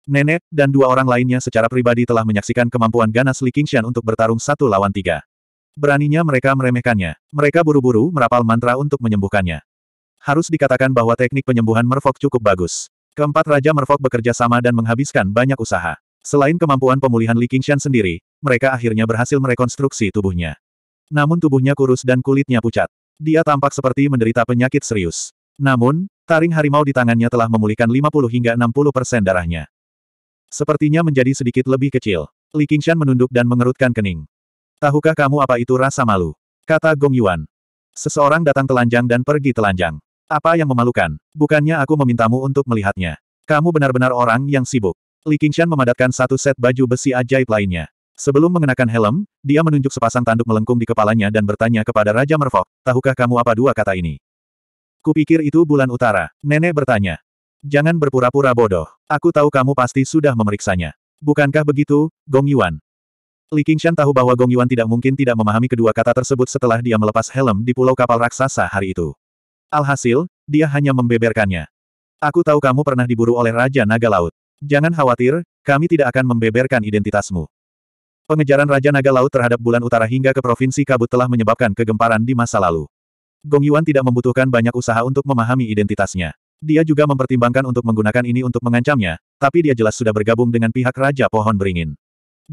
Nenek, dan dua orang lainnya secara pribadi telah menyaksikan kemampuan ganas Li Qingshan untuk bertarung satu lawan tiga. Beraninya mereka meremehkannya. Mereka buru-buru merapal mantra untuk menyembuhkannya. Harus dikatakan bahwa teknik penyembuhan Merfok cukup bagus. Keempat Raja Merfok bekerja sama dan menghabiskan banyak usaha. Selain kemampuan pemulihan Li Qingshan sendiri, mereka akhirnya berhasil merekonstruksi tubuhnya. Namun tubuhnya kurus dan kulitnya pucat. Dia tampak seperti menderita penyakit serius. Namun, taring harimau di tangannya telah memulihkan 50 hingga 60 persen darahnya. Sepertinya menjadi sedikit lebih kecil. Li Qingshan menunduk dan mengerutkan kening. Tahukah kamu apa itu rasa malu? Kata Gong Yuan. Seseorang datang telanjang dan pergi telanjang. Apa yang memalukan? Bukannya aku memintamu untuk melihatnya. Kamu benar-benar orang yang sibuk. Li Qingshan memadatkan satu set baju besi ajaib lainnya. Sebelum mengenakan helm, dia menunjuk sepasang tanduk melengkung di kepalanya dan bertanya kepada Raja Merfok, tahukah kamu apa dua kata ini? Kupikir itu bulan utara, nenek bertanya. Jangan berpura-pura bodoh, aku tahu kamu pasti sudah memeriksanya. Bukankah begitu, Gong Yuan? Li Qingshan tahu bahwa Gong Yuan tidak mungkin tidak memahami kedua kata tersebut setelah dia melepas helm di pulau kapal raksasa hari itu. Alhasil, dia hanya membeberkannya. Aku tahu kamu pernah diburu oleh Raja Naga Laut. Jangan khawatir, kami tidak akan membeberkan identitasmu. Pengejaran Raja Naga Laut terhadap bulan utara hingga ke Provinsi Kabut telah menyebabkan kegemparan di masa lalu. Gong Yuan tidak membutuhkan banyak usaha untuk memahami identitasnya. Dia juga mempertimbangkan untuk menggunakan ini untuk mengancamnya, tapi dia jelas sudah bergabung dengan pihak Raja Pohon Beringin.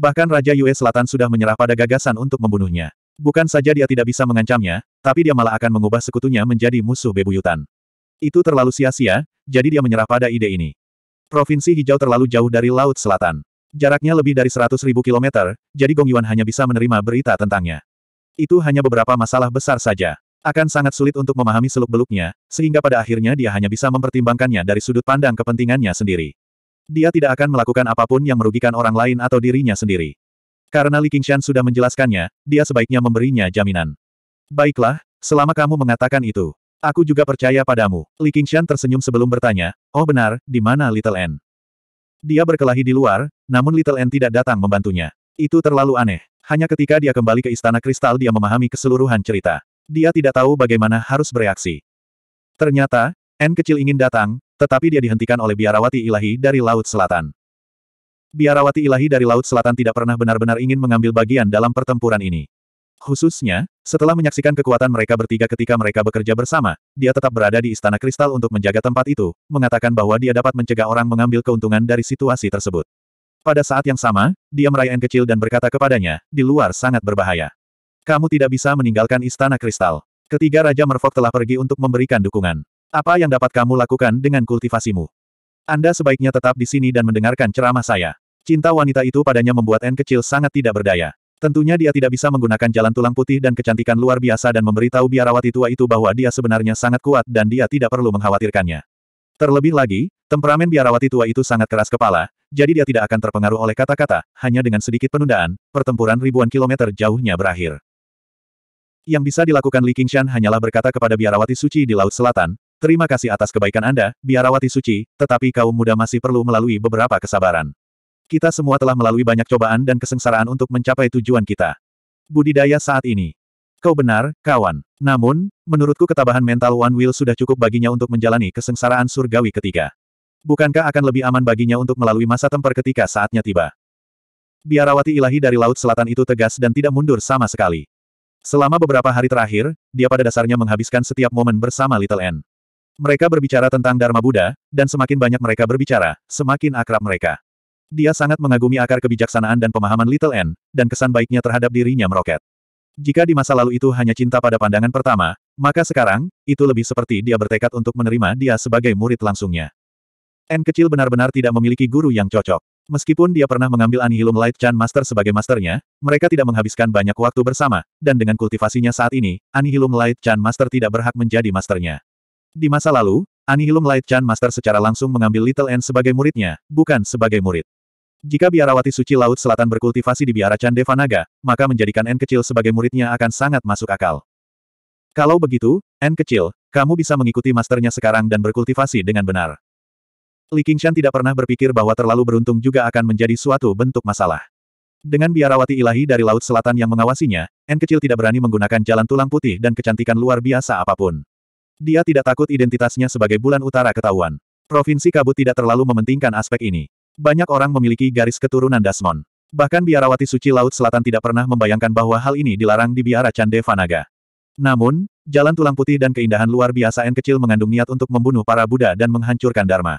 Bahkan Raja Yue Selatan sudah menyerah pada gagasan untuk membunuhnya. Bukan saja dia tidak bisa mengancamnya, tapi dia malah akan mengubah sekutunya menjadi musuh bebuyutan. Itu terlalu sia-sia, jadi dia menyerah pada ide ini. Provinsi hijau terlalu jauh dari Laut Selatan. Jaraknya lebih dari seratus ribu kilometer, jadi Gong Yuan hanya bisa menerima berita tentangnya. Itu hanya beberapa masalah besar saja. Akan sangat sulit untuk memahami seluk-beluknya, sehingga pada akhirnya dia hanya bisa mempertimbangkannya dari sudut pandang kepentingannya sendiri. Dia tidak akan melakukan apapun yang merugikan orang lain atau dirinya sendiri. Karena Li Qingshan sudah menjelaskannya, dia sebaiknya memberinya jaminan. Baiklah, selama kamu mengatakan itu. Aku juga percaya padamu. Li Qingshan tersenyum sebelum bertanya, oh benar, di mana Little N? Dia berkelahi di luar, namun Little N tidak datang membantunya. Itu terlalu aneh. Hanya ketika dia kembali ke Istana Kristal dia memahami keseluruhan cerita. Dia tidak tahu bagaimana harus bereaksi. Ternyata, N kecil ingin datang, tetapi dia dihentikan oleh biarawati ilahi dari Laut Selatan. Biarawati ilahi dari Laut Selatan tidak pernah benar-benar ingin mengambil bagian dalam pertempuran ini. Khususnya, setelah menyaksikan kekuatan mereka bertiga ketika mereka bekerja bersama, dia tetap berada di Istana Kristal untuk menjaga tempat itu, mengatakan bahwa dia dapat mencegah orang mengambil keuntungan dari situasi tersebut. Pada saat yang sama, dia meraih N kecil dan berkata kepadanya, di luar sangat berbahaya. Kamu tidak bisa meninggalkan Istana Kristal. Ketiga Raja Merfok telah pergi untuk memberikan dukungan. Apa yang dapat kamu lakukan dengan kultivasimu? Anda sebaiknya tetap di sini dan mendengarkan ceramah saya. Cinta wanita itu padanya membuat N kecil sangat tidak berdaya. Tentunya dia tidak bisa menggunakan jalan tulang putih dan kecantikan luar biasa dan memberitahu biarawati tua itu bahwa dia sebenarnya sangat kuat dan dia tidak perlu mengkhawatirkannya. Terlebih lagi, temperamen biarawati tua itu sangat keras kepala, jadi dia tidak akan terpengaruh oleh kata-kata, hanya dengan sedikit penundaan, pertempuran ribuan kilometer jauhnya berakhir. Yang bisa dilakukan Li Qingshan hanyalah berkata kepada biarawati suci di Laut Selatan, Terima kasih atas kebaikan Anda, biarawati suci, tetapi kaum muda masih perlu melalui beberapa kesabaran. Kita semua telah melalui banyak cobaan dan kesengsaraan untuk mencapai tujuan kita. Budidaya saat ini. Kau benar, kawan. Namun, menurutku ketabahan mental One Will sudah cukup baginya untuk menjalani kesengsaraan surgawi ketiga. Bukankah akan lebih aman baginya untuk melalui masa temper ketika saatnya tiba? Biarawati ilahi dari Laut Selatan itu tegas dan tidak mundur sama sekali. Selama beberapa hari terakhir, dia pada dasarnya menghabiskan setiap momen bersama Little N. Mereka berbicara tentang Dharma Buddha, dan semakin banyak mereka berbicara, semakin akrab mereka. Dia sangat mengagumi akar kebijaksanaan dan pemahaman Little N, dan kesan baiknya terhadap dirinya meroket. Jika di masa lalu itu hanya cinta pada pandangan pertama, maka sekarang, itu lebih seperti dia bertekad untuk menerima dia sebagai murid langsungnya. N kecil benar-benar tidak memiliki guru yang cocok. Meskipun dia pernah mengambil Anihilum Light Chan Master sebagai masternya, mereka tidak menghabiskan banyak waktu bersama, dan dengan kultivasinya saat ini, Anihilum Light Chan Master tidak berhak menjadi masternya. Di masa lalu, Anihilum Light Chan Master secara langsung mengambil Little N sebagai muridnya, bukan sebagai murid. Jika biarawati suci Laut Selatan berkultivasi di biara Candevanaga, maka menjadikan N kecil sebagai muridnya akan sangat masuk akal. Kalau begitu, N kecil, kamu bisa mengikuti masternya sekarang dan berkultivasi dengan benar. Li Qingshan tidak pernah berpikir bahwa terlalu beruntung juga akan menjadi suatu bentuk masalah. Dengan biarawati ilahi dari Laut Selatan yang mengawasinya, N kecil tidak berani menggunakan jalan tulang putih dan kecantikan luar biasa apapun. Dia tidak takut identitasnya sebagai bulan utara ketahuan. Provinsi Kabut tidak terlalu mementingkan aspek ini. Banyak orang memiliki garis keturunan Dasmon. Bahkan biarawati suci Laut Selatan tidak pernah membayangkan bahwa hal ini dilarang di biara Cande Vanaga. Namun, jalan tulang putih dan keindahan luar biasa N kecil mengandung niat untuk membunuh para Buddha dan menghancurkan Dharma.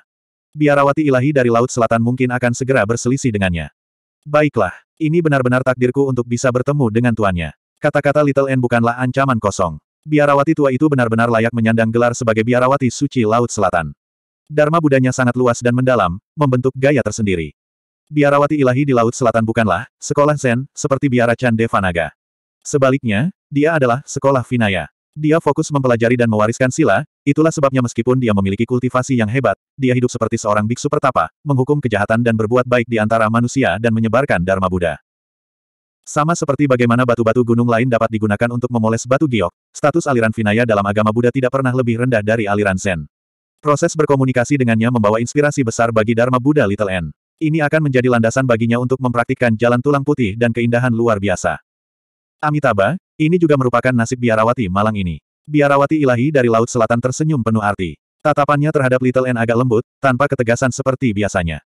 Biarawati ilahi dari Laut Selatan mungkin akan segera berselisih dengannya. Baiklah, ini benar-benar takdirku untuk bisa bertemu dengan tuannya. Kata-kata Little N bukanlah ancaman kosong. Biarawati tua itu benar-benar layak menyandang gelar sebagai biarawati suci Laut Selatan. Dharma budanya sangat luas dan mendalam, membentuk gaya tersendiri. Biarawati ilahi di Laut Selatan bukanlah sekolah Zen, seperti biara Chandevanaga. Vanaga. Sebaliknya, dia adalah sekolah Vinaya. Dia fokus mempelajari dan mewariskan sila, itulah sebabnya meskipun dia memiliki kultivasi yang hebat, dia hidup seperti seorang biksu pertapa, menghukum kejahatan dan berbuat baik di antara manusia dan menyebarkan Dharma Buddha. Sama seperti bagaimana batu-batu gunung lain dapat digunakan untuk memoles batu giok, status aliran Vinaya dalam agama Buddha tidak pernah lebih rendah dari aliran Zen. Proses berkomunikasi dengannya membawa inspirasi besar bagi Dharma Buddha Little N. Ini akan menjadi landasan baginya untuk mempraktikkan jalan tulang putih dan keindahan luar biasa. Amitabha, ini juga merupakan nasib biarawati malang ini. Biarawati ilahi dari Laut Selatan tersenyum penuh arti. Tatapannya terhadap Little N agak lembut, tanpa ketegasan seperti biasanya.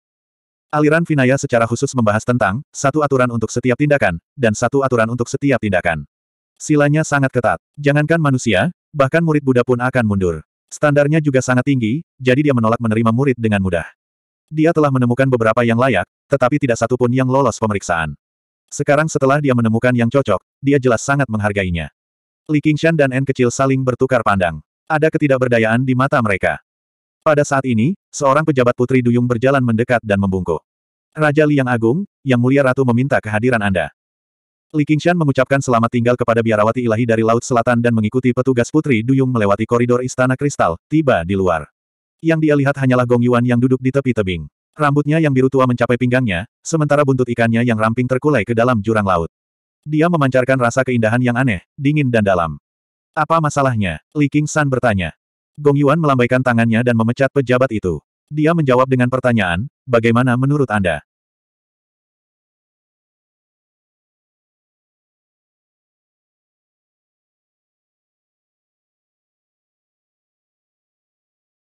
Aliran Vinaya secara khusus membahas tentang satu aturan untuk setiap tindakan, dan satu aturan untuk setiap tindakan. Silanya sangat ketat. Jangankan manusia, bahkan murid Buddha pun akan mundur. Standarnya juga sangat tinggi, jadi dia menolak menerima murid dengan mudah. Dia telah menemukan beberapa yang layak, tetapi tidak satu pun yang lolos pemeriksaan. Sekarang setelah dia menemukan yang cocok, dia jelas sangat menghargainya. Li Qingshan dan N kecil saling bertukar pandang. Ada ketidakberdayaan di mata mereka. Pada saat ini, seorang pejabat putri duyung berjalan mendekat dan membungkuk. Raja Liang agung, yang mulia ratu meminta kehadiran Anda. Li Qingshan mengucapkan selamat tinggal kepada biarawati ilahi dari Laut Selatan dan mengikuti petugas Putri Duyung melewati koridor Istana Kristal, tiba di luar. Yang dia lihat hanyalah Gong Yuan yang duduk di tepi tebing. Rambutnya yang biru tua mencapai pinggangnya, sementara buntut ikannya yang ramping terkulai ke dalam jurang laut. Dia memancarkan rasa keindahan yang aneh, dingin dan dalam. Apa masalahnya? Li Qingshan bertanya. Gong Yuan melambaikan tangannya dan memecat pejabat itu. Dia menjawab dengan pertanyaan, bagaimana menurut Anda?